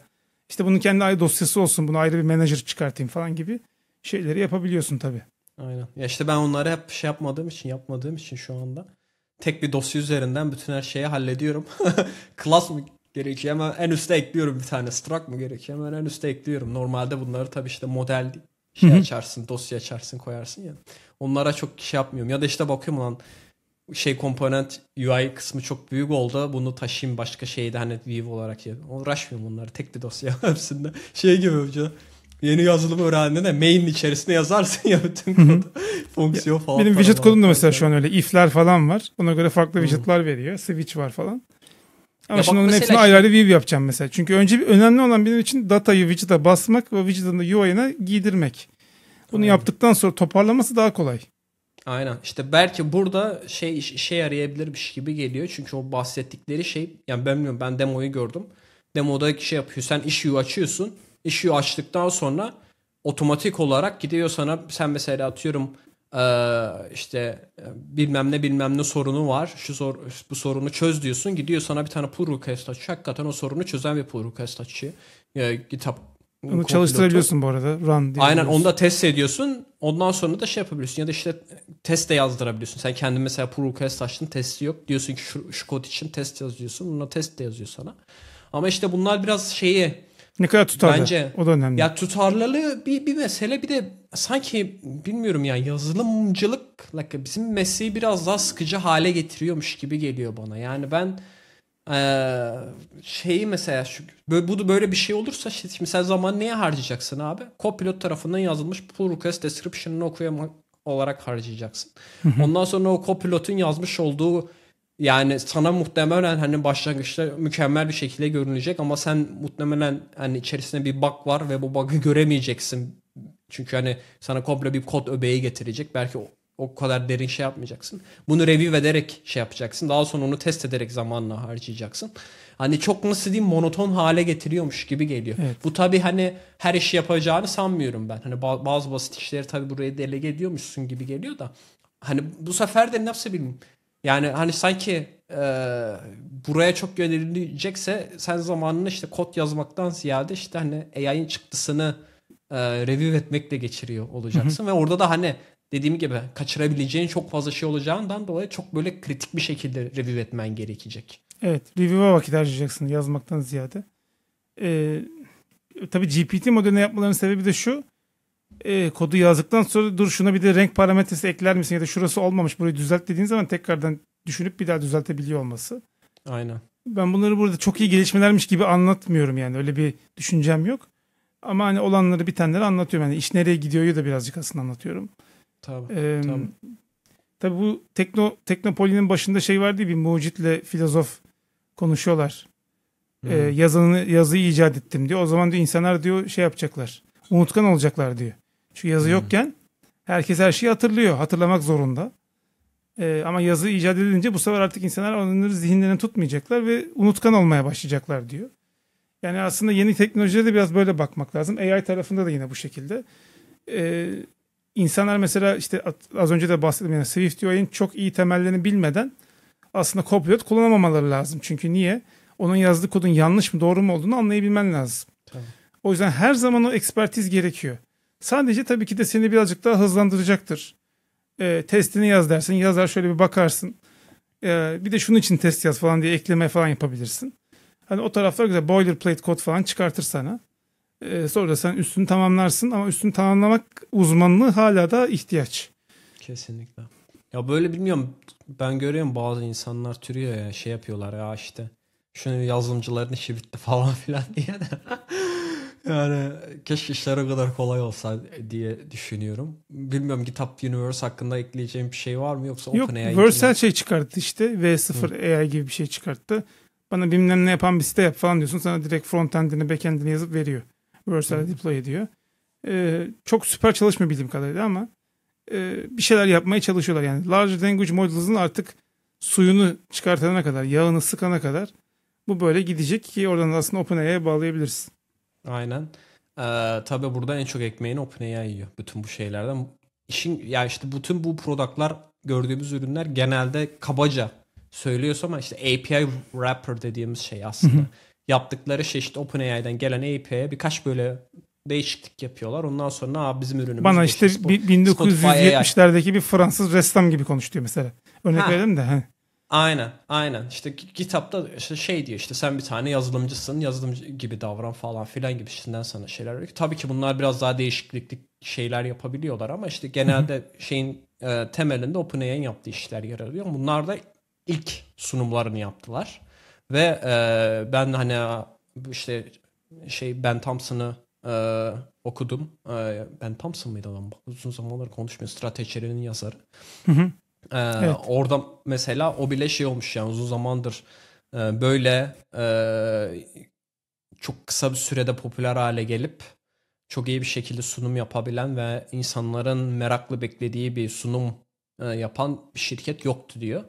işte bunun kendi ayrı dosyası olsun. Bunu ayrı bir manager çıkartayım falan gibi şeyleri yapabiliyorsun tabii. Aynen. Ya işte ben onları hep şey yapmadığım için yapmadığım için şu anda tek bir dosya üzerinden bütün her şeyi hallediyorum. klas mı gerekiyor? Hemen en üste ekliyorum bir tane. Struct mı gerekiyor? Hemen en üste ekliyorum. Normalde bunları tabii işte model şey açarsın, dosya açarsın, koyarsın ya. Onlara çok şey yapmıyorum. Ya da işte bakıyorum lan şey komponent UI kısmı çok büyük oldu. Bunu taşıyayım başka şeyde hani view olarak ya. Uğraşmıyorum bunları Tek bir dosya hepsinde. Şey gibi hocam. Yeni yazılımı öğrendiğinde main içerisinde yazarsın ya bütün fonksiyon falan. Benim widget kodum da mesela şu an öyle if'ler falan var. Ona göre farklı widget'lar veriyor. Switch var falan. Ama ya şimdi onun hepsini şimdi... ayrı ayrı view yapacağım mesela. Çünkü önce bir önemli olan benim için datayı widget'a basmak ve widget'ın da UI'ına giydirmek. Bunu Aynen. yaptıktan sonra toparlaması daha kolay. Aynen. İşte belki burada şey şey arayabilirmiş gibi geliyor. Çünkü o bahsettikleri şey yani ben bilmiyorum ben demoyu gördüm. Demoda şey yapıyor. Sen iş açıyorsun ışığı açtıktan sonra otomatik olarak gidiyor sana sen mesela atıyorum işte bilmem ne bilmem ne sorunu var. Şu sor, bu sorunu çöz diyorsun. Gidiyor sana bir tane pull request açıyor. Hakikaten o sorunu çözen bir pull request açıyor. Yani GitHub onu çalıştırabiliyorsun bu arada. Run diye. Aynen onu da test ediyorsun. Ondan sonra da şey yapabiliyorsun. Ya da işte test de yazdırabiliyorsun. Sen kendin mesela pull request açtın testi yok. Diyorsun ki şu, şu kod için test yazıyorsun ona test de yazıyor sana. Ama işte bunlar biraz şeyi ne kadar tutarlı. Bence o da önemli. Ya tutarlılığı bir, bir mesele bir de sanki bilmiyorum ya yazılımcılık like bizim mesleği biraz daha sıkıcı hale getiriyormuş gibi geliyor bana. Yani ben ee, şeyi mesela şu, bu da böyle bir şey olursa şimdi sen zaman neye harcayacaksın abi? Copilot tarafından yazılmış pull request description'ını okuyamak olarak harcayacaksın. Ondan sonra o copilot'un yazmış olduğu yani sana muhtemelen hani başlangıçta mükemmel bir şekilde görünecek ama sen muhtemelen hani içerisinde bir bug var ve bu bug'ı göremeyeceksin. Çünkü hani sana komple bir kod öbeği getirecek. Belki o, o kadar derin şey yapmayacaksın. Bunu review ederek şey yapacaksın. Daha sonra onu test ederek zamanla harcayacaksın. Hani çok nasıl diyeyim monoton hale getiriyormuş gibi geliyor. Evet. Bu tabii hani her işi yapacağını sanmıyorum ben. Hani bazı basit işleri tabii buraya delege ediyormuşsun gibi geliyor da. Hani bu sefer de nasıl bileyim yani hani sanki e, buraya çok yönelilecekse sen zamanını işte kod yazmaktan ziyade işte hani AI'nin çıktısını e, review etmekle geçiriyor olacaksın. Hı hı. Ve orada da hani dediğim gibi kaçırabileceğin çok fazla şey olacağından dolayı çok böyle kritik bir şekilde review etmen gerekecek. Evet. Review'a vakit harcayacaksın yazmaktan ziyade. Ee, tabii GPT modeline yapmalarının sebebi de şu e, kodu yazdıktan sonra dur şuna bir de renk parametresi ekler misin ya da şurası olmamış burayı düzelt dediğin zaman tekrardan düşünüp bir daha düzeltebiliyor olması. Aynen. Ben bunları burada çok iyi gelişmelermiş gibi anlatmıyorum yani öyle bir düşüncem yok. Ama hani olanları bitenleri anlatıyorum. Yani iş nereye gidiyor da birazcık aslında anlatıyorum. Tabii. Ee, tabii. tabii bu Tekno, Teknopoli'nin başında şey vardı ya, bir mucitle filozof konuşuyorlar. Hmm. Ee, yazını, yazıyı icat ettim diyor. O zaman diyor insanlar diyor şey yapacaklar. Unutkan olacaklar diyor. Çünkü yazı hmm. yokken herkes her şeyi hatırlıyor. Hatırlamak zorunda. Ee, ama yazı icat edilince bu sefer artık insanlar onları zihinlerine tutmayacaklar ve unutkan olmaya başlayacaklar diyor. Yani aslında yeni teknolojilere de biraz böyle bakmak lazım. AI tarafında da yine bu şekilde. Ee, insanlar mesela işte az önce de bahsettim yani Swift UI'nin çok iyi temellerini bilmeden aslında Copilot kullanamamaları lazım. Çünkü niye? Onun yazdığı kodun yanlış mı doğru mu olduğunu anlayabilmen lazım. Tabii. O yüzden her zaman o ekspertiz gerekiyor. Sadece tabii ki de seni birazcık daha hızlandıracaktır. E, testini yaz dersin. Yazar şöyle bir bakarsın. E, bir de şunun için test yaz falan diye ekleme falan yapabilirsin. Hani o taraflar güzel. Boilerplate kod falan çıkartır sana. E, sonra da sen üstünü tamamlarsın ama üstünü tamamlamak uzmanlığı hala da ihtiyaç. Kesinlikle. Ya böyle bilmiyorum ben görüyorum bazı insanlar türüyor ya şey yapıyorlar ya işte şunu yazılımcıların işi bitti falan filan diye de. Yani keşke işler o kadar kolay olsa diye düşünüyorum. Bilmiyorum GitHub Universe hakkında ekleyeceğim bir şey var mı yoksa Yok, OpenAI Yok Versal şey çıkarttı işte. V0 Hı. AI gibi bir şey çıkarttı. Bana bilmem ne yapan bir site yap falan diyorsun. Sana direkt frontendini backendini yazıp veriyor. Versal'e deploy ediyor. Ee, çok süper çalışmıyor bildiğim kadarıyla ama e, bir şeyler yapmaya çalışıyorlar yani. Large Language Models'ın artık suyunu çıkartana kadar, yağını sıkana kadar bu böyle gidecek ki oradan da aslında OpenAI'ye bağlayabiliriz. Aynen. Ee, tabii burada en çok ekmeğini OpenAI yiyor. Bütün bu şeylerden. İşin ya işte bütün bu productlar gördüğümüz ürünler genelde kabaca söylüyorsa ama işte API wrapper dediğimiz şey aslında. Yaptıkları şey işte OpenAI'den gelen API'ye birkaç böyle değişiklik yapıyorlar. Ondan sonra Aa, bizim ürünümüz. Bana işte 1970'lerdeki bir Fransız ressam gibi konuşuyor mesela. Örnek ha. verelim de. He. Aynen, aynen. İşte kitapta işte şey diyor işte sen bir tane yazılımcısın, yazılımcı gibi davran falan filan gibi gibisinden sana şeyler. Diyor. Tabii ki bunlar biraz daha değişiklikli şeyler yapabiliyorlar ama işte genelde şeyin e, temelinde OpenAI'nin yaptığı işler yer alıyor. Bunlar da ilk sunumlarını yaptılar. Ve e, ben hani işte şey Ben Thompson'ı e, okudum. E, ben Thompson mıydı lan? Uzun zamanlar konuşmuyor. Stratejilerinin yazarı. Hı hı. Ee, evet. Orada mesela o bile şey olmuş yani uzun zamandır e, böyle e, çok kısa bir sürede popüler hale gelip çok iyi bir şekilde sunum yapabilen ve insanların meraklı beklediği bir sunum e, yapan bir şirket yoktu diyor.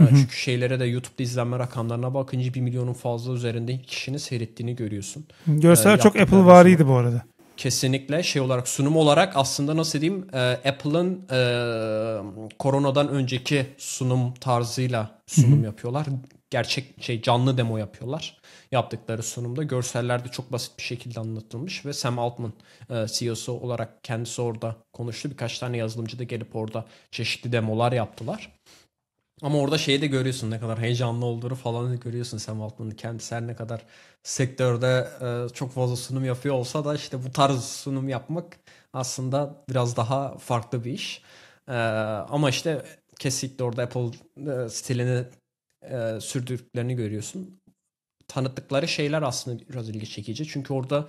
E, çünkü şeylere de YouTube'da izlenme rakamlarına bakınca 1 milyonun fazla üzerinde kişinin seyrettiğini görüyorsun. Görseller çok Apple variydi bu arada. Kesinlikle şey olarak sunum olarak aslında nasıl diyeyim e, Apple'ın e, koronadan önceki sunum tarzıyla sunum Hı-hı. yapıyorlar. Gerçek şey canlı demo yapıyorlar. Yaptıkları sunumda görsellerde çok basit bir şekilde anlatılmış ve Sam Altman e, CEO'su olarak kendisi orada konuştu. Birkaç tane yazılımcı da gelip orada çeşitli demolar yaptılar. Ama orada şeyi de görüyorsun ne kadar heyecanlı olduğunu falan görüyorsun Sam Altman'ın kendisi her ne kadar sektörde e, çok fazla sunum yapıyor olsa da işte bu tarz sunum yapmak aslında biraz daha farklı bir iş. E, ama işte kesinlikle orada Apple e, stilini e, sürdürdüklerini görüyorsun. Tanıttıkları şeyler aslında biraz ilgi çekici. Çünkü orada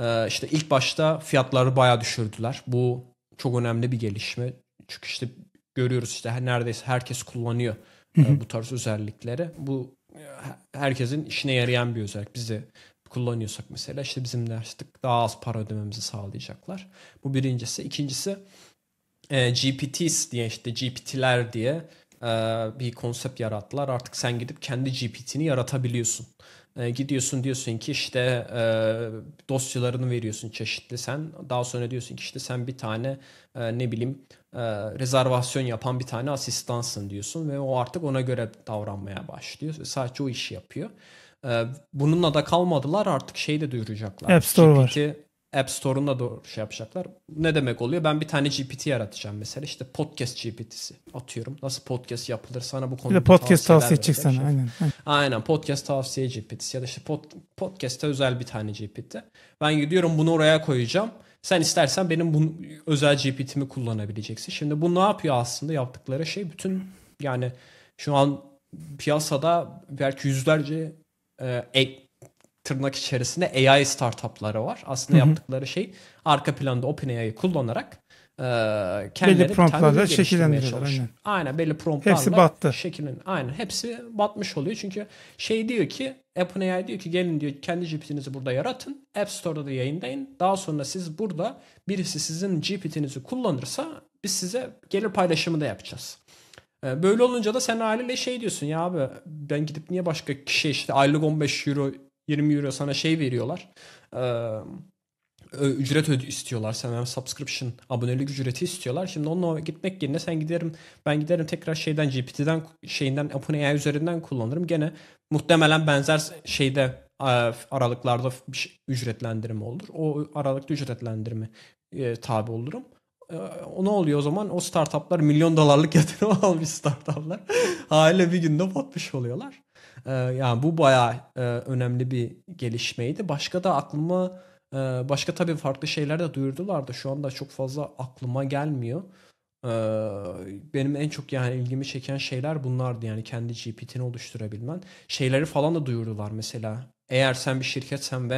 e, işte ilk başta fiyatları bayağı düşürdüler. Bu çok önemli bir gelişme. Çünkü işte görüyoruz işte neredeyse herkes kullanıyor e, bu tarz özellikleri. Bu e, herkesin işine yarayan bir özellik. Bizi kullanıyorsak mesela işte bizim de daha az para ödememizi sağlayacaklar. Bu birincisi. İkincisi e, GPTs diye işte GPT'ler diye e, bir konsept yarattılar. Artık sen gidip kendi GPT'ni yaratabiliyorsun. E, gidiyorsun diyorsun ki işte e, dosyalarını veriyorsun çeşitli sen. Daha sonra diyorsun ki işte sen bir tane e, ne bileyim e, rezervasyon yapan bir tane asistansın diyorsun ve o artık ona göre davranmaya başlıyor ve sadece o işi yapıyor. E, bununla da kalmadılar artık şey de duyuracaklar. App Store GPT, var. App Store'unda da şey yapacaklar. Ne demek oluyor? Ben bir tane GPT yaratacağım mesela. İşte podcast GPT'si atıyorum. Nasıl podcast yapılır? Sana bu konuda podcast tavsiye edecek sana. Şey. Aynen. Aynen. Podcast tavsiye GPT'si ya da işte pod, podcast'e özel bir tane GPT. Ben gidiyorum bunu oraya koyacağım. Sen istersen benim bunu, özel GPT'mi kullanabileceksin. Şimdi bu ne yapıyor aslında yaptıkları şey? Bütün yani şu an piyasada belki yüzlerce e, tırnak içerisinde AI startupları var. Aslında Hı-hı. yaptıkları şey arka planda OpenAI'yi kullanarak e, kendileri belli promptlarla şekillendiriyorlar. Aynen. aynen belli promptlarla hepsi battı. Şeklin. aynen hepsi batmış oluyor. Çünkü şey diyor ki OpenAI diyor ki gelin diyor kendi GPT'nizi burada yaratın. App Store'da da yayınlayın. Daha sonra siz burada birisi sizin GPT'nizi kullanırsa biz size gelir paylaşımı da yapacağız. Böyle olunca da sen haliyle şey diyorsun ya abi ben gidip niye başka kişi işte aylık 15 euro 20 euro sana şey veriyorlar. Ee, ücret ödü istiyorlar sana subscription abonelik ücreti istiyorlar. Şimdi onunla gitmek yerine sen giderim ben giderim tekrar şeyden GPT'den şeyinden OpenAI üzerinden kullanırım. Gene muhtemelen benzer şeyde aralıklarda bir şey, ücretlendirme olur. O aralıkta ücretlendirme e, tabi olurum. o ne oluyor o zaman? O startuplar milyon dolarlık yatırım almış startuplar. Hale bir günde batmış oluyorlar. Ee, yani bu bayağı e, önemli bir gelişmeydi. Başka da aklıma e, başka tabii farklı şeyler de duyurdular da şu anda çok fazla aklıma gelmiyor. Ee, benim en çok yani ilgimi çeken şeyler bunlardı yani kendi GPT'ni oluşturabilmen. Şeyleri falan da duyurdular mesela. Eğer sen bir şirketsen ve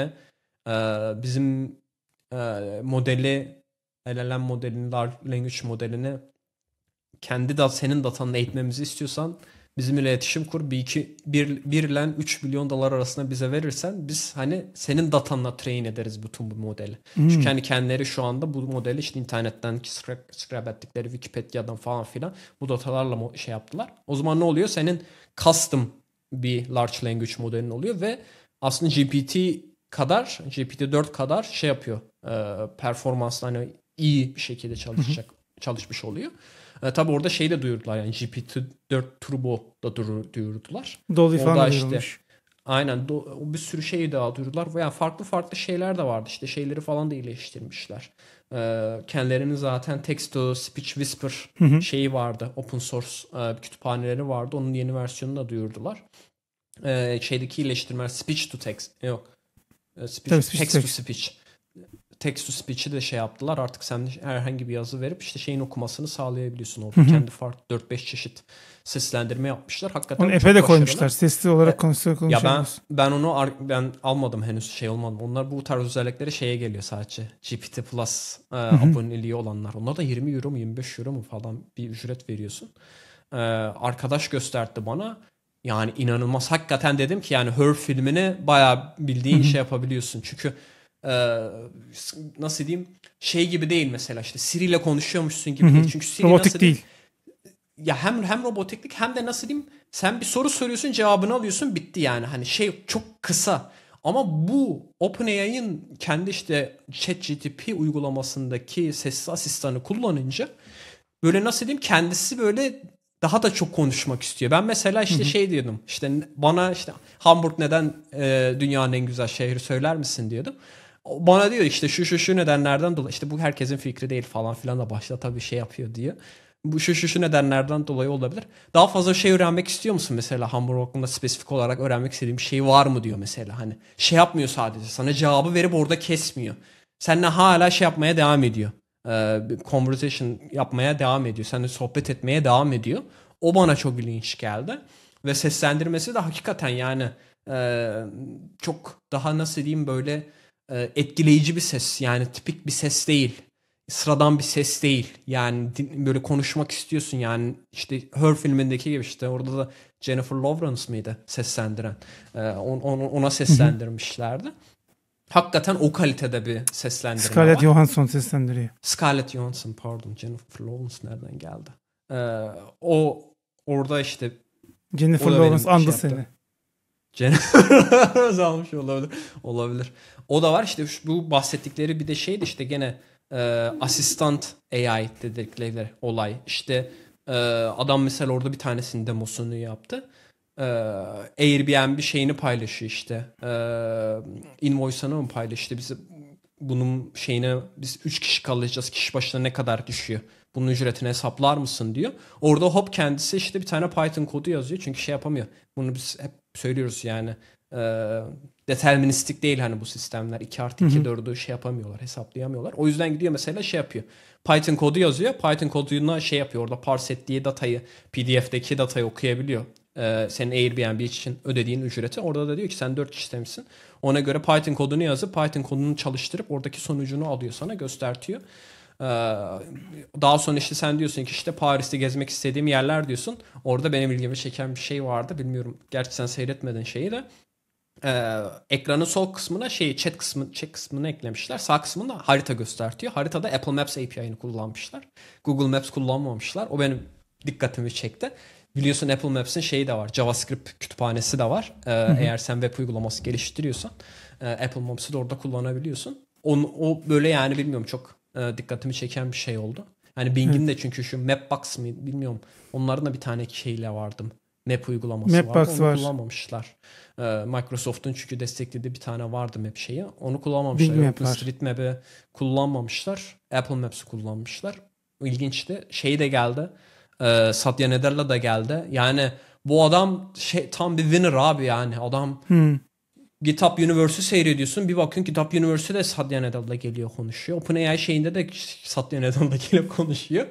e, bizim modeli LLM modelini, large language modelini kendi da senin datanı eğitmemizi istiyorsan Bizim iletişim kur. Bir, iki, bir, bir ile 3 milyon dolar arasında bize verirsen biz hani senin datanla train ederiz bütün bu modeli. Hmm. Çünkü hani kendileri şu anda bu modeli işte internetten scrap, ettikleri Wikipedia'dan falan filan bu datalarla şey yaptılar. O zaman ne oluyor? Senin custom bir large language modelin oluyor ve aslında GPT kadar GPT-4 kadar şey yapıyor. E, performans hani iyi bir şekilde çalışacak çalışmış oluyor. E, tabi orada şey de duyurdular yani GPT-4 Turbo da duyurdular. Dolly falan işte, Aynen do, bir sürü şeyi daha duyurdular. Yani farklı farklı şeyler de vardı işte şeyleri falan da iyileştirmişler. E, kendilerinin zaten text to speech whisper hı hı. şeyi vardı. Open source e, kütüphaneleri vardı. Onun yeni versiyonunu da duyurdular. E, şeydeki iyileştirmeler speech to text yok. E, speech, Tabii, speech text to speech text to speech'i de şey yaptılar. Artık sen herhangi bir yazı verip işte şeyin okumasını sağlayabiliyorsun orada. Kendi farklı 4-5 çeşit seslendirme yapmışlar. Hakikaten onu epe de koymuşlar. Sesli olarak e, konuşuyor Ya ben ben onu ben almadım henüz şey olmadım. Onlar bu tarz özellikleri şeye geliyor sadece. GPT Plus e, aboneliği olanlar. Onlar da 20 euro mu 25 euro mu falan bir ücret veriyorsun. E, arkadaş gösterdi bana. Yani inanılmaz. Hakikaten dedim ki yani Her filmini bayağı bildiğin şey yapabiliyorsun. Çünkü e, nasıl diyeyim şey gibi değil mesela işte Siri ile konuşuyormuşsun gibi değil. Çünkü Siri Robotik nasıl değil. Ya hem hem robotiklik hem de nasıl diyeyim sen bir soru soruyorsun cevabını alıyorsun bitti yani hani şey çok kısa. Ama bu OpenAI'ın kendi işte ChatGTP uygulamasındaki sesli asistanı kullanınca böyle nasıl diyeyim kendisi böyle daha da çok konuşmak istiyor. Ben mesela işte Hı-hı. şey diyordum. işte bana işte Hamburg neden e, dünyanın en güzel şehri söyler misin diyordum bana diyor işte şu şu şu nedenlerden dolayı işte bu herkesin fikri değil falan filan da başta tabii şey yapıyor diye. Bu şu şu şu nedenlerden dolayı olabilir. Daha fazla şey öğrenmek istiyor musun mesela hamburger hakkında spesifik olarak öğrenmek istediğim şey var mı diyor mesela hani şey yapmıyor sadece sana cevabı verip orada kesmiyor. Seninle hala şey yapmaya devam ediyor. Ee, conversation yapmaya devam ediyor. Seninle sohbet etmeye devam ediyor. O bana çok ilginç geldi. Ve seslendirmesi de hakikaten yani e, çok daha nasıl diyeyim böyle e, etkileyici bir ses. Yani tipik bir ses değil. Sıradan bir ses değil. Yani böyle konuşmak istiyorsun. Yani işte Her filmindeki gibi işte orada da Jennifer Lawrence mıydı seslendiren? E, on, on, ona seslendirmişlerdi. Hakikaten o kalitede bir seslendirme Scarlett var. Johansson seslendiriyor. Scarlett Johansson pardon. Jennifer Lawrence nereden geldi? Ee, o orada işte Jennifer Lawrence andı şey seni. Jennifer Lawrence almış olabilir. Olabilir. O da var işte şu, bu bahsettikleri bir de şeydi işte gene e, asistant AI dedikleri olay. İşte e, adam mesela orada bir tanesinin demosunu yaptı. E, Airbnb şeyini paylaşı işte. E, invoice'ını mı paylaştı? Bizi bunun şeyine biz 3 kişi kalacağız. Kişi başına ne kadar düşüyor? Bunun ücretini hesaplar mısın diyor. Orada hop kendisi işte bir tane Python kodu yazıyor. Çünkü şey yapamıyor. Bunu biz hep söylüyoruz yani. E, deterministik değil hani bu sistemler. 2 artı 2 4'ü şey yapamıyorlar, hesaplayamıyorlar. O yüzden gidiyor mesela şey yapıyor. Python kodu yazıyor. Python koduyla şey yapıyor. Orada parse ettiği datayı, PDF'deki datayı okuyabiliyor. Ee, senin Airbnb için ödediğin ücreti. Orada da diyor ki sen 4 kişisin. Ona göre Python kodunu yazıp Python kodunu çalıştırıp oradaki sonucunu alıyor sana göstertiyor. Ee, daha sonra işte sen diyorsun ki işte Paris'te gezmek istediğim yerler diyorsun. Orada benim ilgimi çeken bir şey vardı. Bilmiyorum. Gerçi sen seyretmedin şeyi de e, ekranın sol kısmına şeyi chat kısmı chat kısmını eklemişler. Sağ kısmında harita göstertiyor. Haritada Apple Maps API'ını kullanmışlar. Google Maps kullanmamışlar. O benim dikkatimi çekti. Biliyorsun Apple Maps'in şeyi de var. JavaScript kütüphanesi de var. Ee, eğer sen web uygulaması geliştiriyorsan e, Apple Maps'ı da orada kullanabiliyorsun. Onu, o böyle yani bilmiyorum çok e, dikkatimi çeken bir şey oldu. Yani Bing'in de çünkü şu Mapbox mı bilmiyorum. Onların da bir tane şeyle vardım. Map uygulaması Mapbox vardı. Onu var. kullanmamışlar. Ee, Microsoft'un çünkü desteklediği bir tane vardı map şeyi. Onu kullanmamışlar. Map OpenStreetMap'i kullanmamışlar. Apple Maps'ı kullanmışlar. İlginçti. Şey de geldi. Ee, Satya Nadella da geldi. Yani bu adam şey tam bir winner abi yani. Adam hmm. GitHub Universe'ü seyrediyorsun. Bir bakın GitHub Universe'ü de Satya Nadella geliyor konuşuyor. OpenAI şeyinde de Satya Nadella geliyor konuşuyor.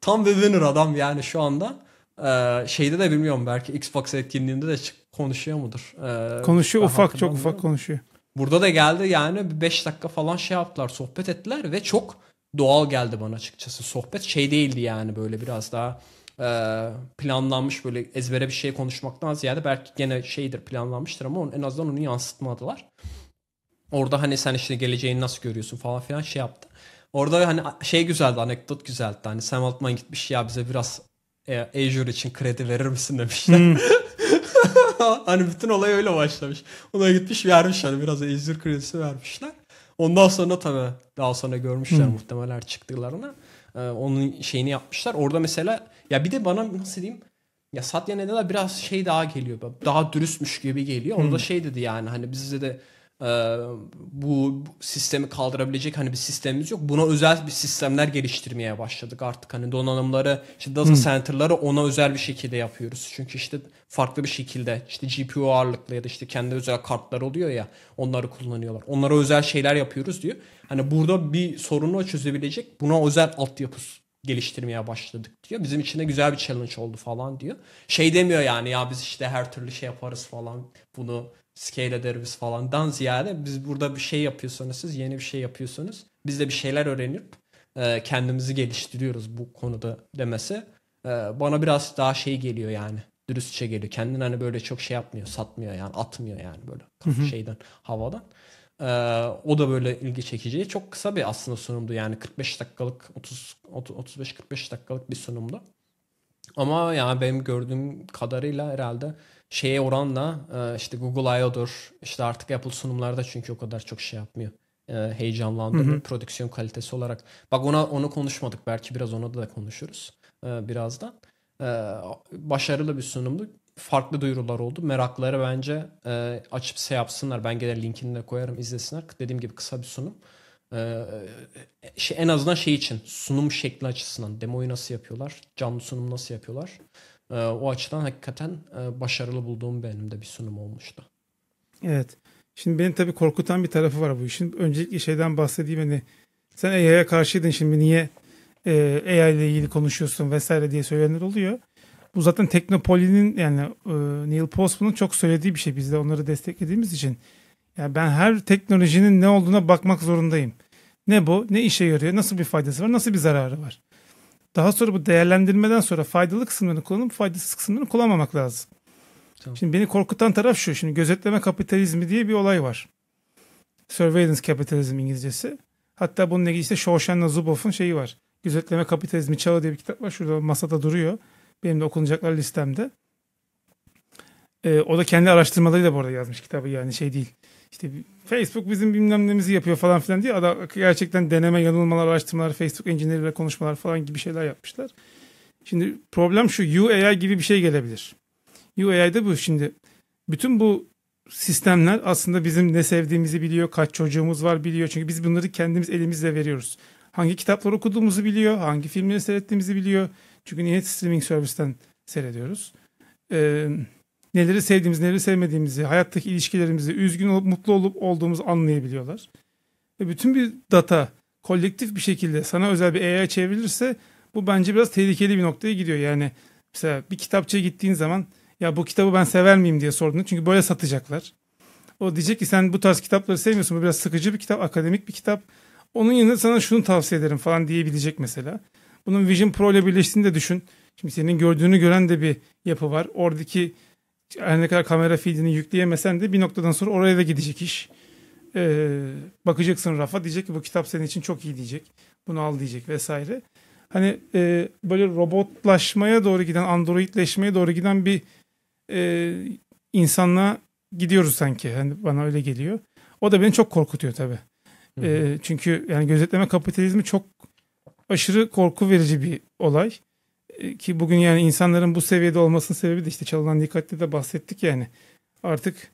Tam bir winner adam yani şu anda. Ee, şeyde de bilmiyorum belki Xbox etkinliğinde de konuşuyor mudur? Ee, konuşuyor ufak çok ufak konuşuyor. Burada da geldi yani 5 dakika falan şey yaptılar sohbet ettiler ve çok doğal geldi bana açıkçası. Sohbet şey değildi yani böyle biraz daha e, planlanmış böyle ezbere bir şey konuşmaktan ziyade belki gene şeydir planlanmıştır ama en azından onu yansıtmadılar. Orada hani sen işte geleceğini nasıl görüyorsun falan filan şey yaptı. Orada hani şey güzeldi anekdot güzeldi. Hani Sam Altman gitmiş ya bize biraz e, Azure için kredi verir misin demişler. Hmm. hani bütün olay öyle başlamış. Ona gitmiş vermiş hani biraz Azure kredisi vermişler. Ondan sonra tabii daha sonra görmüşler hmm. muhtemelen çıktıklarını. Ee, onun şeyini yapmışlar. Orada mesela ya bir de bana nasıl diyeyim ya Satya Nadella biraz şey daha geliyor. Daha dürüstmüş gibi geliyor. Orada hmm. şey dedi yani hani bizde de ee, bu sistemi kaldırabilecek hani bir sistemimiz yok. Buna özel bir sistemler geliştirmeye başladık artık. Hani donanımları, işte data hmm. center'ları ona özel bir şekilde yapıyoruz. Çünkü işte farklı bir şekilde işte GPU ağırlıklı ya da işte kendi özel kartlar oluyor ya onları kullanıyorlar. Onlara özel şeyler yapıyoruz diyor. Hani burada bir sorunu çözebilecek buna özel altyapı geliştirmeye başladık diyor. Bizim için de güzel bir challenge oldu falan diyor. Şey demiyor yani ya biz işte her türlü şey yaparız falan. Bunu scale ederiz falandan ziyade biz burada bir şey yapıyorsanız siz yeni bir şey yapıyorsanız Biz de bir şeyler öğrenip e, kendimizi geliştiriyoruz bu konuda demesi e, bana biraz daha şey geliyor yani dürüstçe geliyor. Kendini hani böyle çok şey yapmıyor, satmıyor yani, atmıyor yani böyle şeyden, havadan. Ee, o da böyle ilgi çekeceği Çok kısa bir aslında sunumdu yani 45 dakikalık, 30 35-45 dakikalık bir sunumdu. Ama yani benim gördüğüm kadarıyla herhalde şeye oranla e, işte Google I.O'dur işte artık Apple sunumlarda çünkü o kadar çok şey yapmıyor e, heyecanlandırdı prodüksiyon kalitesi olarak. Bak ona onu konuşmadık. Belki biraz ona da konuşuruz e, birazdan. Başarılı bir sunumdu. Farklı duyurular oldu. Merakları bence açıp şey yapsınlar. Ben gelir linkini de koyarım izlesinler. Dediğim gibi kısa bir sunum. Şey, en azından şey için sunum şekli açısından demoyu nasıl yapıyorlar? Canlı sunum nasıl yapıyorlar? Ee, o açıdan hakikaten e, başarılı bulduğum benim de bir sunum olmuştu. Evet. Şimdi benim tabii korkutan bir tarafı var bu işin. Öncelikle şeyden bahsedeyim hani sen AI'ya karşıydın şimdi niye e, AI ile ilgili konuşuyorsun vesaire diye söylenir oluyor. Bu zaten Teknopoli'nin yani e, Neil Postman'ın çok söylediği bir şey. Biz de onları desteklediğimiz için. Yani ben her teknolojinin ne olduğuna bakmak zorundayım. Ne bu, ne işe yarıyor, nasıl bir faydası var, nasıl bir zararı var. Daha sonra bu değerlendirmeden sonra faydalı kısımlarını kullanıp faydasız kısımlarını kullanmamak lazım. Tamam. Şimdi beni korkutan taraf şu. Şimdi gözetleme kapitalizmi diye bir olay var. Surveillance kapitalizm İngilizcesi. Hatta bununla ilgili işte Shawshank'la Zuboff'un şeyi var. Gözetleme kapitalizmi çağı diye bir kitap var. Şurada masada duruyor. Benim de okunacaklar listemde. Ee, o da kendi araştırmalarıyla bu arada yazmış kitabı yani şey değil işte Facebook bizim bilmem nemizi yapıyor falan filan diye adam gerçekten deneme, yanılmalar, araştırmalar, Facebook engineer'le konuşmalar falan gibi şeyler yapmışlar. Şimdi problem şu UAI gibi bir şey gelebilir. UAI de bu şimdi. Bütün bu sistemler aslında bizim ne sevdiğimizi biliyor, kaç çocuğumuz var biliyor. Çünkü biz bunları kendimiz elimizle veriyoruz. Hangi kitaplar okuduğumuzu biliyor, hangi filmleri seyrettiğimizi biliyor. Çünkü niye streaming servisten seyrediyoruz. Ee, neleri sevdiğimizi, neleri sevmediğimizi, hayattaki ilişkilerimizi, üzgün olup mutlu olup olduğumuzu anlayabiliyorlar. Ve bütün bir data kolektif bir şekilde sana özel bir AI çevrilirse bu bence biraz tehlikeli bir noktaya gidiyor. Yani mesela bir kitapçıya gittiğin zaman ya bu kitabı ben sever miyim diye sordun. Çünkü böyle satacaklar. O diyecek ki sen bu tarz kitapları sevmiyorsun. Bu biraz sıkıcı bir kitap, akademik bir kitap. Onun yanında sana şunu tavsiye ederim falan diyebilecek mesela. Bunun Vision Pro ile birleştiğini de düşün. Şimdi senin gördüğünü gören de bir yapı var. Oradaki her ne kadar kamera feedini yükleyemesen de bir noktadan sonra oraya da gidecek iş. Ee, bakacaksın rafa diyecek ki bu kitap senin için çok iyi diyecek. Bunu al diyecek vesaire. Hani e, böyle robotlaşmaya doğru giden, androidleşmeye doğru giden bir e, insanla gidiyoruz sanki. Hani bana öyle geliyor. O da beni çok korkutuyor tabi E, çünkü yani gözetleme kapitalizmi çok aşırı korku verici bir olay. E, ki bugün yani insanların bu seviyede olmasının sebebi de işte çalınan dikkatli de bahsettik yani. Artık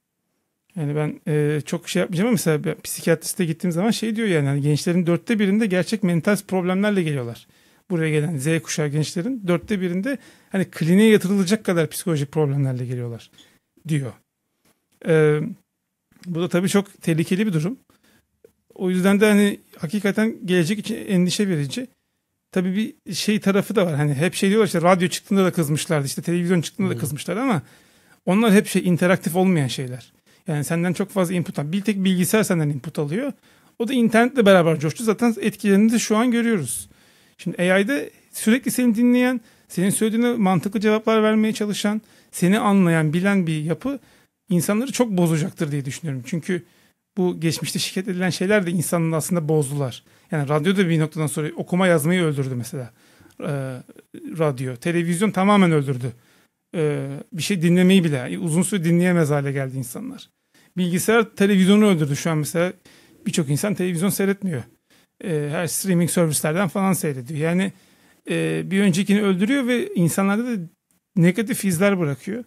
yani ben e, çok şey yapmayacağım ama mesela psikiyatriste gittiğim zaman şey diyor yani, yani gençlerin dörtte birinde gerçek mental problemlerle geliyorlar. Buraya gelen Z kuşağı gençlerin dörtte birinde hani kliniğe yatırılacak kadar psikolojik problemlerle geliyorlar diyor. E, bu da tabii çok tehlikeli bir durum. O yüzden de hani hakikaten gelecek için endişe verici tabii bir şey tarafı da var. Hani hep şey diyorlar işte radyo çıktığında da kızmışlardı. işte televizyon çıktığında hmm. da kızmışlardı ama onlar hep şey interaktif olmayan şeyler. Yani senden çok fazla input al. Bir tek bilgisayar senden input alıyor. O da internetle beraber coştu. Zaten etkilerini de şu an görüyoruz. Şimdi AI'da sürekli seni dinleyen, senin söylediğine mantıklı cevaplar vermeye çalışan, seni anlayan, bilen bir yapı insanları çok bozacaktır diye düşünüyorum. Çünkü bu geçmişte şirket edilen şeyler de insanın aslında bozdular. Yani radyo da bir noktadan sonra okuma yazmayı öldürdü mesela. Ee, radyo, televizyon tamamen öldürdü. Ee, bir şey dinlemeyi bile uzun süre dinleyemez hale geldi insanlar. Bilgisayar televizyonu öldürdü şu an mesela. Birçok insan televizyon seyretmiyor. Ee, her streaming servislerden falan seyrediyor. Yani e, bir öncekini öldürüyor ve insanlarda da negatif izler bırakıyor.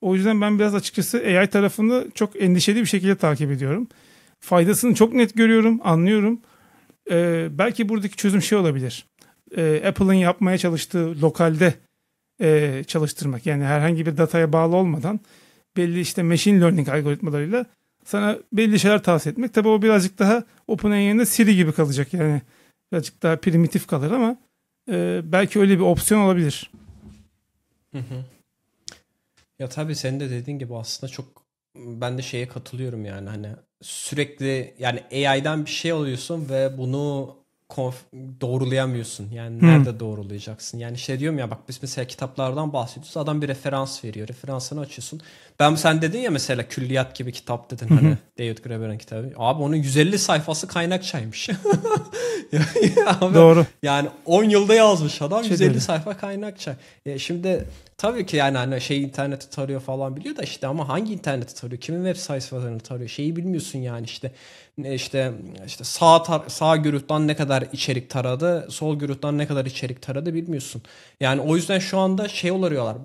O yüzden ben biraz açıkçası AI tarafını çok endişeli bir şekilde takip ediyorum. Faydasını çok net görüyorum, anlıyorum e, belki buradaki çözüm şey olabilir. E, Apple'ın yapmaya çalıştığı lokalde e, çalıştırmak. Yani herhangi bir dataya bağlı olmadan belli işte machine learning algoritmalarıyla sana belli şeyler tavsiye etmek. Tabii o birazcık daha OpenAI'nin Siri gibi kalacak. Yani birazcık daha primitif kalır ama e, belki öyle bir opsiyon olabilir. Hı hı. Ya tabii senin de dediğin gibi aslında çok ben de şeye katılıyorum yani hani sürekli yani AI'den bir şey alıyorsun ve bunu konf- doğrulayamıyorsun. Yani hmm. nerede doğrulayacaksın? Yani şey diyorum ya bak biz mesela kitaplardan bahsediyoruz. Adam bir referans veriyor. Referansını açıyorsun. Ben sen dedin ya mesela külliyat gibi kitap dedin hani David Graeber'in kitabı. Abi onun 150 sayfası kaynakçaymış. abi, Doğru. Yani 10 yılda yazmış adam şey 150 dedi. sayfa kaynakça. E şimdi tabii ki yani hani şey interneti tarıyor falan biliyor da işte ama hangi interneti tarıyor? Kimin web sayfalarını tarıyor? Şeyi bilmiyorsun yani işte işte işte sağ tar- sağ güruhtan ne kadar içerik taradı, sol güruhtan ne kadar içerik taradı bilmiyorsun. Yani o yüzden şu anda şey olarıyorlar.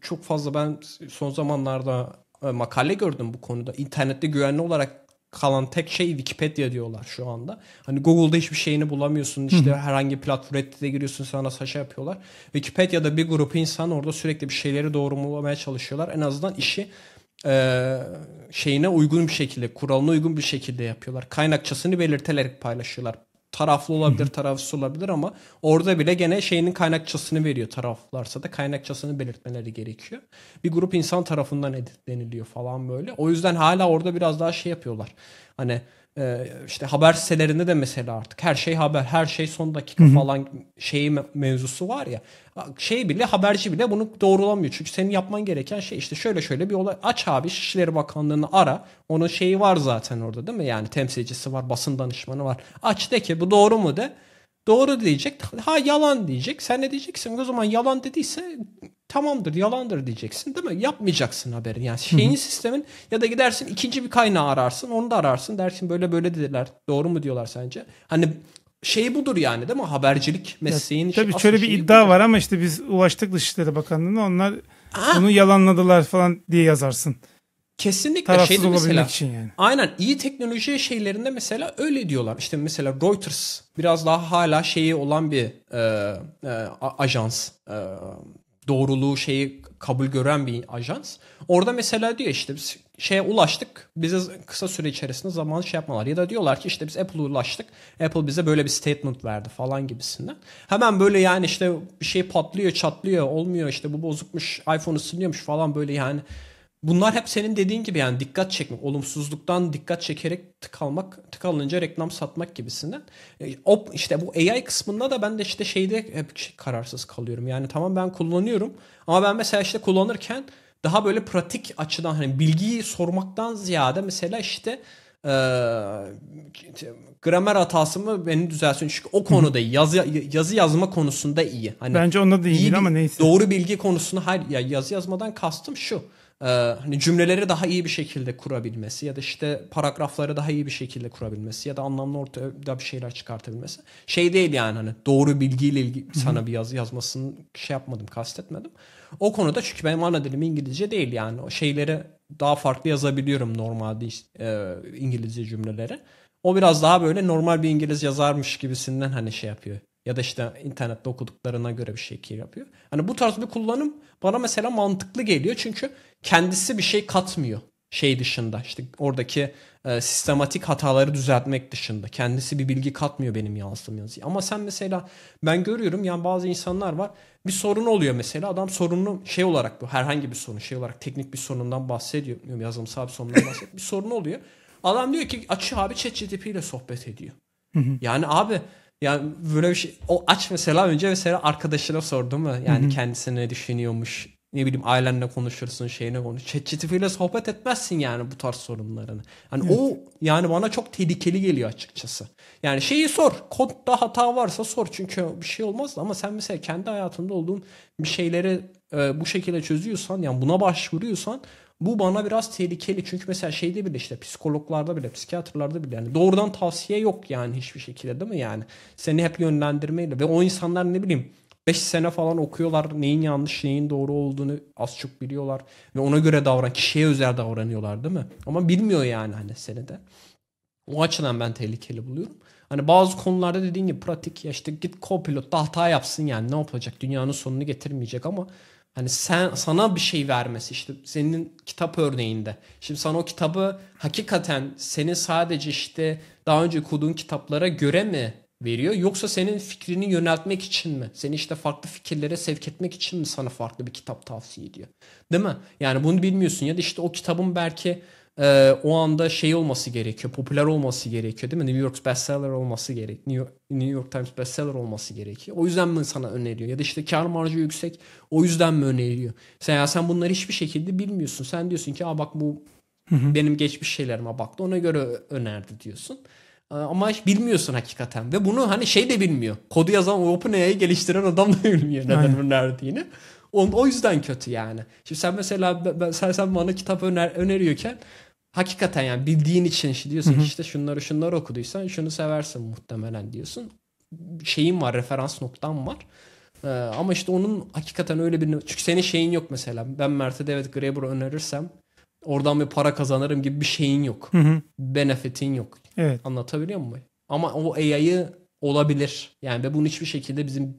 Çok fazla ben son zamanlarda konuda e, makale gördüm bu konuda. İnternette güvenli olarak kalan tek şey Wikipedia diyorlar şu anda. Hani Google'da hiçbir şeyini bulamıyorsun. İşte herhangi platform Reddit'e giriyorsun sana saça yapıyorlar. Wikipedia'da bir grup insan orada sürekli bir şeyleri doğru bulmaya çalışıyorlar. En azından işi e, şeyine uygun bir şekilde, kuralına uygun bir şekilde yapıyorlar. Kaynakçasını belirterek paylaşıyorlar taraflı olabilir, tarafsız olabilir ama orada bile gene şeyinin kaynakçasını veriyor taraflarsa da kaynakçasını belirtmeleri gerekiyor. Bir grup insan tarafından editleniliyor falan böyle. O yüzden hala orada biraz daha şey yapıyorlar. Hani ee, işte haber sitelerinde de mesela artık her şey haber, her şey son dakika Hı-hı. falan şeyi mevzusu var ya. Şey bile haberci bile bunu doğrulamıyor. Çünkü senin yapman gereken şey işte şöyle şöyle bir olay aç abi İçişleri Bakanlığı'nı ara. Onun şeyi var zaten orada değil mi? Yani temsilcisi var, basın danışmanı var. Aç de ki bu doğru mu de. Doğru diyecek. Ha yalan diyecek. Sen ne diyeceksin? O zaman yalan dediyse tamamdır yalandır diyeceksin değil mi? Yapmayacaksın haberin Yani şeyin Hı-hı. sistemin ya da gidersin ikinci bir kaynağı ararsın. Onu da ararsın. Dersin böyle böyle dediler. Doğru mu diyorlar sence? Hani şey budur yani değil mi? Habercilik mesleğin ya, Tabii şey, şöyle bir şey iddia budur. var ama işte biz ulaştık Dışişleri Bakanlığı'na onlar Aa. bunu yalanladılar falan diye yazarsın. Kesinlikle e, Tarafsız şeyde mesela. Için yani. Aynen iyi teknoloji şeylerinde mesela öyle diyorlar. İşte mesela Reuters biraz daha hala şeyi olan bir e, e, ajans. E, doğruluğu şeyi kabul gören bir ajans. Orada mesela diyor işte biz şeye ulaştık. Bize kısa süre içerisinde zaman şey yapmalar. Ya da diyorlar ki işte biz Apple'a ulaştık. Apple bize böyle bir statement verdi falan gibisinden. Hemen böyle yani işte bir şey patlıyor çatlıyor olmuyor işte bu bozukmuş iPhone'u siliyormuş falan böyle yani bunlar hep senin dediğin gibi yani dikkat çekmek, olumsuzluktan dikkat çekerek tıkalmak, tıkalınca reklam satmak gibisinden. E, o işte bu AI kısmında da ben de işte şeyde hep kararsız kalıyorum. Yani tamam ben kullanıyorum ama ben mesela işte kullanırken daha böyle pratik açıdan hani bilgiyi sormaktan ziyade mesela işte e, gramer hatası mı beni düzelsin. Çünkü o konuda Yazı, yazı yazma konusunda iyi. Hani Bence onda da iyi, iyi ama neyse. Doğru bilgi konusunda hayır ya yazı yazmadan kastım şu. Ee, hani cümleleri daha iyi bir şekilde kurabilmesi ya da işte paragrafları daha iyi bir şekilde kurabilmesi ya da anlamlı ortada bir şeyler çıkartabilmesi. Şey değil yani hani doğru bilgiyle ilgili sana bir yazı yazmasını şey yapmadım kastetmedim. O konuda çünkü benim ana dilim İngilizce değil yani o şeyleri daha farklı yazabiliyorum normalde e, İngilizce cümleleri. O biraz daha böyle normal bir İngiliz yazarmış gibisinden hani şey yapıyor ya da işte internette okuduklarına göre bir şekil yapıyor. Hani bu tarz bir kullanım bana mesela mantıklı geliyor çünkü kendisi bir şey katmıyor şey dışında işte oradaki e, sistematik hataları düzeltmek dışında kendisi bir bilgi katmıyor benim yazdığım yazıya. Ama sen mesela ben görüyorum yani bazı insanlar var bir sorun oluyor mesela adam sorunlu şey olarak bu herhangi bir sorun şey olarak teknik bir sorundan bahsediyor yazılımsal bir sorundan bahsediyor bir sorun oluyor. Adam diyor ki açı abi ChatGPT ile sohbet ediyor. yani abi yani böyle bir şey o aç mesela önce mesela arkadaşına sordu mu? Yani Hı-hı. kendisi ne düşünüyormuş? Ne bileyim ailenle konuşursun, şeyine konuş. ChatGPT'yle sohbet etmezsin yani bu tarz sorunlarını. Hani evet. o yani bana çok tehlikeli geliyor açıkçası. Yani şeyi sor. Kodda hata varsa sor çünkü bir şey olmaz ama sen mesela kendi hayatında olduğun bir şeyleri e, bu şekilde çözüyorsan yani buna başvuruyorsan bu bana biraz tehlikeli çünkü mesela şeyde bile işte psikologlarda bile psikiyatrlarda bile yani doğrudan tavsiye yok yani hiçbir şekilde değil mi yani? Seni hep yönlendirmeyle ve o insanlar ne bileyim 5 sene falan okuyorlar neyin yanlış neyin doğru olduğunu az çok biliyorlar ve ona göre davran kişiye özel davranıyorlar değil mi? Ama bilmiyor yani hani seni de. O açıdan ben tehlikeli buluyorum. Hani bazı konularda dediğin gibi pratik ya işte git co-pilot da hata yapsın yani ne yapacak dünyanın sonunu getirmeyecek ama Hani sen sana bir şey vermesi işte senin kitap örneğinde. Şimdi sana o kitabı hakikaten senin sadece işte daha önce okuduğun kitaplara göre mi veriyor yoksa senin fikrini yöneltmek için mi? Seni işte farklı fikirlere sevk etmek için mi sana farklı bir kitap tavsiye ediyor? Değil mi? Yani bunu bilmiyorsun ya da işte o kitabın belki e, o anda şey olması gerekiyor. Popüler olması gerekiyor değil mi? New York bestseller olması gerek. New York, New York Times bestseller olması gerekiyor. O yüzden mi sana öneriyor? Ya da işte kar marjı yüksek. O yüzden mi öneriyor? Sen ya sen bunları hiçbir şekilde bilmiyorsun. Sen diyorsun ki Aa, bak bu benim geçmiş şeylerime baktı. Ona göre önerdi diyorsun. Ee, ama hiç bilmiyorsun hakikaten. Ve bunu hani şey de bilmiyor. Kodu yazan OpenAI'yi geliştiren adam da bilmiyor neden Aynen. önerdiğini. O, o yüzden kötü yani. Şimdi sen mesela ben, sen, sen bana kitap öner, öneriyorken hakikaten yani bildiğin için işte diyorsun hı işte şunları şunları okuduysan şunu seversin muhtemelen diyorsun. şeyin var referans noktam var. Ee, ama işte onun hakikaten öyle bir çünkü senin şeyin yok mesela. Ben Mert'e David Graeber önerirsem oradan bir para kazanırım gibi bir şeyin yok. Hı-hı. Benefitin yok. Evet. Anlatabiliyor muyum? Ama o AI'yı olabilir. Yani ve bunu hiçbir şekilde bizim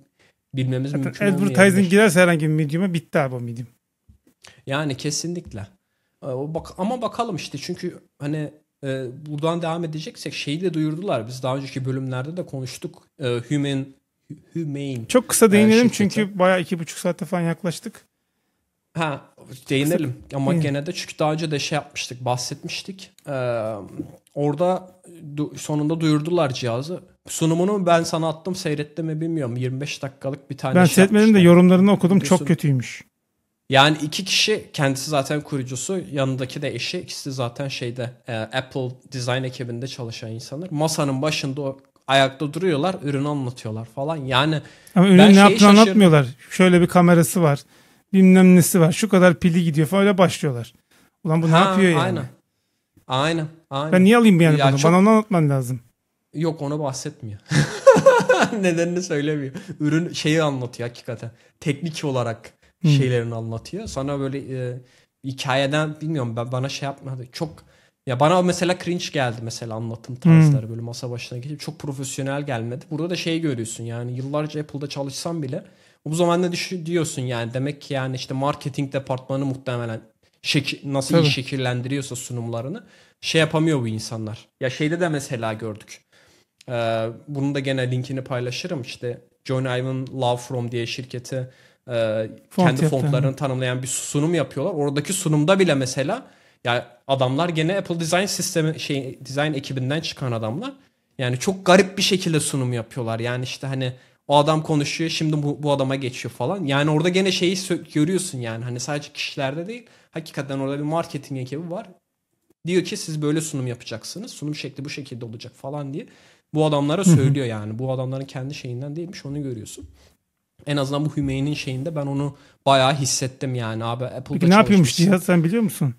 bilmemiz Zaten mümkün olmuyor. Advertising girerse herhangi bir medium'a bitti abi o medium. Yani kesinlikle. Ee, ama bakalım işte çünkü hani e, buradan devam edeceksek şeyi de duyurdular. Biz daha önceki bölümlerde de konuştuk. Ee, Human Humane. Çok kısa ee, değinelim şirketi. çünkü bayağı iki buçuk saate falan yaklaştık. Ha değinelim kısa. ama hmm. gene de çünkü daha önce de şey yapmıştık bahsetmiştik. Ee, orada du- sonunda duyurdular cihazı. Sunumunu ben sana attım seyretti mi bilmiyorum. 25 dakikalık bir tane Ben şey seyretmedim de yorumlarını okudum Diyorsun, çok kötüymüş. Yani iki kişi kendisi zaten kurucusu yanındaki de eşi ikisi zaten şeyde e, Apple design ekibinde çalışan insanlar. Masanın başında o ayakta duruyorlar ürünü anlatıyorlar falan yani. Ama ürünü ne yaptığını şaşırdım. anlatmıyorlar. Şöyle bir kamerası var bilmem nesi var şu kadar pili gidiyor falan öyle başlıyorlar. Ulan bu ha, ne yapıyor yani? Aynen. Aynen. aynen. Ben niye alayım yani ya bunu? Çok... Bana onu anlatman lazım. Yok onu bahsetmiyor. Nedenini söylemiyor. Ürün şeyi anlatıyor hakikaten. Teknik olarak şeylerini anlatıyor. Sana böyle e, hikayeden bilmiyorum ben bana şey yapmadı. Çok ya bana mesela cringe geldi mesela anlatım tarzları hmm. böyle masa başına geçip çok profesyonel gelmedi. Burada da şey görüyorsun yani yıllarca Apple'da çalışsam bile bu zaman ne diyorsun yani demek ki yani işte marketing departmanı muhtemelen şek nasıl Tabii. iyi şekillendiriyorsa sunumlarını şey yapamıyor bu insanlar. Ya şeyde de mesela gördük. Ee, bunun da gene linkini paylaşırım işte John Ivan Love From diye şirketi e, Font kendi yaptı. fontlarını tanımlayan bir sunum yapıyorlar. Oradaki sunumda bile mesela ya adamlar gene Apple Design sistemi şey design ekibinden çıkan adamlar. Yani çok garip bir şekilde sunum yapıyorlar. Yani işte hani o adam konuşuyor şimdi bu, bu adama geçiyor falan. Yani orada gene şeyi görüyorsun yani hani sadece kişilerde değil. Hakikaten orada bir marketing ekibi var. Diyor ki siz böyle sunum yapacaksınız. Sunum şekli bu şekilde olacak falan diye. Bu adamlara söylüyor yani. Bu adamların kendi şeyinden değilmiş onu görüyorsun. En azından bu Hümeyni'nin şeyinde ben onu bayağı hissettim yani abi. Apple'da Peki ne yapıyormuş cihaz sen biliyor musun?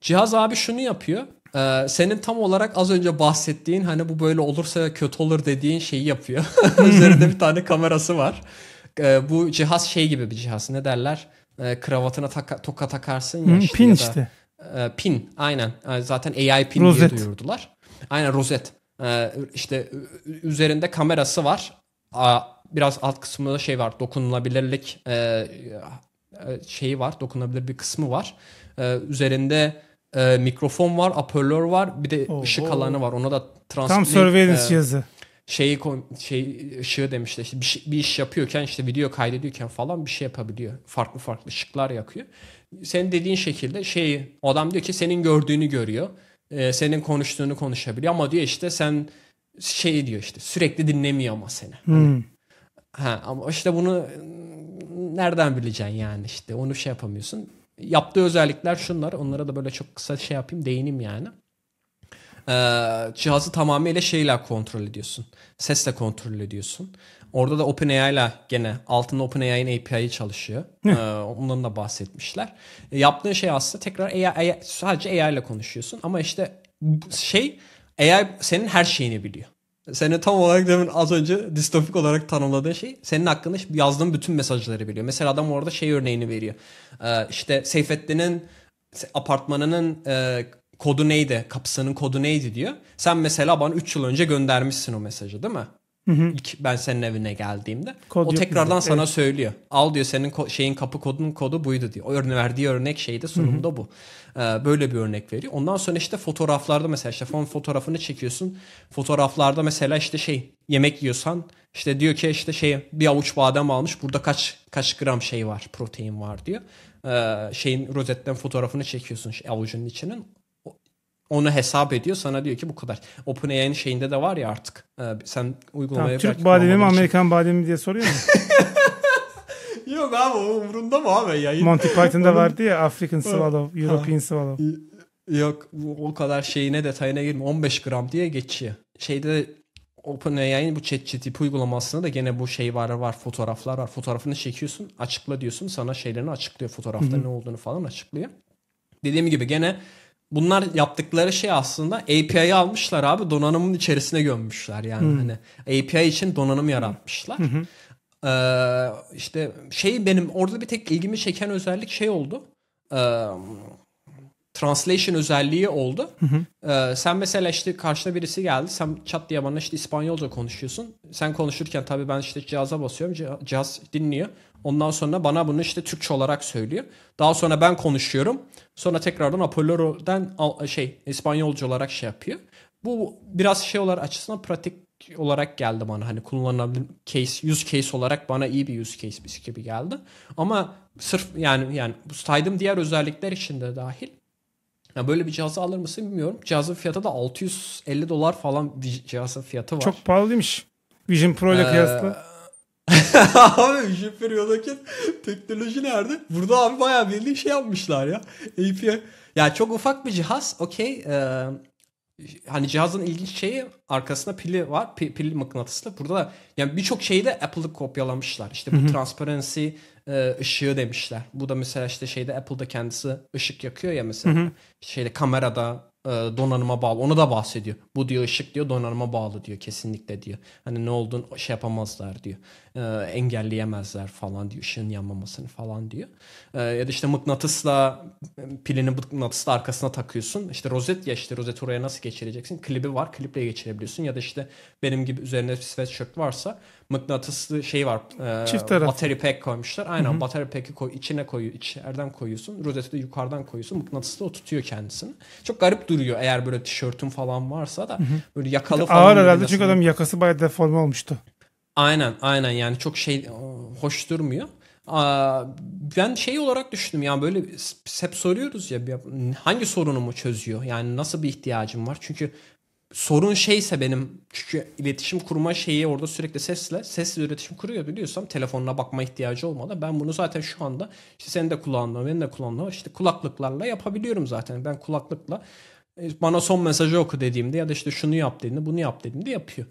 Cihaz abi şunu yapıyor. Ee, senin tam olarak az önce bahsettiğin hani bu böyle olursa kötü olur dediğin şeyi yapıyor. Hmm. Üzerinde bir tane kamerası var. Ee, bu cihaz şey gibi bir cihaz. Ne derler? Ee, kravatına taka, toka takarsın ya. Hmm, işte pin ya da, işte. E, pin aynen. Ee, zaten AI pin rozet. diye duyurdular. Aynen rozet. Ee, işte üzerinde kamerası var. A biraz alt kısmında şey var dokunulabilirlik e, e, şeyi var dokunabilir bir kısmı var. E, üzerinde e, mikrofon var, hoparlör var, bir de Oo. ışık alanı var. Ona da translate, tam surveillance e, cihazı. Şeyi şey ışığı demişler işte bir, şey, bir iş yapıyorken işte video kaydediyorken falan bir şey yapabiliyor. Farklı farklı ışıklar yakıyor. Senin dediğin şekilde şey adam diyor ki senin gördüğünü görüyor. E, senin konuştuğunu konuşabiliyor ama diyor işte sen şey diyor işte sürekli dinlemiyor ama seni. Hani hmm. Hani Ha, ama işte bunu ıı, nereden bileceksin yani işte onu şey yapamıyorsun. Yaptığı özellikler şunlar. Onlara da böyle çok kısa şey yapayım değineyim yani. Ee, cihazı tamamıyla şeyle kontrol ediyorsun. Sesle kontrol ediyorsun. Orada da OpenAI ile gene altında OpenAI'nin API'yi çalışıyor. ee, ondan da bahsetmişler. E, yaptığın şey aslında tekrar AI, AI, sadece AI ile konuşuyorsun. Ama işte şey AI senin her şeyini biliyor. Seni tam olarak demin az önce distopik olarak tanımladığın şey senin hakkında yazdığın bütün mesajları biliyor. Mesela adam orada şey örneğini veriyor. Ee, işte Seyfettin'in apartmanının e, kodu neydi, kapısının kodu neydi diyor. Sen mesela bana 3 yıl önce göndermişsin o mesajı değil mi? İlk ben senin evine geldiğimde Kod o tekrardan sana evet. söylüyor. Al diyor senin ko- şeyin kapı kodunun kodu buydu diyor. O örne verdiği örnek şeyde sunumda bu. Ee, böyle bir örnek veriyor. Ondan sonra işte fotoğraflarda mesela işte fon fotoğrafını çekiyorsun. Fotoğraflarda mesela işte şey yemek yiyorsan işte diyor ki işte şey bir avuç badem almış. Burada kaç kaç gram şey var, protein var diyor. Ee, şeyin rozetten fotoğrafını çekiyorsun şey, avucunun içinin onu hesap ediyor. Sana diyor ki bu kadar. OpenAI'nin şeyinde de var ya artık. Ee, sen uygulamaya tamam, Türk bademi mi şey- Amerikan bademi diye soruyor mu? Yok abi o umurunda mı abi yayın? Monty Python'da vardı ya African Swallow, European Swallow. Yok o kadar şeyine detayına girme. 15 gram diye geçiyor. Şeyde OpenAI'nin bu chat tip uygulamasında da gene bu şey var var fotoğraflar var. Fotoğrafını çekiyorsun, açıkla diyorsun. Sana şeylerini açıklıyor. Fotoğrafta ne olduğunu falan açıklıyor. Dediğim gibi gene bunlar yaptıkları şey aslında API'yi almışlar abi donanımın içerisine gömmüşler yani hmm. hani API için donanım yaratmışlar. Hmm. Ee, işte şey benim orada bir tek ilgimi çeken özellik şey oldu. Ee, translation özelliği oldu. Hı hı. Ee, sen mesela işte karşına birisi geldi. Sen çat diye bana işte İspanyolca konuşuyorsun. Sen konuşurken tabii ben işte cihaza basıyorum. Cihaz dinliyor. Ondan sonra bana bunu işte Türkçe olarak söylüyor. Daha sonra ben konuşuyorum. Sonra tekrardan Apollo'dan şey İspanyolca olarak şey yapıyor. Bu biraz şey olarak açısından pratik olarak geldi bana. Hani kullanılan case, use case olarak bana iyi bir use case gibi geldi. Ama sırf yani yani saydığım diğer özellikler için de dahil yani böyle bir cihazı alır mısın bilmiyorum. Cihazın fiyatı da 650 dolar falan bir cihazın fiyatı var. Çok pahalıymış. Vision Pro ile ee, kıyasla. abi Jüpiter şey Yodak'ın teknoloji nerede? Burada abi bayağı bildiğin şey yapmışlar ya. API. Ya çok ufak bir cihaz. Okey. Ee, hani cihazın ilginç şeyi arkasında pili var. Pil, pil mıknatıslı. Burada yani birçok şeyi de Apple'ı kopyalamışlar. İşte bu transparency e, ışığı demişler. Bu da mesela işte şeyde Apple'da kendisi ışık yakıyor ya mesela. Şeyde kamerada e, donanıma bağlı. Onu da bahsediyor. Bu diyor ışık diyor donanıma bağlı diyor kesinlikle diyor. Hani ne olduğunu şey yapamazlar diyor. E, engelleyemezler falan diyor. Işığın yanmamasını falan diyor. E, ya da işte mıknatısla pilini mıknatısla arkasına takıyorsun. İşte rozet ya işte rozet oraya nasıl geçireceksin? Klibi var kliple geçirebiliyorsun. Ya da işte benim gibi üzerine sweatshirt varsa mıknatıslı şey var. E, Çift taraf. Battery pack koymuşlar. Aynen Hı-hı. battery pack'i koy, içine koyu, içeriden koyuyorsun. Rozeti de yukarıdan koyuyorsun. Mıknatıslı o tutuyor kendisini. Çok garip duruyor eğer böyle tişörtün falan varsa da. Hı-hı. Böyle yakalı falan. Ağır herhalde çünkü adam yakası bayağı deforme olmuştu. Aynen aynen yani çok şey e, hoş durmuyor. Ben şey olarak düşündüm yani böyle hep soruyoruz ya hangi sorunumu çözüyor yani nasıl bir ihtiyacım var çünkü sorun şeyse benim çünkü iletişim kurma şeyi orada sürekli sesle sesle iletişim kuruyor biliyorsam telefonuna bakma ihtiyacı olmadan ben bunu zaten şu anda işte senin de kulağında benim de kulağımda işte kulaklıklarla yapabiliyorum zaten ben kulaklıkla e, bana son mesajı oku dediğimde ya da işte şunu yap dediğimde bunu yap dediğimde yapıyor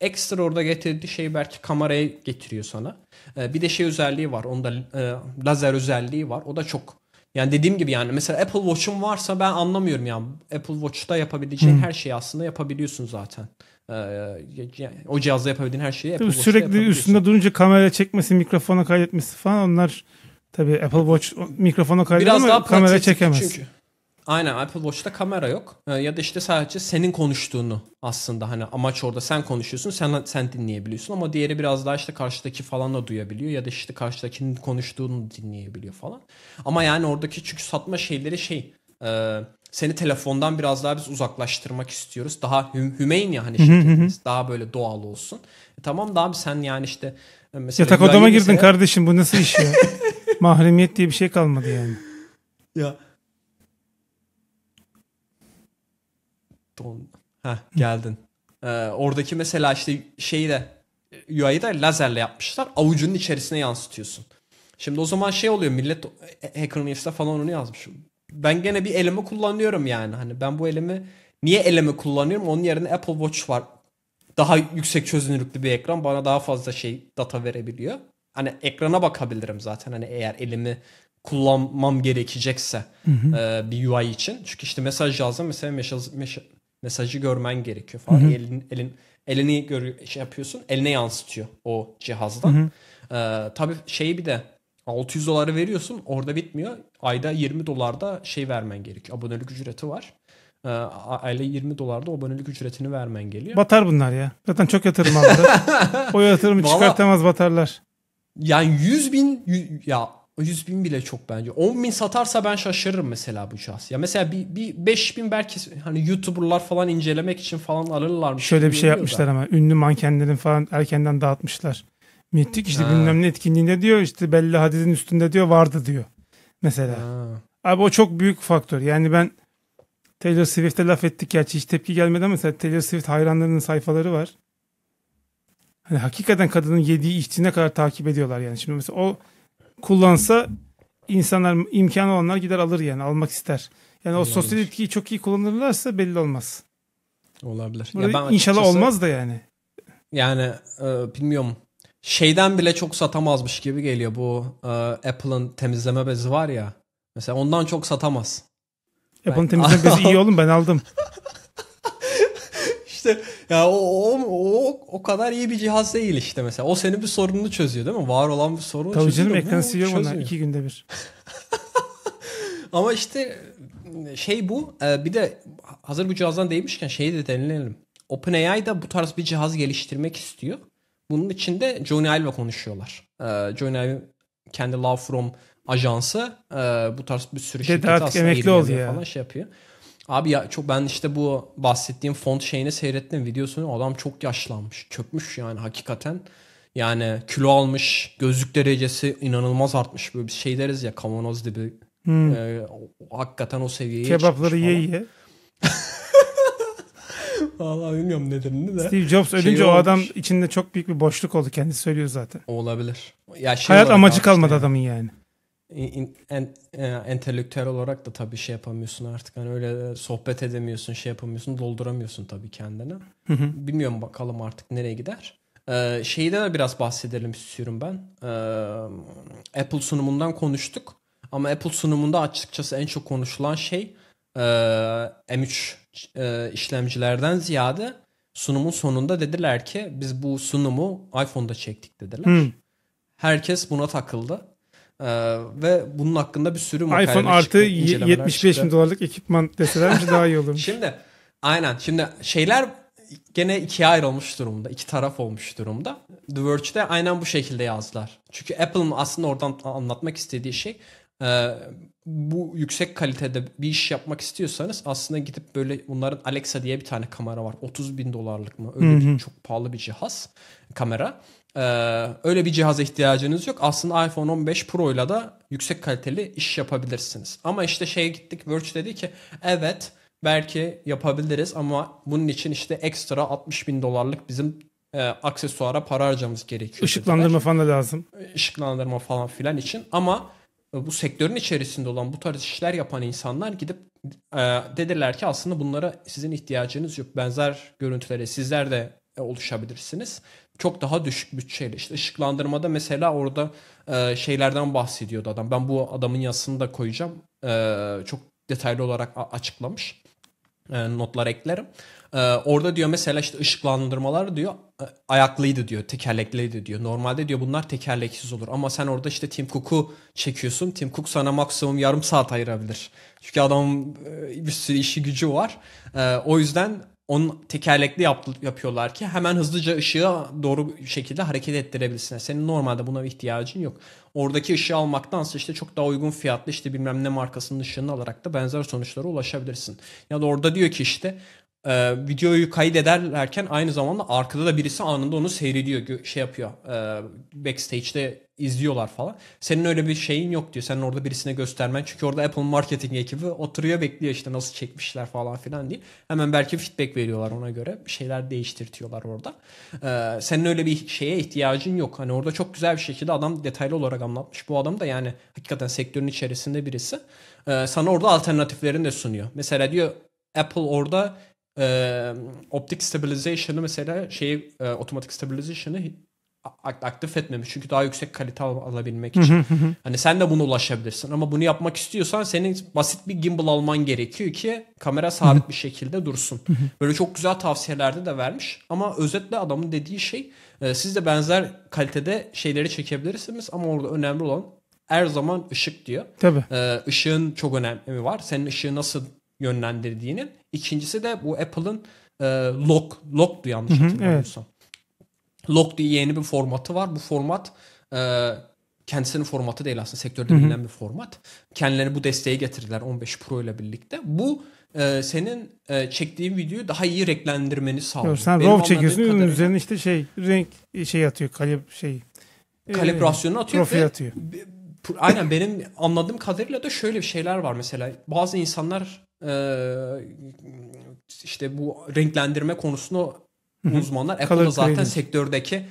ekstra orada getirdiği şey belki kamerayı getiriyor sana. Ee, bir de şey özelliği var. Onda e, lazer özelliği var. O da çok yani dediğim gibi yani mesela Apple Watch'un varsa ben anlamıyorum yani. Apple Watch'ta yapabileceğin hmm. her şeyi aslında yapabiliyorsun zaten. Ee, o cihazda yapabildiğin her şeyi Apple Sürekli üstünde durunca kamera çekmesi, mikrofona kaydetmesi falan onlar tabii Apple Watch mikrofona kaydediyor ama kamera çekemez. Çünkü. Aynen Apple Watch'ta kamera yok. Ee, ya da işte sadece senin konuştuğunu aslında hani amaç orada sen konuşuyorsun sen sen dinleyebiliyorsun ama diğeri biraz daha işte karşıdaki falan da duyabiliyor ya da işte karşıdakinin konuştuğunu dinleyebiliyor falan. Ama yani oradaki çünkü satma şeyleri şey e, seni telefondan biraz daha biz uzaklaştırmak istiyoruz. Daha hü- hümeyn ya hani şirketimiz daha böyle doğal olsun. E, tamam da abi sen yani işte e, mesela Yatak odama girdin mesela... kardeşim bu nasıl iş ya? Mahremiyet diye bir şey kalmadı yani. Ya Don. Heh, geldin. Ee, oradaki mesela işte şeyi de UI'yi da lazerle yapmışlar. Avucunun içerisine yansıtıyorsun. Şimdi o zaman şey oluyor millet Hacker News'ta falan onu yazmış. Ben gene bir elimi kullanıyorum yani. Hani ben bu elimi niye elimi kullanıyorum? Onun yerine Apple Watch var. Daha yüksek çözünürlüklü bir ekran bana daha fazla şey data verebiliyor. Hani ekrana bakabilirim zaten hani eğer elimi kullanmam gerekecekse hı hı. E, bir UI için. Çünkü işte mesaj yazdım mesela mesaj, mesaj, mesajı görmen gerekiyor falan. Hı hı. Elin, elin elini görüyor, şey yapıyorsun, eline yansıtıyor o cihazdan. Ee, tabii şeyi bir de 600 doları veriyorsun, orada bitmiyor. Ayda 20 dolarda şey vermen gerekiyor. Abonelik ücreti var. aile ee, ayda 20 dolarda abonelik ücretini vermen geliyor. Batar bunlar ya. Zaten çok yatırım aldı. o yatırımı Vallahi... çıkartamaz batarlar. Yani 100 bin ya 100 bin bile çok bence. 10 bin satarsa ben şaşırırım mesela bu şahsı. Ya mesela bir, bir 5 bin belki hani YouTuber'lar falan incelemek için falan alırlar. Şöyle bir şey yapmışlar da. ama ünlü mankenlerin falan erkenden dağıtmışlar. Mittik işte ha. bilmem ne etkinliğinde diyor işte belli hadisin üstünde diyor vardı diyor. Mesela. Ha. Abi o çok büyük faktör. Yani ben Taylor Swift'e laf ettik gerçi hiç tepki gelmedi ama mesela Taylor Swift hayranlarının sayfaları var. Hani hakikaten kadının yediği içtiğine kadar takip ediyorlar yani. Şimdi mesela o kullansa insanlar imkanı olanlar gider alır yani almak ister. Yani olabilir. o sosyal etkiyi çok iyi kullanırlarsa belli olmaz. Olabilir. Burada ya ben açıkçası, olmaz da yani. Yani e, bilmiyorum. Şeyden bile çok satamazmış gibi geliyor bu e, Apple'ın temizleme bezi var ya. Mesela ondan çok satamaz. Apple'ın ben... temizleme bezi iyi oğlum ben aldım. İşte ya o, o, o, o kadar iyi bir cihaz değil işte mesela. O senin bir sorununu çözüyor değil mi? Var olan bir sorunu Tabii çözüyor. Tabii canım ekranı siliyor bana iki günde bir. Ama işte şey bu e, bir de hazır bu cihazdan değmişken şeyi de denilelim. OpenAI da bu tarz bir cihaz geliştirmek istiyor. Bunun için de Johnny Ive konuşuyorlar. E, Johnny Ive kendi Love From ajansı e, bu tarz bir sürü şirketi aslında emekli oluyor falan şey yapıyor. Abi ya çok ben işte bu bahsettiğim font şeyini seyrettim videosunu. Adam çok yaşlanmış. Çökmüş yani hakikaten. Yani kilo almış. Gözlük derecesi inanılmaz artmış. Böyle bir şey deriz ya kavanoz gibi. Hmm. Ee, hakikaten o seviyeye Kebapları ye ye. Vallahi bilmiyorum ne dediğini de. Steve Jobs şey ölünce şey o olmuş. adam içinde çok büyük bir boşluk oldu. Kendisi söylüyor zaten. Olabilir. Ya şey Hayat amacı kalmadı yani. adamın yani in, en, e, entelektüel olarak da tabii şey yapamıyorsun artık. Hani öyle sohbet edemiyorsun, şey yapamıyorsun, dolduramıyorsun tabii kendini. Hı hı. Bilmiyorum bakalım artık nereye gider. Ee, şeyden de biraz bahsedelim istiyorum ben. Ee, Apple sunumundan konuştuk. Ama Apple sunumunda açıkçası en çok konuşulan şey e, M3 e, işlemcilerden ziyade sunumun sonunda dediler ki biz bu sunumu iPhone'da çektik dediler. Hı. Herkes buna takıldı. Ee, ve bunun hakkında bir sürü makale iPhone artı çıktı, 75 çıktı. bin dolarlık ekipman deselermiş daha iyi olurmuş. şimdi aynen şimdi şeyler gene ikiye ayrılmış durumda. iki taraf olmuş durumda. The Verge'de aynen bu şekilde yazdılar. Çünkü Apple'ın aslında oradan anlatmak istediği şey e, bu yüksek kalitede bir iş yapmak istiyorsanız aslında gidip böyle bunların Alexa diye bir tane kamera var. 30 bin dolarlık mı? Öyle Hı-hı. bir çok pahalı bir cihaz kamera. Ee, öyle bir cihaza ihtiyacınız yok. Aslında iPhone 15 Pro ile de yüksek kaliteli iş yapabilirsiniz. Ama işte şeye gittik Verge dedi ki evet belki yapabiliriz ama bunun için işte ekstra 60 bin dolarlık bizim e, aksesuara para harcamamız gerekiyor. Işıklandırma falan da lazım. Işıklandırma falan filan için ama e, bu sektörün içerisinde olan bu tarz işler yapan insanlar gidip e, dediler ki aslında bunlara sizin ihtiyacınız yok. Benzer görüntülere sizler de e, oluşabilirsiniz çok daha düşük bütçeyle işte ışıklandırmada mesela orada e, şeylerden bahsediyordu adam. Ben bu adamın yazısını da koyacağım. E, çok detaylı olarak açıklamış. E, notlar eklerim. E, orada diyor mesela işte ışıklandırmalar diyor e, ayaklıydı diyor, tekerlekliydi diyor. Normalde diyor bunlar tekerleksiz olur ama sen orada işte Tim Cook'u çekiyorsun. Tim Cook sana maksimum yarım saat ayırabilir. Çünkü adamın e, bir sürü işi gücü var. E, o yüzden onu tekerlekli yap, yapıyorlar ki hemen hızlıca ışığı doğru şekilde hareket ettirebilsin. Senin normalde buna bir ihtiyacın yok. Oradaki ışığı almaktansa işte çok daha uygun fiyatlı işte bilmem ne markasının ışığını alarak da benzer sonuçlara ulaşabilirsin. Ya da orada diyor ki işte e, videoyu kaydederlerken aynı zamanda arkada da birisi anında onu seyrediyor, şey yapıyor. E, backstage'de izliyorlar falan. Senin öyle bir şeyin yok diyor. Senin orada birisine göstermen. Çünkü orada Apple marketing ekibi oturuyor bekliyor işte nasıl çekmişler falan filan diye. Hemen belki feedback veriyorlar ona göre. Bir şeyler değiştirtiyorlar orada. Ee, senin öyle bir şeye ihtiyacın yok. Hani orada çok güzel bir şekilde adam detaylı olarak anlatmış. Bu adam da yani hakikaten sektörün içerisinde birisi. Ee, sana orada alternatiflerini de sunuyor. Mesela diyor Apple orada e, optik stabilization'ı mesela şeyi e, otomatik stabilization'ı aktif etmemiş. Çünkü daha yüksek kalite alabilmek için. hani sen de buna ulaşabilirsin ama bunu yapmak istiyorsan senin basit bir gimbal alman gerekiyor ki kamera sabit bir şekilde dursun. Böyle çok güzel tavsiyelerde de vermiş ama özetle adamın dediği şey e, siz de benzer kalitede şeyleri çekebilirsiniz ama orada önemli olan her zaman ışık diyor. Tabii. Ee, ışığın çok önemli var. Senin ışığı nasıl yönlendirdiğinin. İkincisi de bu Apple'ın e, lock, lock'tu yanlış hatırlamıyorsam. Evet. Lock diye yeni bir formatı var. Bu format e, kendisinin formatı değil aslında sektörde Hı-hı. bilinen bir format. Kendileri bu desteği getirdiler 15 Pro ile birlikte. Bu e, senin e, çektiğin videoyu daha iyi renklendirmeni sağlıyor. Yok, sen RAW çekiyorsun kadarıyla... üzerine işte şey renk e, şey atıyor kalib şey e, kalibrasyonu atıyor. Profil atıyor. Aynen benim anladığım kadarıyla da şöyle şeyler var mesela bazı insanlar e, işte bu renklendirme konusunu uzmanlar. Apple da zaten Creators. sektördeki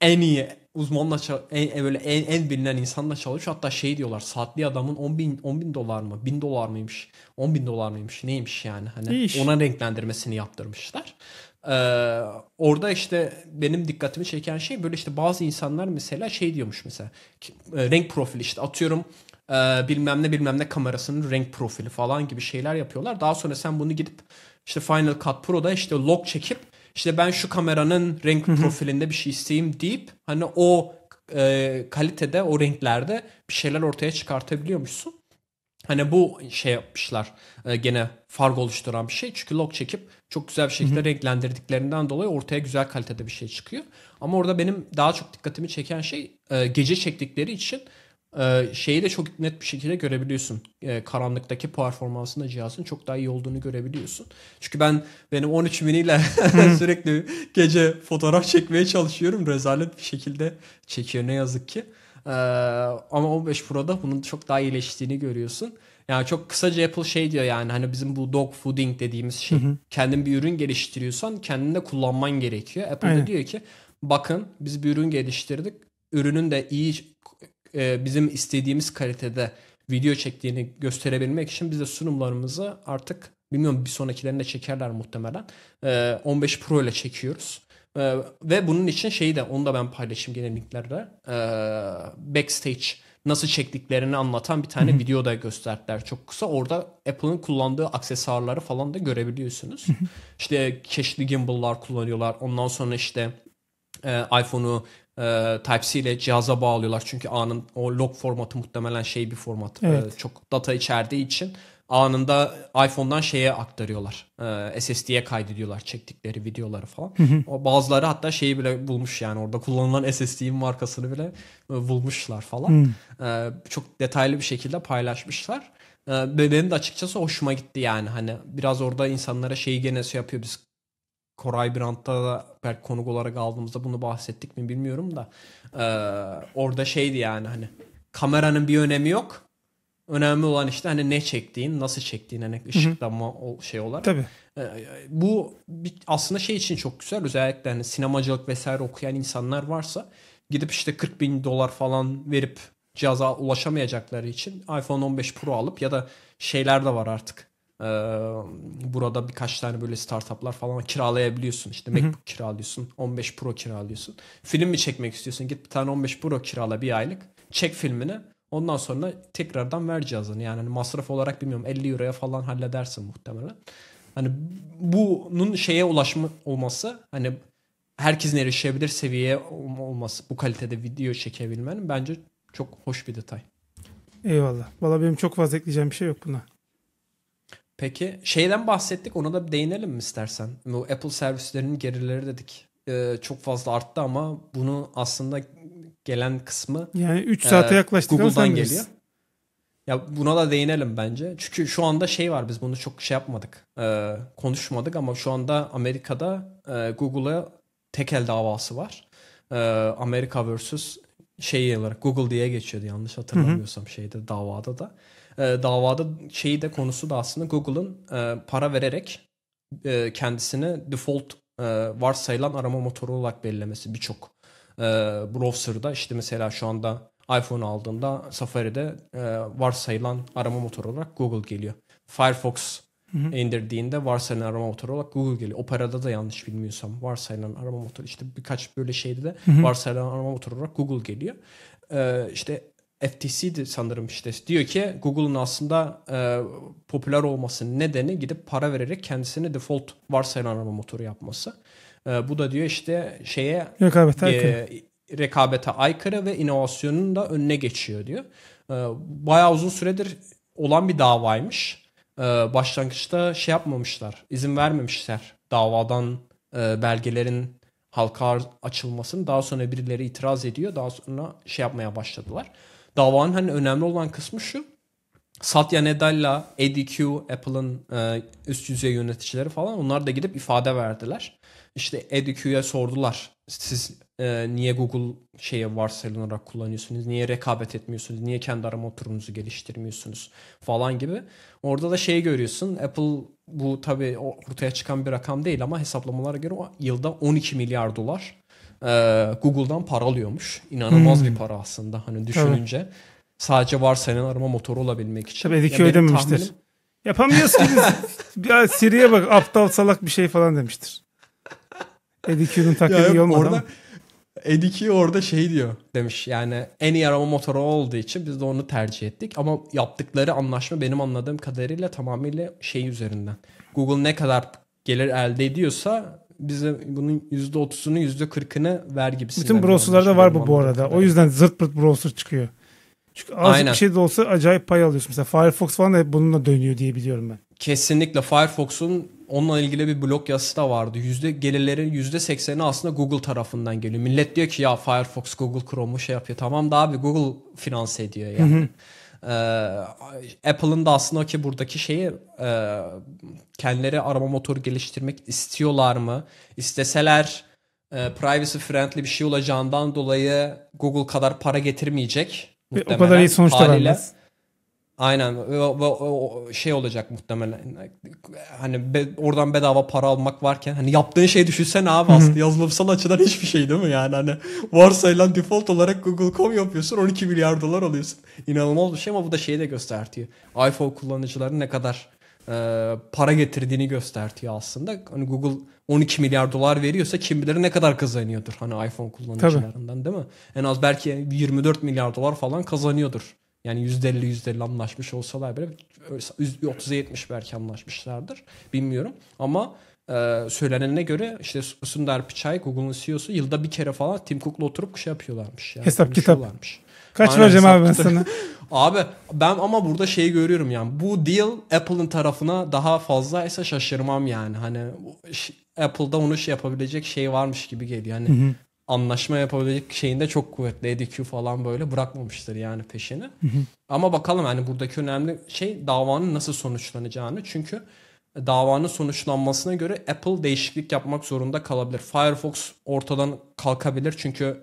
en iyi uzmanla en, böyle en, en bilinen insanla çalışıyor. Hatta şey diyorlar saatli adamın 10 bin, 10 bin dolar mı 1000 dolar mıymış 10 bin dolar mıymış neymiş yani hani İş. ona renklendirmesini yaptırmışlar. Ee, orada işte benim dikkatimi çeken şey böyle işte bazı insanlar mesela şey diyormuş mesela e, renk profili işte atıyorum e, bilmem ne bilmem ne kamerasının renk profili falan gibi şeyler yapıyorlar. Daha sonra sen bunu gidip işte Final Cut Pro'da işte log çekip işte ben şu kameranın renk profilinde bir şey isteyeyim deyip hani o e, kalitede o renklerde bir şeyler ortaya çıkartabiliyormuşsun. Hani bu şey yapmışlar e, gene fargo oluşturan bir şey. Çünkü log çekip çok güzel bir şekilde renklendirdiklerinden dolayı ortaya güzel kalitede bir şey çıkıyor. Ama orada benim daha çok dikkatimi çeken şey e, gece çektikleri için ee, şeyi de çok net bir şekilde görebiliyorsun. Ee, karanlıktaki performansında cihazın çok daha iyi olduğunu görebiliyorsun. Çünkü ben benim 13 mini ile sürekli gece fotoğraf çekmeye çalışıyorum. Rezalet bir şekilde çekiyor ne yazık ki. Ee, ama 15 Pro'da bunun çok daha iyileştiğini görüyorsun. Yani çok kısaca Apple şey diyor yani hani bizim bu dog fooding dediğimiz şey. kendin bir ürün geliştiriyorsan kendinde kullanman gerekiyor. Apple Aynen. de diyor ki bakın biz bir ürün geliştirdik. Ürünün de iyi e, bizim istediğimiz kalitede video çektiğini gösterebilmek için biz de sunumlarımızı artık bilmiyorum bir sonrakilerinde çekerler muhtemelen. E, 15 Pro ile çekiyoruz. Ee, ve bunun için şeyi de onu da ben paylaşayım genel linklerde. Ee, backstage nasıl çektiklerini anlatan bir tane video da gösterdiler çok kısa. Orada Apple'ın kullandığı aksesuarları falan da görebiliyorsunuz. Hı-hı. İşte çeşitli gimbal'lar kullanıyorlar. Ondan sonra işte e, iPhone'u e, Type-C ile cihaza bağlıyorlar. Çünkü A'nın o log formatı muhtemelen şey bir format. E, evet. E, çok data içerdiği için anında iPhone'dan şeye aktarıyorlar. E, SSD'ye kaydediyorlar çektikleri videoları falan. O bazıları hatta şeyi bile bulmuş yani orada kullanılan SSD'in markasını bile e, bulmuşlar falan. Hmm. E, çok detaylı bir şekilde paylaşmışlar. E, benim de açıkçası hoşuma gitti yani hani biraz orada insanlara şeyi gene şey yapıyor biz Koray Brandt'ta da belki konuk olarak aldığımızda bunu bahsettik mi bilmiyorum da e, orada şeydi yani hani kameranın bir önemi yok. Önemli olan işte hani ne çektiğin, nasıl çektiğin hani ışıklama şey olarak. Tabii. E, bu bir, aslında şey için çok güzel özellikle hani sinemacılık vesaire okuyan insanlar varsa gidip işte 40 bin dolar falan verip cihaza ulaşamayacakları için iPhone 15 Pro alıp ya da şeyler de var artık burada birkaç tane böyle startuplar falan kiralayabiliyorsun. İşte MacBook Hı-hı. kiralıyorsun. 15 Pro kiralıyorsun. Film mi çekmek istiyorsun? Git bir tane 15 Pro kirala bir aylık. Çek filmini. Ondan sonra tekrardan ver cihazını. Yani hani masraf olarak bilmiyorum 50 euroya falan halledersin muhtemelen. Hani bunun şeye ulaşma olması hani herkesin erişebilir seviyeye olması bu kalitede video çekebilmenin bence çok hoş bir detay. Eyvallah. Valla benim çok fazla ekleyeceğim bir şey yok buna. Peki şeyden bahsettik ona da değinelim mi istersen? Bu Apple servislerinin gerileri dedik. Ee, çok fazla arttı ama bunu aslında gelen kısmı yani 3 e, saate e, yaklaştık Google'dan geliyor. Ya buna da değinelim bence. Çünkü şu anda şey var biz bunu çok şey yapmadık. E, konuşmadık ama şu anda Amerika'da e, Google'a tekel davası var. E, Amerika versus şey olarak Google diye geçiyordu yanlış hatırlamıyorsam Hı-hı. şeyde davada da. Ee, davada şeyi de konusu da aslında Google'ın e, para vererek e, kendisini default e, varsayılan arama motoru olarak belirlemesi birçok browser'da işte mesela şu anda iPhone aldığında Safari'de varsayılan arama motoru olarak Google geliyor. Firefox Hı hı. indirdiğinde varsayılan arama motoru olarak Google geliyor. Opera'da da yanlış bilmiyorsam varsayılan arama motoru işte birkaç böyle şeyde de hı hı. varsayılan arama motoru olarak Google geliyor. Ee, işte FTC'di sanırım işte diyor ki Google'un aslında e, popüler olmasının nedeni gidip para vererek kendisini default varsayılan arama motoru yapması. E, bu da diyor işte şeye rekabete, e, aykırı. rekabete aykırı ve inovasyonun da önüne geçiyor diyor. E, bayağı uzun süredir olan bir davaymış. E, başlangıçta şey yapmamışlar, izin vermemişler davadan e, belgelerin halka açılmasını. Daha sonra birileri itiraz ediyor. Daha sonra şey yapmaya başladılar davanın hani önemli olan kısmı şu. Satya Nadella, Eddie Q, Apple'ın e, üst düzey yöneticileri falan onlar da gidip ifade verdiler. İşte Eddie Q'ya sordular. Siz e, niye Google şeye varsayılan olarak kullanıyorsunuz? Niye rekabet etmiyorsunuz? Niye kendi arama oturumunuzu geliştirmiyorsunuz? Falan gibi. Orada da şeyi görüyorsun. Apple bu tabii ortaya çıkan bir rakam değil ama hesaplamalara göre yılda 12 milyar dolar e, Google'dan para alıyormuş. İnanılmaz hmm. bir para aslında hani düşününce. Tabii. Sadece var senin arama motoru olabilmek için. Tabii Edikö yani ödememiştir. Tahminim... Yapamıyorsun. ya Siri'ye bak aptal salak bir şey falan demiştir. Edikyo'nun taklidi iyi olmadı orada... ama. Ediki orada şey diyor demiş yani en iyi arama motoru olduğu için biz de onu tercih ettik. Ama yaptıkları anlaşma benim anladığım kadarıyla tamamıyla şey üzerinden. Google ne kadar gelir elde ediyorsa bize bunun %30'unu %40'ını ver gibi. Bütün browserlarda var bu bu arada. O yüzden zırt pırt browser çıkıyor. Çünkü az bir şey de olsa acayip pay alıyorsun. Mesela Firefox falan hep bununla dönüyor diye biliyorum ben. Kesinlikle Firefox'un onunla ilgili bir blog yazısı da vardı. Yüzde gelirlerin yüzde sekseni aslında Google tarafından geliyor. Millet diyor ki ya Firefox Google Chrome'u şey yapıyor. Tamam da abi Google finanse ediyor yani. Hı hı. E, Apple'ın da aslında ki buradaki şeyi e, kendileri arama motoru geliştirmek istiyorlar mı? İsteseler e, privacy friendly bir şey olacağından dolayı Google kadar para getirmeyecek. O kadar iyi sonuçlar vermez. Aynen o, şey olacak muhtemelen. Hani oradan bedava para almak varken hani yaptığın şey düşünsen abi aslında yazılımsal açıdan hiçbir şey değil mi yani hani varsayılan default olarak Google.com yapıyorsun 12 milyar dolar alıyorsun. inanılmaz bir şey ama bu da şeyi de göstertiyor. iPhone kullanıcıların ne kadar e, para getirdiğini göstertiyor aslında. Hani Google 12 milyar dolar veriyorsa kim bilir ne kadar kazanıyordur hani iPhone kullanıcılarından Tabii. değil mi? En az belki 24 milyar dolar falan kazanıyordur yani %50 %50 anlaşmış olsalar bile 30'a 70 belki anlaşmışlardır. Bilmiyorum ama e, söylenene göre işte Sundar Pichai Google'un CEO'su yılda bir kere falan Tim Cook'la oturup şey yapıyorlarmış. Yani, Hesap kitap. Kaç Aynen, vereceğim abi ben sana? abi ben ama burada şeyi görüyorum yani bu deal Apple'ın tarafına daha fazlaysa şaşırmam yani. Hani Apple'da onu şey yapabilecek şey varmış gibi geliyor. Hani hı hı anlaşma yapabilecek şeyinde çok kuvvetli. EDQ falan böyle bırakmamıştır yani peşini. Ama bakalım yani buradaki önemli şey davanın nasıl sonuçlanacağını. Çünkü davanın sonuçlanmasına göre Apple değişiklik yapmak zorunda kalabilir. Firefox ortadan kalkabilir çünkü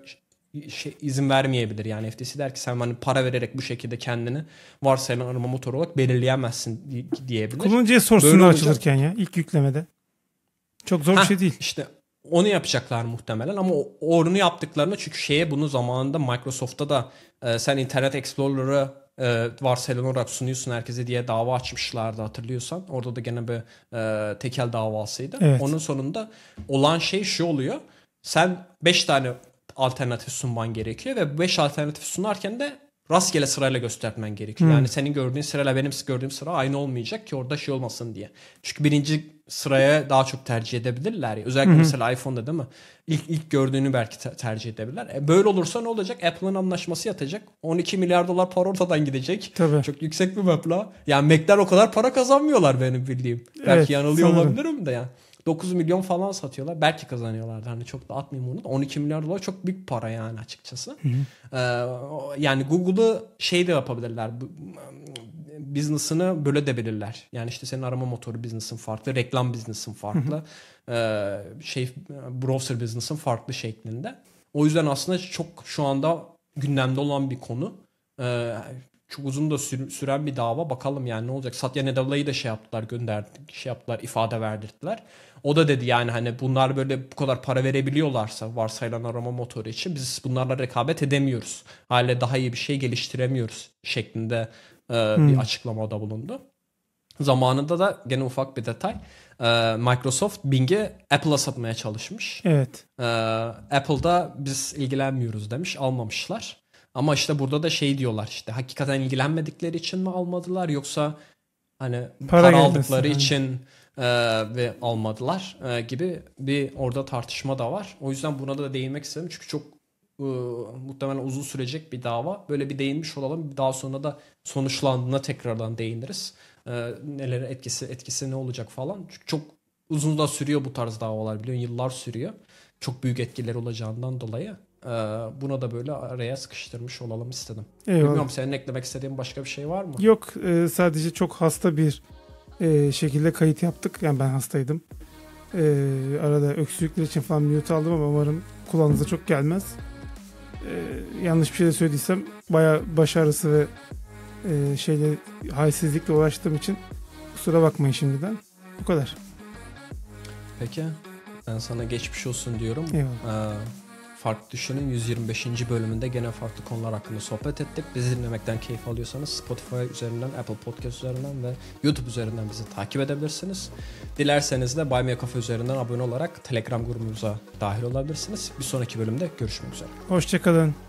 şey, izin vermeyebilir. Yani FTC der ki sen hani para vererek bu şekilde kendini varsayılan arama motoru olarak belirleyemezsin diyebilir. Kullanıcıya sorsunlar açılırken ya ilk yüklemede. Çok zor Heh, bir şey değil. İşte onu yapacaklar muhtemelen ama onu yaptıklarını çünkü şeye bunu zamanında Microsoft'ta da e, sen Internet Explorer'ı e, varsayılan olarak sunuyorsun herkese diye dava açmışlardı hatırlıyorsan. Orada da gene bir e, tekel davasıydı. Evet. Onun sonunda olan şey şu oluyor. Sen 5 tane alternatif sunman gerekiyor ve 5 alternatif sunarken de rastgele sırayla göstermen gerekiyor. Hmm. Yani senin gördüğün sırayla benim gördüğüm sıra aynı olmayacak ki orada şey olmasın diye. Çünkü birinci sıraya daha çok tercih edebilirler ya. Özellikle hmm. mesela iPhone'da değil mi? İlk ilk gördüğünü belki te- tercih edebilirler. E böyle olursa ne olacak? Apple'ın anlaşması yatacak. 12 milyar dolar para ortadan gidecek. Tabii. Çok yüksek bir meblağ. Yani Mac'ler o kadar para kazanmıyorlar benim bildiğim. Belki evet, yanılıyor sanırım. olabilirim de yani. 9 milyon falan satıyorlar. Belki kazanıyorlardı. Hani çok da atmayayım onu da. 12 milyar dolar çok büyük para yani açıkçası. Hı hı. Ee, yani Google'ı şey de yapabilirler. Business'ını böyle de bilirler. Yani işte senin arama motoru business'ın farklı, reklam business'ın farklı, hı hı. Ee, şey browser business'ın farklı şeklinde. O yüzden aslında çok şu anda gündemde olan bir konu. Ee, çok uzun da süren bir dava. Bakalım yani ne olacak. Satya Nadella'yı da şey yaptılar, gönderdi, şey yaptılar, ifade verdirdiler. O da dedi yani hani bunlar böyle bu kadar para verebiliyorlarsa varsayılan arama motoru için biz bunlarla rekabet edemiyoruz. Hale daha iyi bir şey geliştiremiyoruz şeklinde e, hmm. bir açıklamada bulundu. Zamanında da gene ufak bir detay. E, Microsoft Bing'i Apple'a satmaya çalışmış. Evet. E, Apple'da biz ilgilenmiyoruz demiş. Almamışlar. Ama işte burada da şey diyorlar işte hakikaten ilgilenmedikleri için mi almadılar yoksa hani para, para aldıkları yani. için ee, ve almadılar e, gibi bir orada tartışma da var. O yüzden buna da değinmek istedim çünkü çok e, muhtemelen uzun sürecek bir dava. Böyle bir değinmiş olalım. Daha sonra da sonuçlandığına tekrardan değiniriz. E, neler etkisi etkisi ne olacak falan. Çünkü çok uzun da sürüyor bu tarz davalar biliyorsun yıllar sürüyor. Çok büyük etkiler olacağından dolayı ee, buna da böyle araya sıkıştırmış olalım istedim. Eyvallah. Bilmiyorum senin eklemek istediğin başka bir şey var mı? Yok e, sadece çok hasta bir e, şekilde kayıt yaptık. Yani ben hastaydım. E, arada öksürükler için falan mute aldım ama umarım kulağınıza çok gelmez. E, yanlış bir şey de söylediysem baya baş ağrısı ve e, şeyle halsizlikle uğraştığım için kusura bakmayın şimdiden. Bu kadar. Peki. Ben sana geçmiş olsun diyorum. Eyvallah. Aa, Fark Düşün'ün 125. bölümünde gene farklı konular hakkında sohbet ettik. Bizi dinlemekten keyif alıyorsanız Spotify üzerinden, Apple Podcast üzerinden ve YouTube üzerinden bizi takip edebilirsiniz. Dilerseniz de Buy Me A Coffee üzerinden abone olarak Telegram grubumuza dahil olabilirsiniz. Bir sonraki bölümde görüşmek üzere. Hoşçakalın.